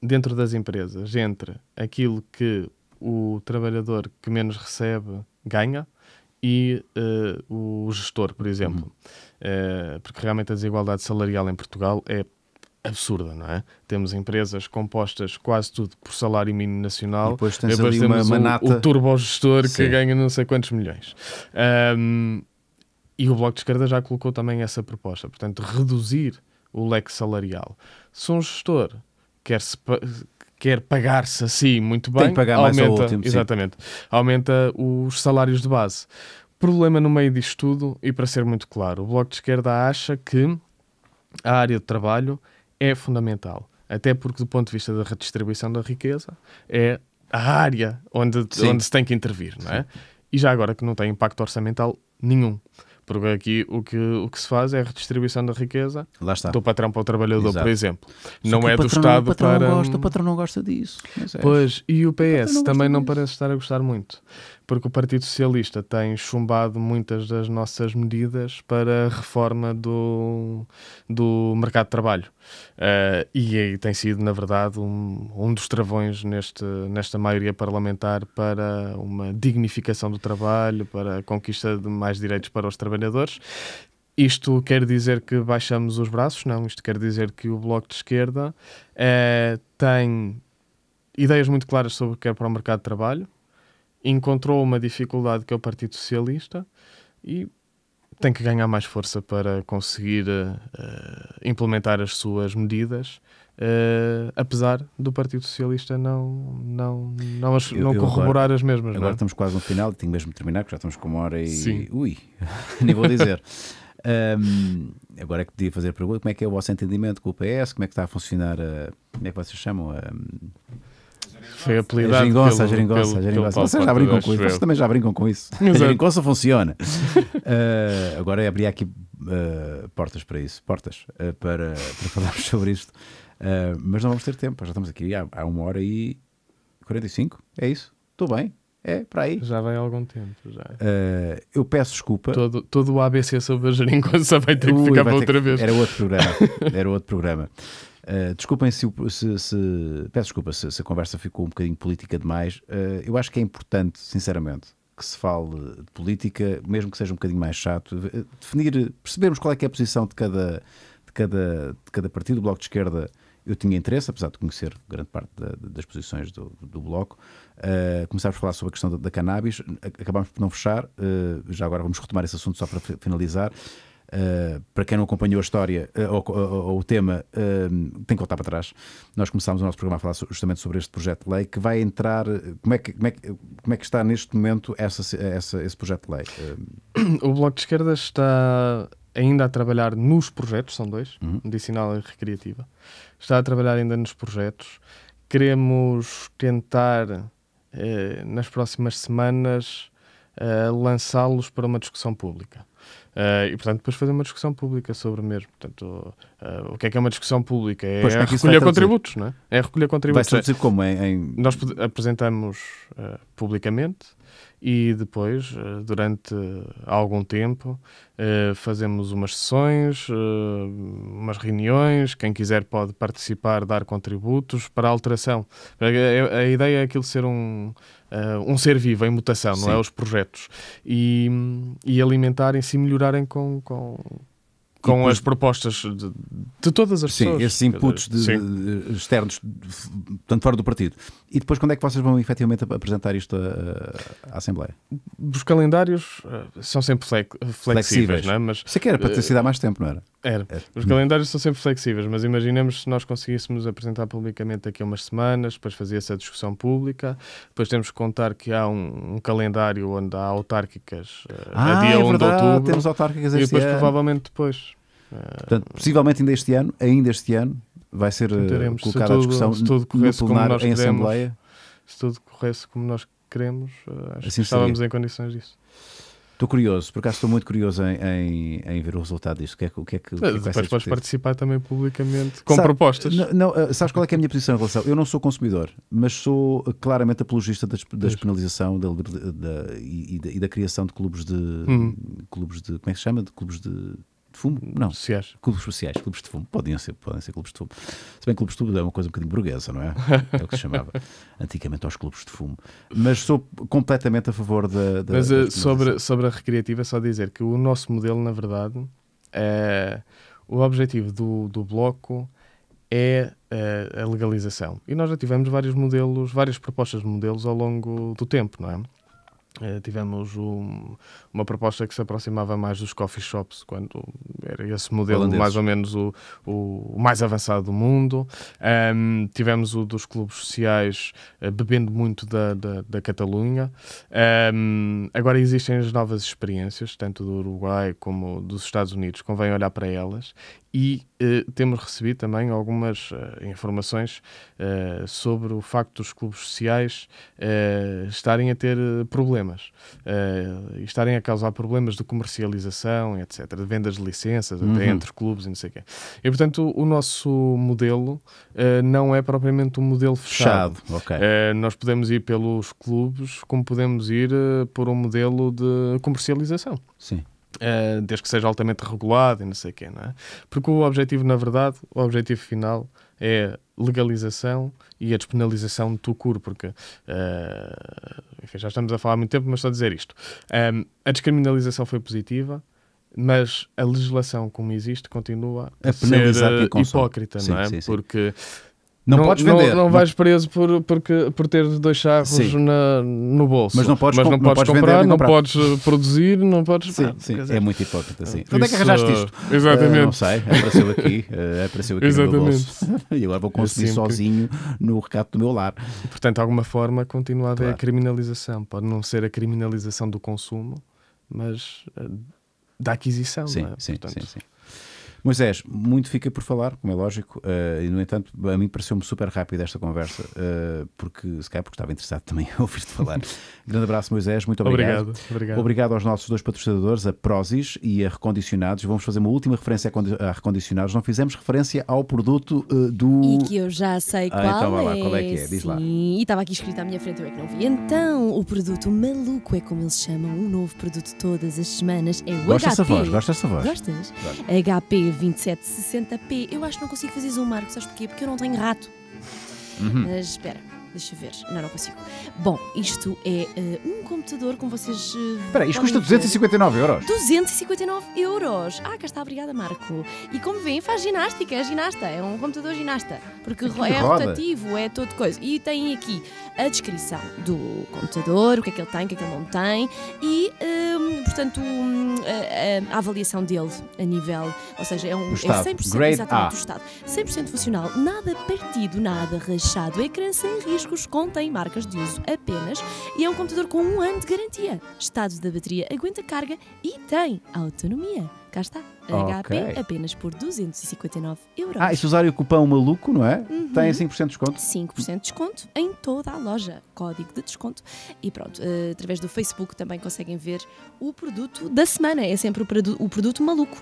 D: dentro das empresas entre aquilo que o trabalhador que menos recebe ganha e uh, o gestor, por exemplo. Uhum. Uh, porque realmente a desigualdade salarial em Portugal é absurda, não é? Temos empresas compostas quase tudo por salário mínimo nacional. E depois tens depois ali uma, uma o, o turbogestor que ganha não sei quantos milhões. Um, e o Bloco de Esquerda já colocou também essa proposta. Portanto, reduzir o leque salarial. Se um gestor quer, se quer pagar-se assim muito bem, aumenta, último, exatamente, aumenta os salários de base. Problema no meio disto tudo, e para ser muito claro, o Bloco de Esquerda acha que a área de trabalho é fundamental. Até porque, do ponto de vista da redistribuição da riqueza, é a área onde, onde se tem que intervir, não é? Sim. E já agora que não tem impacto orçamental nenhum. Porque aqui o que, o que se faz é a redistribuição da riqueza do patrão para o trabalhador, Exato. por exemplo. Só não é do Estado o para. Gosta, o patrão não gosta disso. É pois, e o PS o não também não disso. parece estar a gostar muito porque o Partido Socialista tem chumbado muitas das nossas medidas para a reforma do, do mercado de trabalho. Uh, e, tem sido, na verdade, um, um dos travões neste, nesta maioria parlamentar para uma dignificação do trabalho, para a conquista de mais direitos para os trabalhadores. Isto quer dizer que baixamos os braços? Não, isto quer dizer que o Bloco de Esquerda eh, tem ideias muito claras sobre o que é para o mercado de trabalho, encontrou uma dificuldade que é o Partido Socialista e tem que ganhar mais força para conseguir uh, implementar as suas medidas, uh, apesar do Partido Socialista não, não, não, as, eu, não corroborar agora, as mesmas. É? Agora não?
B: estamos quase no final, tenho mesmo de terminar, porque já estamos com uma hora e. Sim. Ui, <laughs> nem vou dizer. um, agora é que podia fazer a pergunta: como é que é o vosso entendimento com o PS? Como é que está a funcionar? A, como é que vocês chamam? A, foi apelidado. A geringonça, pelo, a geringonça, pelo, a geringonça. Vocês já brincam com isso, vocês também já brincam com isso. Exato. A geringonça funciona. uh, <laughs> agora é abrir aqui uh, portas para isso, portas, uh, para, para falarmos <laughs> sobre isto. mas não vamos ter tempo, já estamos aqui há, há uma hora e 45, é isso? Estou bem, é, para aí. Já vai há algum tempo. Já. Uh, eu peço desculpa. Todo, todo o ABC sobre a geringonça vai ter que ficar para outra vez. Era outro programa. <laughs> Era outro programa. Eh, desculpem se, se, se, Peço desculpa se, se, a conversa ficou um bocadinho política demais. Uh, eu acho que é importante, sinceramente, que se fale de política, mesmo que seja um bocadinho mais chato. Eh, definir, percebermos qual é que é a posição de cada, de cada, de cada partido. O Bloco de Esquerda eu tinha interesse, apesar de conhecer grande parte da, das posições do, do Bloco. Uh, começámos a falar sobre a questão da, da cannabis, acabámos por não fechar, uh, já agora vamos retomar esse assunto só para finalizar. Uh, para quem não acompanhou a história uh, ou, ou, ou, o tema, uh, tem que voltar para trás. Nós começámos o nosso programa a falar justamente sobre este projeto de lei que vai entrar. Como é que, como é que, como é que está neste momento essa, essa, esse projeto de lei?
D: O Bloco de Esquerda está ainda a trabalhar nos projetos, são dois, uhum. medicinal e recreativa. Está a trabalhar ainda nos projetos. Queremos tentar, nas próximas semanas, lançá-los para uma discussão pública. Uh, e, portanto, depois fazer uma discussão pública sobre mesmo. Portanto, uh, o que é que é uma discussão pública? É, é recolher contributos, não é? É recolher contributos. Vai dizer como? Em, em... Nós apresentamos uh, publicamente e depois, eh, durante algum tempo, eh, fazemos umas sessões, eh, umas reuniões. Quem quiser pode participar, dar contributos para a alteração. A ideia é aquilo ser um, um ser vivo em mutação, Sim. não é? Os projetos. E, e alimentarem-se e melhorarem com, com com depois... as propostas de, de, todas as pessoas. Sim, esses inputs de,
B: de, externos, tanto fora do partido. E depois, quando é que vocês vão efetivamente apresentar isto à, à Assembleia?
D: Os calendários eh, são sempre flexíveis, flexíveis. não é? Mas, Você quer para ter eh, sido há mais tempo, não era? Era. Os calendários são sempre flexíveis, mas imaginemos se nós conseguíssemos apresentar publicamente daqui a umas semanas, depois fazia-se a discussão pública, depois temos que contar que há um, um calendário onde há autárquicas uh, ah, a dia é 1 verdade, de outubro. Temos autárquicas e depois, ano. provavelmente, depois. Eh,
B: Portanto, possivelmente ainda este ano, ainda este ano, vai ser uh, colocada a discussão se tudo no plenário em queremos, Assembleia.
D: Se tudo corresse como nós queremos, acho assim que estávamos seria. em condições disso.
B: Estou curioso, por acaso estou muito curioso em, em, em, ver o resultado disto. O que é, que, o que, é que é Depois podes
D: participar também publicamente com Sabe,
B: propostas. Não, eh, sabes qual é, é, a minha posição em relação? Eu não sou consumidor, mas sou eh, claramente apologista da despenalização da, da, e, da, e, da, criação de clubes de. Uhum. clubes de. como é que se chama? De clubes de de fumo? Não. Sociais. Clubes sociais, clubes de fumo. Podem ser, podem ser clubes de fumo. Se bem que clubes de fumo é uma coisa um bocadinho burguesa, não é? É o que se chamava <laughs> antigamente aos clubes de fumo. Mas sou completamente a favor da. da Mas eh, sobre,
D: sobre a recreativa, só dizer que o nosso modelo, na verdade, é, o objetivo do, do bloco é eh, a, legalização. E nós já tivemos vários modelos, várias propostas de modelos ao longo do tempo, não é? Uh, tivemos o, uma proposta que se aproximava mais dos coffee shops, quando era esse modelo Holandeses. mais ou menos o, o, mais avançado do mundo. Um, tivemos o dos clubes sociais uh, bebendo muito da, da, da Catalunha. Um, agora existem as novas experiências, tanto do Uruguai como dos Estados Unidos, convém olhar para elas e eh, temos recebido também algumas uh, informações uh, sobre o facto dos clubes sociais estarem a ter problemas, estarem a causar problemas de comercialização, etc., de vendas de licenças, uhum. até entre clubes e não sei o quê. E, portanto, o nosso modelo uh, não é propriamente um modelo fechado. fechado. Okay. Uh, nós podemos ir pelos clubes, como podemos ir uh, por um modelo de comercialização. Sim. desde que seja altamente regulado e não sei o quê, não é? Porque o objetivo, na verdade, o objetivo final é legalização e a despenalização do Tucur, porque uh, enfim, já estamos a falar há muito tempo, mas só dizer isto. Um, a descriminalização foi positiva, mas a legislação como existe continua a, a ser eh, hipócrita, sim, não é? Sim, sim. Porque não, não, podes vender. Não, não vais preso por, porque, por ter dois charros na, no bolso. Mas não podes, Mas não podes, podes comprar, não podes eh, produzir, não podes. Sim, ah, sim é dizer, é muito hipócrita. Assim. Quando é que arranjaste eh, isto? <laughs> Exatamente. Uh, não sei, apareceu aqui, uh, apareceu aqui exatamente. no meu bolso. <laughs> E agora vou consumir sozinho no recato do meu lar. Portanto, de alguma forma, continua a haver claro. a criminalização. Pode não ser a criminalização do consumo, mas uh, da aquisição. Sim, é? sim, Portanto, sim, sim.
B: Moisés, muito fica por falar, como é lógico, uh, e no entanto, a mim pareceu-me super rápida esta conversa, uh, porque se calhar porque estava interessado também a ouvir-te falar. <laughs> Grande abraço, Moisés, muito obrigado. obrigado. Obrigado, obrigado. aos nossos dois patrocinadores, a Prozis e a Recondicionados. Vamos fazer uma última referência a Recondicionados. Não fizemos referência ao produto uh, do. E que
A: eu já sei ah, então, vai lá, qual é, é que é? Diz Sim. lá. E estava aqui escrito à minha frente, eu é que não vi. Então, o produto maluco é como eles chamam, um novo produto todas as semanas. É o gosta HP. Gosta dessa voz, gosta dessa voz. Gostas? Gosto. HP 2760p. Eu acho que não consigo fazer zoom, Marcos. Sabes porquê? Porque eu não tenho rato. Uhum. Mas espera, deixa ver. Não, não consigo. Bom, isto é uh, um computador como vocês. Uh, Espera, isto custa 259 euros. 259 euros! Ah, cá está, obrigada, Marco. E como vêem, faz ginástica, é ginasta, é um computador ginasta. Porque roda é rotativo, é todo coisa. E tem aqui a descrição do computador, o que é que ele tem, o que é que ele não tem. E, hum, portanto, um, a, a, avaliação dele a nível, ou seja, é um é 100% exatamente do Estado, 100% funcional, nada partido, nada rachado, ecrã é sem riscos, contém marcas de uso apenas e é um computador com um ano de garantia. Estado da bateria aguenta carga e tem autonomia. Cá está. Okay. HP apenas por 259 euros. Ah, e se
B: usarem o cupom maluco, não é? Uhum. Tem 5% de desconto. 5%
A: de desconto em toda a loja. Código de desconto. E pronto, eh, através do Facebook também conseguem ver o produto da semana. É sempre o, produto maluco.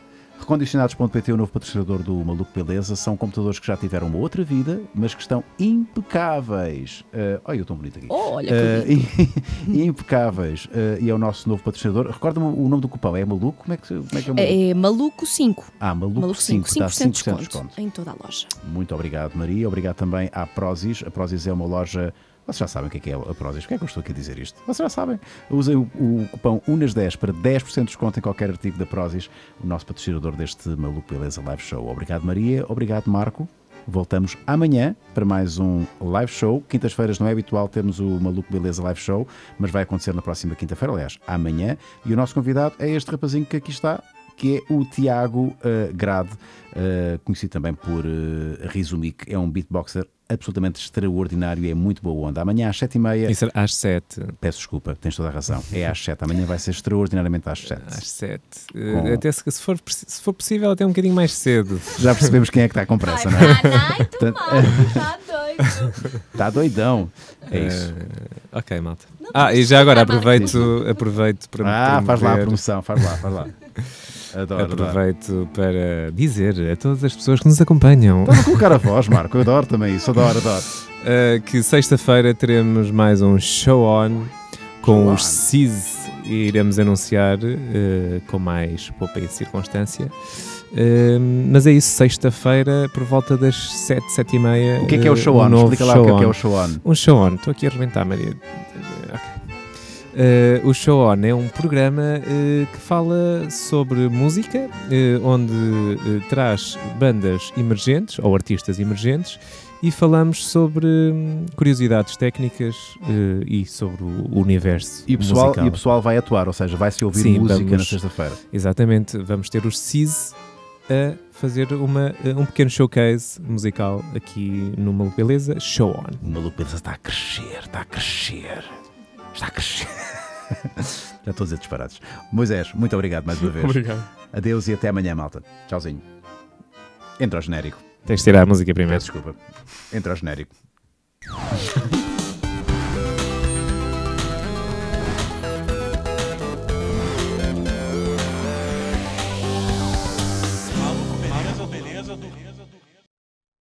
B: Recondicionados.pt, o novo patrocinador do Maluco Beleza, são computadores que já tiveram uma outra vida, mas que estão impecáveis. Uh, olha, eu estou bonito aqui. Oh, olha uh, <laughs> impecáveis. Uh, e é o nosso novo patrocinador. Recorda-me o nome do cupão, é Maluco? Como é que, como é, que é, Maluco? É,
A: é Maluco 5.
B: Ah, Maluco, Maluco 5. 5, 5%, 5 desconto, desconto em toda a loja. Muito obrigado, Maria. Obrigado também à Prozis. A Prozis é uma loja vocês já sabem o que é, é a Prozis. que é que eu estou aqui a dizer isto? Vocês já sabem. Usem o, o cupom UNAS10 para 10% de desconto em qualquer artigo da Prozis, o nosso patrocinador deste Maluco Beleza Live Show. Obrigado, Maria. Obrigado, Marco. Voltamos amanhã para mais um live show. Quintas-feiras não é habitual termos o Maluco Beleza Live Show, mas vai acontecer na próxima quinta-feira, aliás, amanhã. E o nosso convidado é este rapazinho que aqui está, que é o Tiago uh, Grade, uh, conhecido também por uh, eh, Rizumic. É um beatboxer absolutamente extraordinário e é muito boa onda. Amanhã às sete e meia... Isso às sete. Peço desculpa, tens toda a razão. É às sete. Amanhã vai ser extraordinariamente às sete. Às sete.
C: Com... Eh, até se, se, for, se for possível, até um bocadinho mais cedo. Já percebemos quem é que está com pressa, não é? Está tá doido. Está doidão. É isso. Uh, ok, malta. Não, ah, e já agora aproveito, aproveito para... Ah, faz lá a promoção, faz lá, faz lá. <laughs> Adoro, Aproveito adoro. para dizer a todas as pessoas que nos acompanham. Estava a colocar a voz, Marco, eu adoro também isso, adoro, adoro. Uh, <laughs> que sexta-feira teremos mais um show on com show os CIS e iremos anunciar uh, com mais poupa e circunstância. Uh, mas é isso, sexta-feira, por volta das 7, 7 e meia. O que é que é o show-on? Um Explica lá o que é, que é o show-on. Um show-on, estou aqui a arrebentar, Maria. Uh, o Show On é um programa uh, que fala sobre música, uh, onde traz bandas emergentes ou artistas emergentes e falamos sobre um, curiosidades técnicas e sobre o universo e pessoal, musical. E o pessoal vai atuar, ou seja, vai-se ouvir Sim, música vamos, na sexta-feira. Exatamente, vamos ter os CIS a fazer uma, um pequeno showcase musical aqui no Maluco Beleza, Show On. O Maluco
B: Beleza está a crescer, está a crescer. Está a crescer. <laughs> Já estou a dizer disparados. Moisés, muito obrigado mais uma vez. Obrigado. Adeus e até amanhã, malta. Tchauzinho. Entra o genérico.
C: Tens de tirar a música primeiro. Peço desculpa.
B: Entra o genérico. <laughs>